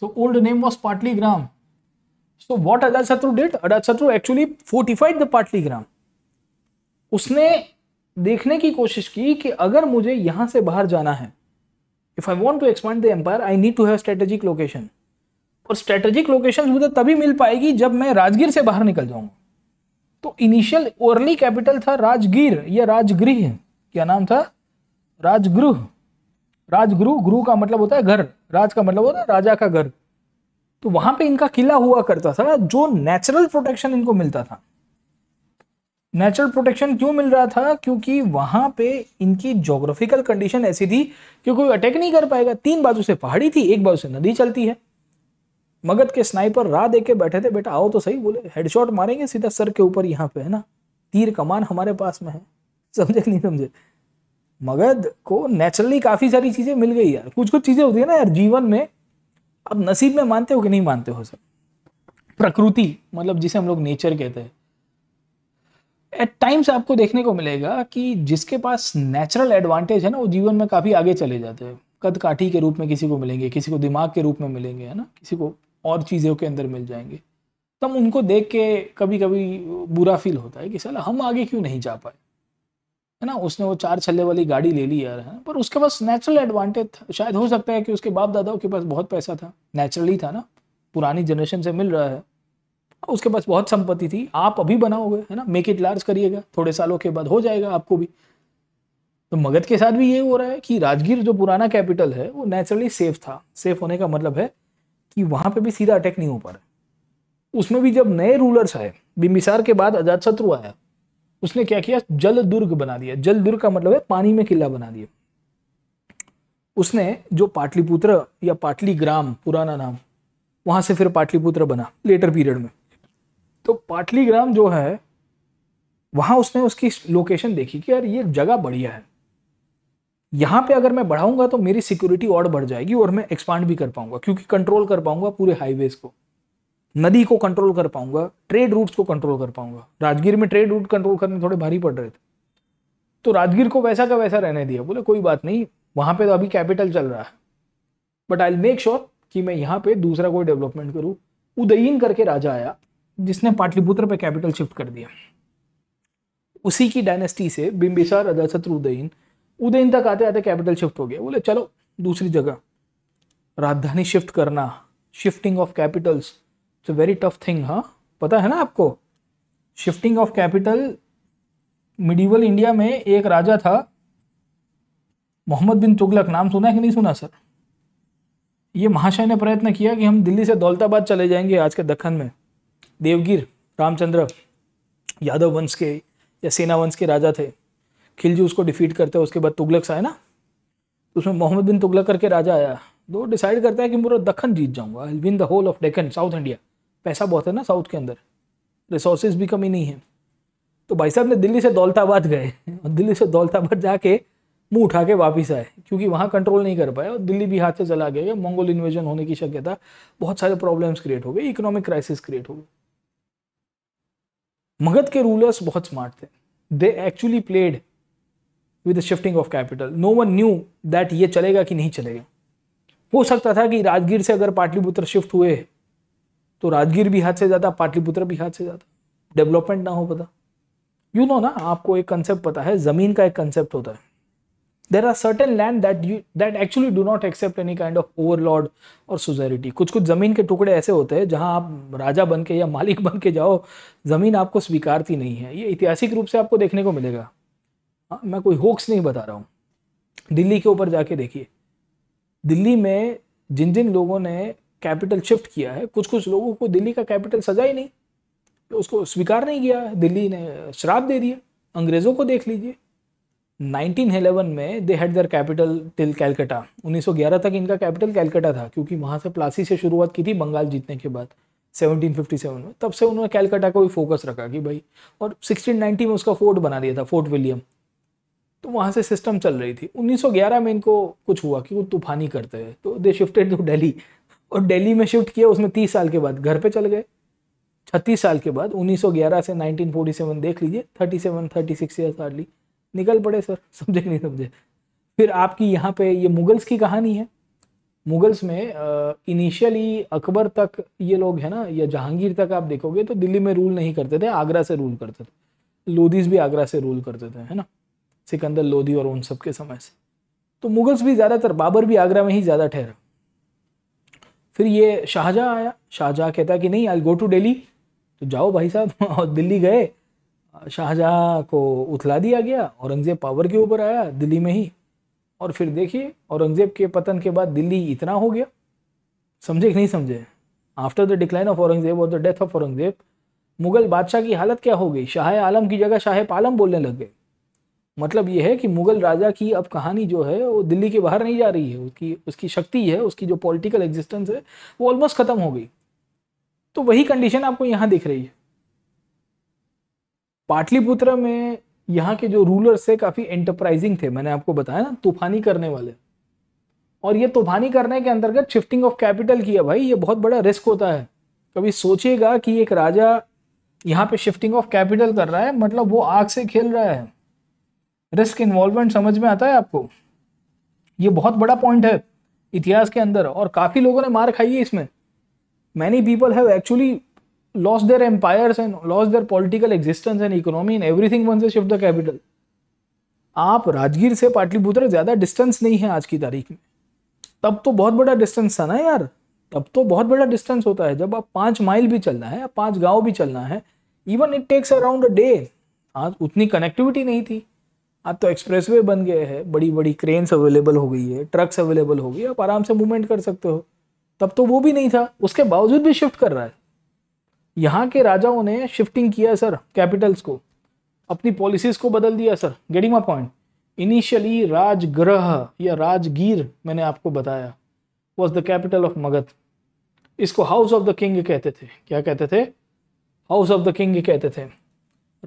so old name was Pataligrama so what Ajatashatru did Ajatashatru actually fortified the Pataligrama उसने देखने की कोशिश की कि अगर मुझे यहाँ से बाहर जाना है if I want to expand the empire I need to have strategic location और स्ट्रेटेजिक लोकेशन मुझे तभी मिल पाएगी जब मैं राजगीर से बाहर निकल जाऊंगा तो इनिशियल ओरली कैपिटल था राजगीर या राजगृह क्या नाम था राजगृह राजगुरु गुरु का मतलब होता है घर राज का मतलब होता है राजा का घर तो वहां पे इनका किला हुआ करता था जो नेचुरल प्रोटेक्शन इनको मिलता था नेचुरल प्रोटेक्शन क्यों मिल रहा था क्योंकि वहां पे इनकी जोग्राफिकल कंडीशन ऐसी थी कि कोई अटैक नहीं कर पाएगा तीन बाजू से पहाड़ी थी एक बाजू से नदी चलती है मगध के स्नाइपर राह दे के बैठे थे बेटा आओ तो सही बोले हेडशॉट मारेंगे सीधा सर के ऊपर यहाँ पे है ना तीर कमान हमारे पास में है समझे नहीं समझे मगध को नेचुरली काफ़ी सारी चीज़ें मिल गई यार कुछ कुछ चीज़ें होती है ना यार जीवन में अब नसीब में मानते हो कि नहीं मानते हो सर प्रकृति मतलब जिसे हम लोग नेचर कहते हैं एट टाइम्स आपको देखने को मिलेगा कि जिसके पास नेचुरल एडवांटेज है ना वो जीवन में काफ़ी आगे चले जाते हैं कद काठी के रूप में किसी को मिलेंगे किसी को दिमाग के रूप में मिलेंगे है ना किसी को और चीज़ों के अंदर मिल जाएंगे तब उनको देख के कभी कभी बुरा फील होता है कि चल हम आगे क्यों नहीं जा पाए है ना उसने वो चार छल्ले वाली गाड़ी ले ली यार है पर उसके पास नेचुरल एडवांटेज था शायद हो सकता है कि उसके बाप दादाओं के पास बहुत पैसा था नेचुरली था ना पुरानी जनरेशन से मिल रहा है हाँ, उसके पास बहुत संपत्ति थी आप अभी बनाओगे है ना मेक इट लार्ज करिएगा थोड़े सालों के बाद हो जाएगा आपको भी तो मगध के साथ भी ये हो रहा है कि राजगीर जो पुराना कैपिटल है वो नेचुरली सेफ था सेफ होने का मतलब है कि वहां पे भी सीधा अटैक नहीं हो पा रहा उसमें भी जब नए रूलर्स आए बिम्बिसार के बाद अजात शत्रु आया उसने क्या किया जल दुर्ग बना दिया जल दुर्ग का मतलब है पानी में किला बना दिया उसने जो पाटलिपुत्र या पाटली ग्राम पुराना नाम वहां से फिर पाटलिपुत्र बना लेटर पीरियड में तो पाटली ग्राम जो है वहाँ उसने उसकी लोकेशन देखी कि यार ये जगह बढ़िया है यहाँ पे अगर मैं बढ़ाऊंगा तो मेरी सिक्योरिटी और बढ़ जाएगी और मैं एक्सपांड भी कर पाऊंगा क्योंकि कंट्रोल कर पाऊंगा पूरे हाईवेज को नदी को कंट्रोल कर पाऊंगा ट्रेड रूट्स को कंट्रोल कर पाऊंगा राजगीर में ट्रेड रूट कंट्रोल करने थोड़े भारी पड़ रहे थे तो राजगीर को वैसा का वैसा रहने दिया बोले कोई बात नहीं वहाँ पे तो अभी कैपिटल चल रहा है बट आई मेक श्योर कि मैं यहाँ पे दूसरा कोई डेवलपमेंट करूँ उदयीन करके राजा आया जिसने पाटलिपुत्र पे कैपिटल शिफ्ट कर दिया उसी की डायनेस्टी से बिम्बिसार अदासत्र उदयन उदयन तक आते आते कैपिटल शिफ्ट हो गया बोले चलो दूसरी जगह राजधानी शिफ्ट करना shifting of capitals it's a very tough thing हाँ पता है ना आपको shifting of capital medieval India में एक राजा था मोहम्मद बिन तुगलक नाम सुना है कि नहीं सुना सर ये महाशय ने प्रयत्न किया कि हम दिल्ली से दौलताबाद चले जाएंगे आज के दखन में देवगीर रामचंद्र यादव वंश के या सेना वंश के राजा थे खिलजी उसको डिफीट करते हैं उसके बाद तुगलक सा है ना तो उसमें मोहम्मद बिन तुगलक करके राजा आया तो डिसाइड करता है कि पूरा दखन जीत जाऊंगा I win the whole of Deccan south India पैसा बहुत है ना साउथ के अंदर रिसोर्सेज भी कमी नहीं है तो भाई साहब ने दिल्ली से दौलताबाद गए और दिल्ली से दौलताबाद जाके मुंह उठा के वापस आए क्योंकि वहाँ कंट्रोल नहीं कर पाए और दिल्ली भी हाथ से चला गया मंगोल इन्वेजन होने की शक्यता बहुत सारे प्रॉब्लम्स क्रिएट हो गए इकोनॉमिक क्राइसिस क्रिएट हो गई मगध के रूलर्स बहुत स्मार्ट थे they actually played with shifting of capital no one knew that ये चलेगा कि नहीं चलेगा हो सकता था कि राजगीर से अगर पाटलिपुत्र शिफ्ट हुए तो राजगीर भी हाथ से जाता पाटलिपुत्र भी हाथ से जाता डेवलपमेंट ना हो पता यू you नो know ना आपको एक कंसेप्ट पता है ज़मीन का एक कंसेप्ट होता है there are certain land that you that actually do not accept any kind of overlord और सोसाइटी कुछ कुछ ज़मीन के टुकड़े ऐसे होते हैं जहाँ आप राजा बन के या मालिक बन के जाओ ज़मीन आपको स्वीकारती नहीं है ये ऐतिहासिक रूप से आपको देखने को मिलेगा हाँ मैं कोई होक्स नहीं बता रहा हूँ दिल्ली के ऊपर जाके देखिए दिल्ली में जिन जिन लोगों ने कैपिटल शिफ्ट किया है कुछ कुछ लोगों को दिल्ली का कैपिटल सजा ही नहीं उसको स्वीकार नहीं किया दिल्ली ने श्राप दे दिया अंग्रेज़ों को देख लीजिए 1911 में they had their capital till Calcutta 1911 तक इनका कैपिटल कैलकटा था क्योंकि वहाँ से प्लासी से शुरुआत की थी बंगाल जीतने के बाद 1757 में तब से उन्होंने कैलकटा को भी फोकस रखा कि भाई और 1690 में उसका फोर्ट बना दिया था फोर्ट विलियम तो वहाँ से सिस्टम चल रही थी 1911 में इनको कुछ हुआ कि वो तूफानी करते हैं तो दे शिफ्टेड टू डेली और डेली में शिफ्ट किया उसमें तीस साल के बाद घर पर चल गए छत्तीस साल के बाद 1911 से 1947 देख लीजिए 37 36 seven thirty six years hardly निकल पड़े सर समझे नहीं समझे फिर आपकी यहाँ पे ये मुगल्स की कहानी है मुगल्स में इनिशियली अकबर तक ये लोग है ना या जहांगीर तक आप देखोगे तो दिल्ली में रूल नहीं करते थे आगरा से रूल करते थे लोधीज भी आगरा से रूल करते थे है ना सिकंदर लोधी और उन सब के समय से तो मुगल्स भी ज़्यादातर बाबर भी आगरा में ही ज़्यादा ठहरा फिर ये शाहजहाँ आया शाहजहाँ कहता कि नहीं आई गो टू डेली तो जाओ भाई साहब और दिल्ली गए शाहजहाँ को उथला दिया गया औरंगज़ेब पावर के ऊपर आया दिल्ली में ही और फिर देखिए औरंगज़ेब के पतन के बाद दिल्ली इतना हो गया समझे कि नहीं समझे after the decline of Aurangzeb और the death of Aurangzeb Mughal बादशाह की हालत क्या हो गई शाह आलम की जगह शाह पालम बोलने लग गए मतलब ये है कि मुग़ल राजा की अब कहानी जो है वो दिल्ली के बाहर नहीं जा रही है उसकी उसकी शक्ति है उसकी जो पॉलिटिकल एग्जिस्टेंस है वो ऑलमोस्ट ख़त्म हो गई तो वही कंडीशन आपको यहाँ दिख रही है पाटलिपुत्र में यहाँ के जो रूलर्स थे काफ़ी एंटरप्राइजिंग थे मैंने आपको बताया ना तूफानी करने वाले और ये तूफानी करने के अंतर्गत शिफ्टिंग ऑफ कैपिटल किया भाई ये बहुत बड़ा रिस्क होता है कभी सोचेगा कि एक राजा यहाँ पे शिफ्टिंग ऑफ कैपिटल कर रहा है मतलब वो आग से खेल रहा है रिस्क इन्वॉल्वमेंट समझ में आता है आपको ये बहुत बड़ा पॉइंट है इतिहास के अंदर और काफ़ी लोगों ने मार खाई है इसमें many people have actually lost their empires and lost their political existence and economy and everything once they shift the capital आप राजगीर से पाटलिपुत्र ज़्यादा डिस्टेंस नहीं है आज की तारीख में तब तो बहुत बड़ा डिस्टेंस था ना यार तब तो बहुत बड़ा डिस्टेंस होता है जब आप पाँच माइल भी चलना है पाँच गांव भी चलना है even it takes around a day आज उतनी कनेक्टिविटी नहीं थी आज तो एक्सप्रेसवे बन गए हैं बड़ी बड़ी क्रेन्स अवेलेबल हो गई है ट्रक्स अवेलेबल हो गई आप आराम से मूवमेंट कर सकते हो तब तो वो भी नहीं था उसके बावजूद भी शिफ्ट कर रहा है यहाँ के राजाओं ने शिफ्टिंग किया सर कैपिटल्स को अपनी पॉलिसीज़ को बदल दिया sir getting my point initially Rajgriha या राजगीर मैंने आपको बताया was the capital of Magadha इसको हाउस ऑफ द किंग कहते थे क्या कहते थे हाउस ऑफ द किंग कहते थे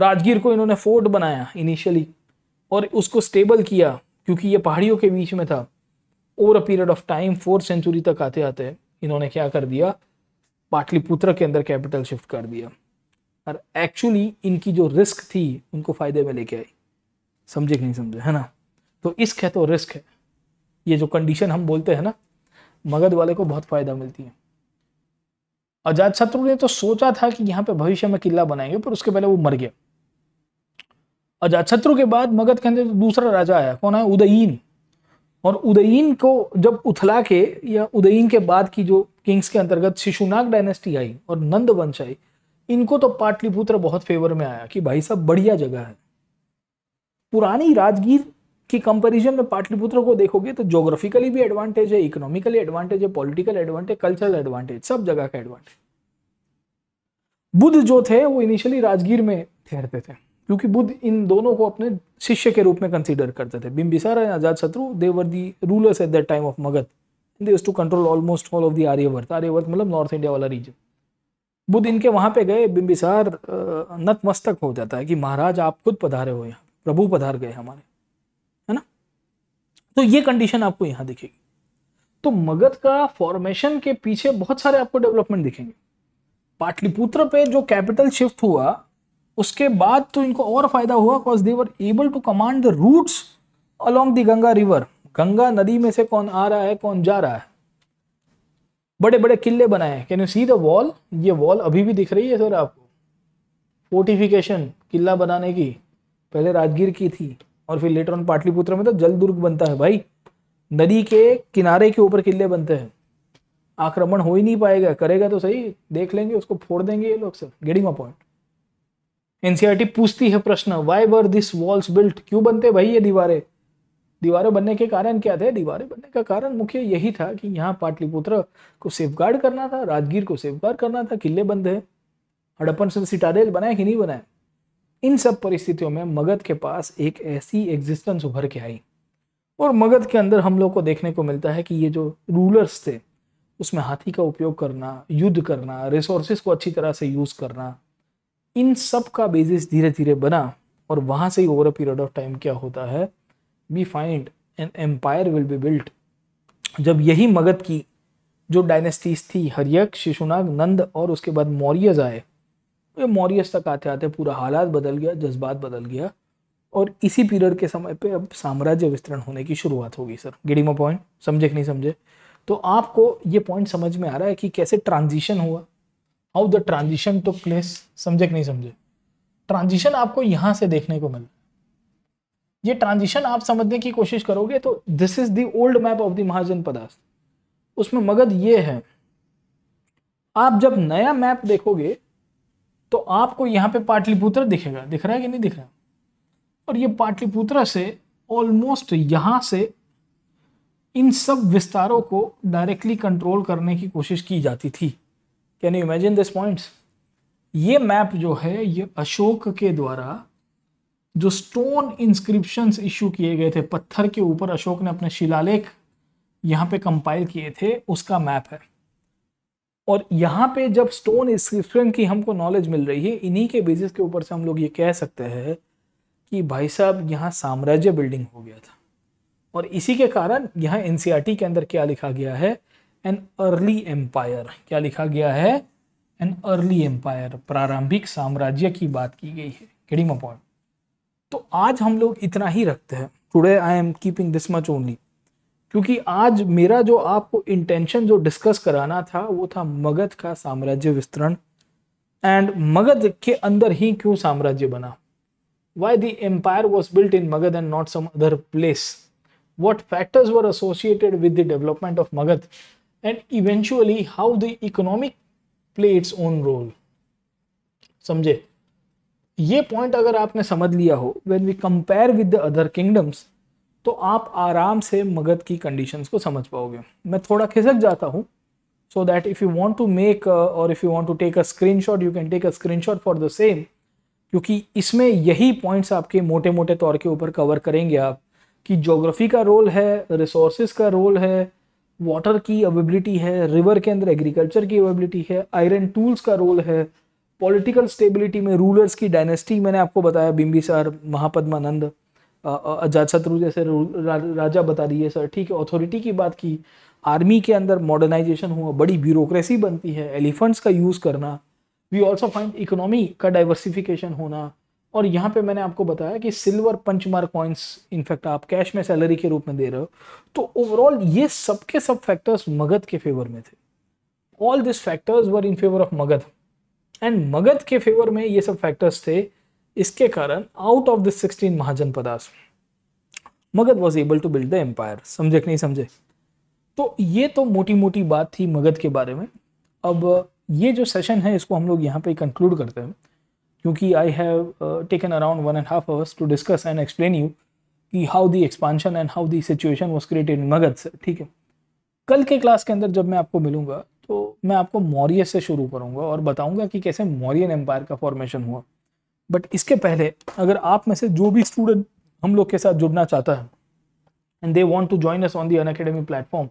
राजगीर को इन्होंने फोर्ट बनाया इनिशियली और उसको स्टेबल किया क्योंकि ये पहाड़ियों के बीच में था over a period of time fourth century तक आते आते इन्होंने क्या कर दिया पाटलिपुत्र के अंदर कैपिटल शिफ्ट कर दिया और एक्चुअली इनकी जो रिस्क थी उनको फ़ायदे में लेके आई समझे कि नहीं समझे है ना तो इस्क है तो रिस्क है ये जो कंडीशन हम बोलते हैं ना मगध वाले को बहुत फ़ायदा मिलती है अजात शत्रु ने तो सोचा था कि यहाँ पे भविष्य में किला बनाएंगे पर उसके पहले वो मर गया अजात शत्रु के बाद मगध के अंदर तो दूसरा राजा आया कौन है उदयीन और उदयीन को जब उथला के या उदयीन के बाद की जो किंग्स के अंतर्गत शिशुनाग डायनेस्टी आई और नंद वंश आई इनको तो पाटलिपुत्र बहुत फेवर में आया कि भाई साहब बढ़िया जगह है पुरानी राजगीर की कंपैरिजन में पाटलिपुत्र को देखोगे तो जोग्राफिकली भी एडवांटेज है इकोनॉमिकली एडवांटेज है पॉलिटिकल एडवांटेज कल्चरल एडवांटेज सब जगह का एडवांटेज बुद्ध जो थे वो इनिशियली राजगीर में ठहरते थे क्योंकि बुद्ध इन दोनों को अपने शिष्य के रूप में कंसीडर करते थे Bimbisara and Ajatashatru they were the rulers at that time of Magadha they to control almost all of the Aryavarta Aryavarta मतलब नॉर्थ इंडिया वाला रीजन बुद्ध इनके वहाँ पे गए बिम्बिसार नतमस्तक हो जाता है कि महाराज आप खुद पधारे हो यहाँ प्रभु पधार गए हमारे है ना तो ये कंडीशन आपको यहाँ दिखेगी तो मगध का फॉर्मेशन के पीछे बहुत सारे आपको डेवलपमेंट दिखेंगे पाटलिपुत्र पे जो कैपिटल शिफ्ट हुआ उसके बाद तो इनको और फायदा हुआ because they were able to command the routes along the Ganga river Ganga नदी में से कौन आ रहा है कौन जा रहा है बड़े बड़े किले बनाए can you see the wall ये वॉल अभी भी दिख रही है सर आपको फोर्टिफिकेशन किला बनाने की पहले राजगीर की थी और फिर लेटर ऑन पाटलिपुत्र में तो जल दुर्ग बनता है भाई नदी के किनारे के ऊपर किले बनते हैं आक्रमण हो ही नहीं पाएगा करेगा तो सही देख लेंगे उसको फोड़ देंगे ये लोग sir getting a point NCERT पूछती है प्रश्न why were this walls built क्यों बनते भाई ये दीवारें दीवारें बनने के कारण क्या थे दीवारें बनने का कारण मुख्य यही था कि यहाँ पाटलिपुत्र को सेफ करना था राजगीर को सेफ करना था किले बंद है हड़प्पन से सिटाडेल बनाए कि नहीं बनाए इन सब परिस्थितियों में मगध के पास एक ऐसी एग्जिस्टेंस उभर के आई और मगध के अंदर हम लोग को देखने को मिलता है कि ये जो रूलर्स थे उसमें हाथी का उपयोग करना युद्ध करना रिसोर्सेस को अच्छी तरह से यूज़ करना इन सब का बेसिस धीरे धीरे बना और वहाँ से ही over a period of time क्या होता है we find an empire will be built जब यही मगध की जो डायनेस्टीज थी हरियक शिशुनाग नंद और उसके बाद मौर्यज आए ये मौर्यज तक आते आते पूरा हालात बदल गया जज्बात बदल गया और इसी पीरियड के समय पे अब साम्राज्य विस्तरण होने की शुरुआत होगी सर गिडीमा पॉइंट समझे कि नहीं समझे तो आपको ये पॉइंट समझ में आ रहा है कि कैसे ट्रांजिशन हुआ how the transition took place समझे कि नहीं समझे ट्रांजिशन आपको यहां से देखने को मिला ये ट्रांजिशन आप समझने की कोशिश करोगे तो this is the old map of the Mahajanapada उसमें मगध ये है आप जब नया मैप देखोगे तो आपको यहां पे पाटलिपुत्र दिखेगा दिख रहा है कि नहीं दिख रहा और ये पाटलिपुत्र से ऑलमोस्ट यहां से इन सब विस्तारों को डायरेक्टली कंट्रोल करने की कोशिश की जाती थी can you imagine this points ये मैप जो है ये अशोक के द्वारा जो स्टोन इंस्क्रिप्शन इशू किए गए थे पत्थर के ऊपर अशोक ने अपने शिलालेख यहाँ पे कंपाइल किए थे उसका मैप है और यहाँ पे जब स्टोन इंस्क्रिप्शन की हमको नॉलेज मिल रही है इन्हीं के बेसिस के ऊपर से हम लोग ये कह सकते हैं कि भाई साहब यहाँ साम्राज्य बिल्डिंग हो गया था और इसी के कारण यहाँ एन e के अंदर क्या लिखा गया है एन अर्ली एम्पायर क्या लिखा गया है एन अर्ली एम्पायर प्रारंभिक साम्राज्य की बात की गई है गेटिंग अपॉइंट तो आज हम लोग इतना ही रखते हैं today I am keeping this much only क्योंकि आज मेरा जो आपको इंटेंशन जो डिस्कस कराना था वो था मगध का साम्राज्य विस्तरण एंड मगध के अंदर ही क्यों साम्राज्य बना why the empire was built in Magadha and not some other place what factors were associated with the development of Magadh and eventually how the economic play its own role समझे ये पॉइंट अगर आपने समझ लिया हो when we compare with the other kingdoms तो आप आराम से मगध की कंडीशन को समझ पाओगे मैं थोड़ा खिसक जाता हूँ so that if you want to make और if you want to take a screenshot you can take a screenshot for the same क्योंकि इसमें यही पॉइंट्स आपके मोटे मोटे तौर के ऊपर कवर करेंगे आप कि जोग्राफी का रोल है रिसोर्सिस का रोल है वाटर की अवेबिलिटी है रिवर के अंदर एग्रीकल्चर की अवेबिलिटी है आयरन टूल्स का रोल है पॉलिटिकल स्टेबिलिटी में रूलर्स की डायनेस्टी मैंने आपको बताया बिम्बिसार महापद्मानंद अजात शत्रु जैसे रा, राजा बता दिए सर ठीक है अथॉरिटी की बात की आर्मी के अंदर मॉडर्नाइजेशन हुआ बड़ी ब्यूरोक्रेसी बनती है एलिफेंट्स का यूज़ करना वी ऑल्सो फाइंड इकोनॉमी का डाइवर्सिफिकेशन होना और यहाँ पे मैंने आपको बताया कि silver punch mark coins in fact आप कैश में सैलरी के रूप में दे रहे हो तो ओवरऑल ये सब के सब फैक्टर्स मगध के फेवर में थे all this factors were in favour of Magadh and Magadh के फेवर में ये सब फैक्टर्स थे इसके कारण out of this sixteen Mahajanapadas Magadh was able to build the empire समझे कि नहीं समझे तो ये तो मोटी मोटी बात थी मगध के बारे में अब ये जो सेशन है इसको हम लोग यहाँ पे कंक्लूड करते हैं क्योंकि I have taken around one and half hours to discuss and explain you कि how the expansion and how the situation was created in Magadh से ठीक है कल के क्लास के अंदर जब मैं आपको मिलूंगा तो मैं आपको मौर्य से शुरू करूंगा और बताऊंगा कि कैसे मौर्यन एम्पायर का फॉर्मेशन हुआ बट इसके पहले अगर आप में से जो भी स्टूडेंट हम लोग के साथ जुड़ना चाहता है and they want to join us on the Unacademy platform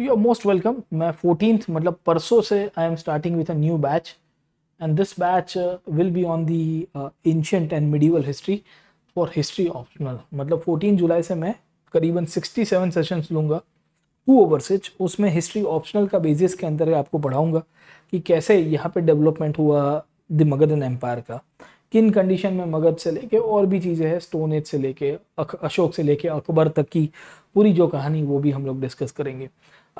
you are most welcome मैं फोर्टीन मतलब परसों से I am starting with a new batch and this batch uh, will be on the uh, ancient and medieval history for history optional मतलब 14 जुलाई से मैं करीबन 67 sessions लूँगा to ओवरसिच उसमें हिस्ट्री ऑप्शनल का बेसिस के अंदर आपको पढ़ाऊँगा कि कैसे यहाँ पे डेवलपमेंट हुआ द मगधन एम्पायर का किन कंडीशन में मगध से लेके और भी चीज़ें हैं स्टोन एज से लेके अशोक से लेके अकबर तक की पूरी जो कहानी वो भी हम लोग डिस्कस करेंगे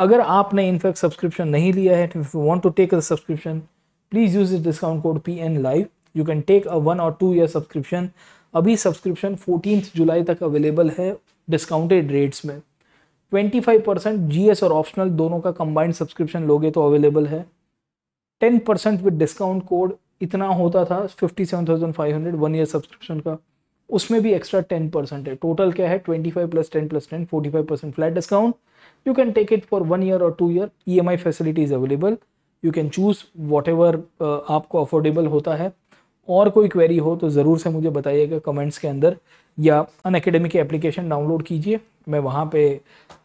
अगर आपने इनफैक्ट सब्सक्रिप्शन नहीं लिया है if you want to take a subscription please use this discount code P N live you can take a one और टू ईयर सब्सक्रिप्शन अभी सब्सक्रिप्शन फोर्टीन जुलाई तक अवेलेबल है डिस्काउंटेड रेट्स में 25 percent जी और optional दोनों का combined subscription लोगे तो अवेलेबल है 10 परसेंट विद डिस्काउंट कोड इतना होता था 57,500 वन ईयर सब्सक्रिप्शन का उसमें भी एक्स्ट्रा 10 परसेंट है टोटल क्या है 25 plus 10 plus 10 45 percent flat discount you can take it for one year और two year E M I facility is available you can choose whatever आपको affordable होता है और कोई क्वेरी हो तो ज़रूर से मुझे बताइएगा कमेंट्स के अंदर या अन अकेडमी के एप्लीकेशन डाउनलोड कीजिए मैं वहाँ पे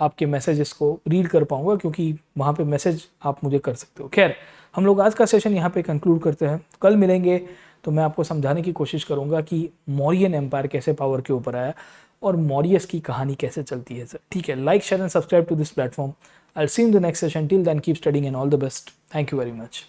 आपके मैसेजेस को रीड कर पाऊँगा क्योंकि वहाँ पे मैसेज आप मुझे कर सकते हो खैर हम लोग आज का सेशन यहाँ पे कंक्लूड करते हैं कल मिलेंगे तो मैं आपको समझाने की कोशिश करूँगा कि मौर्यन एम्पायर कैसे पावर के ऊपर आया और मॉरियस की कहानी कैसे चलती है सर ठीक है like share and subscribe to this platform I'll see you in the next session. Till then, keep studying and all the best. Thank you very much.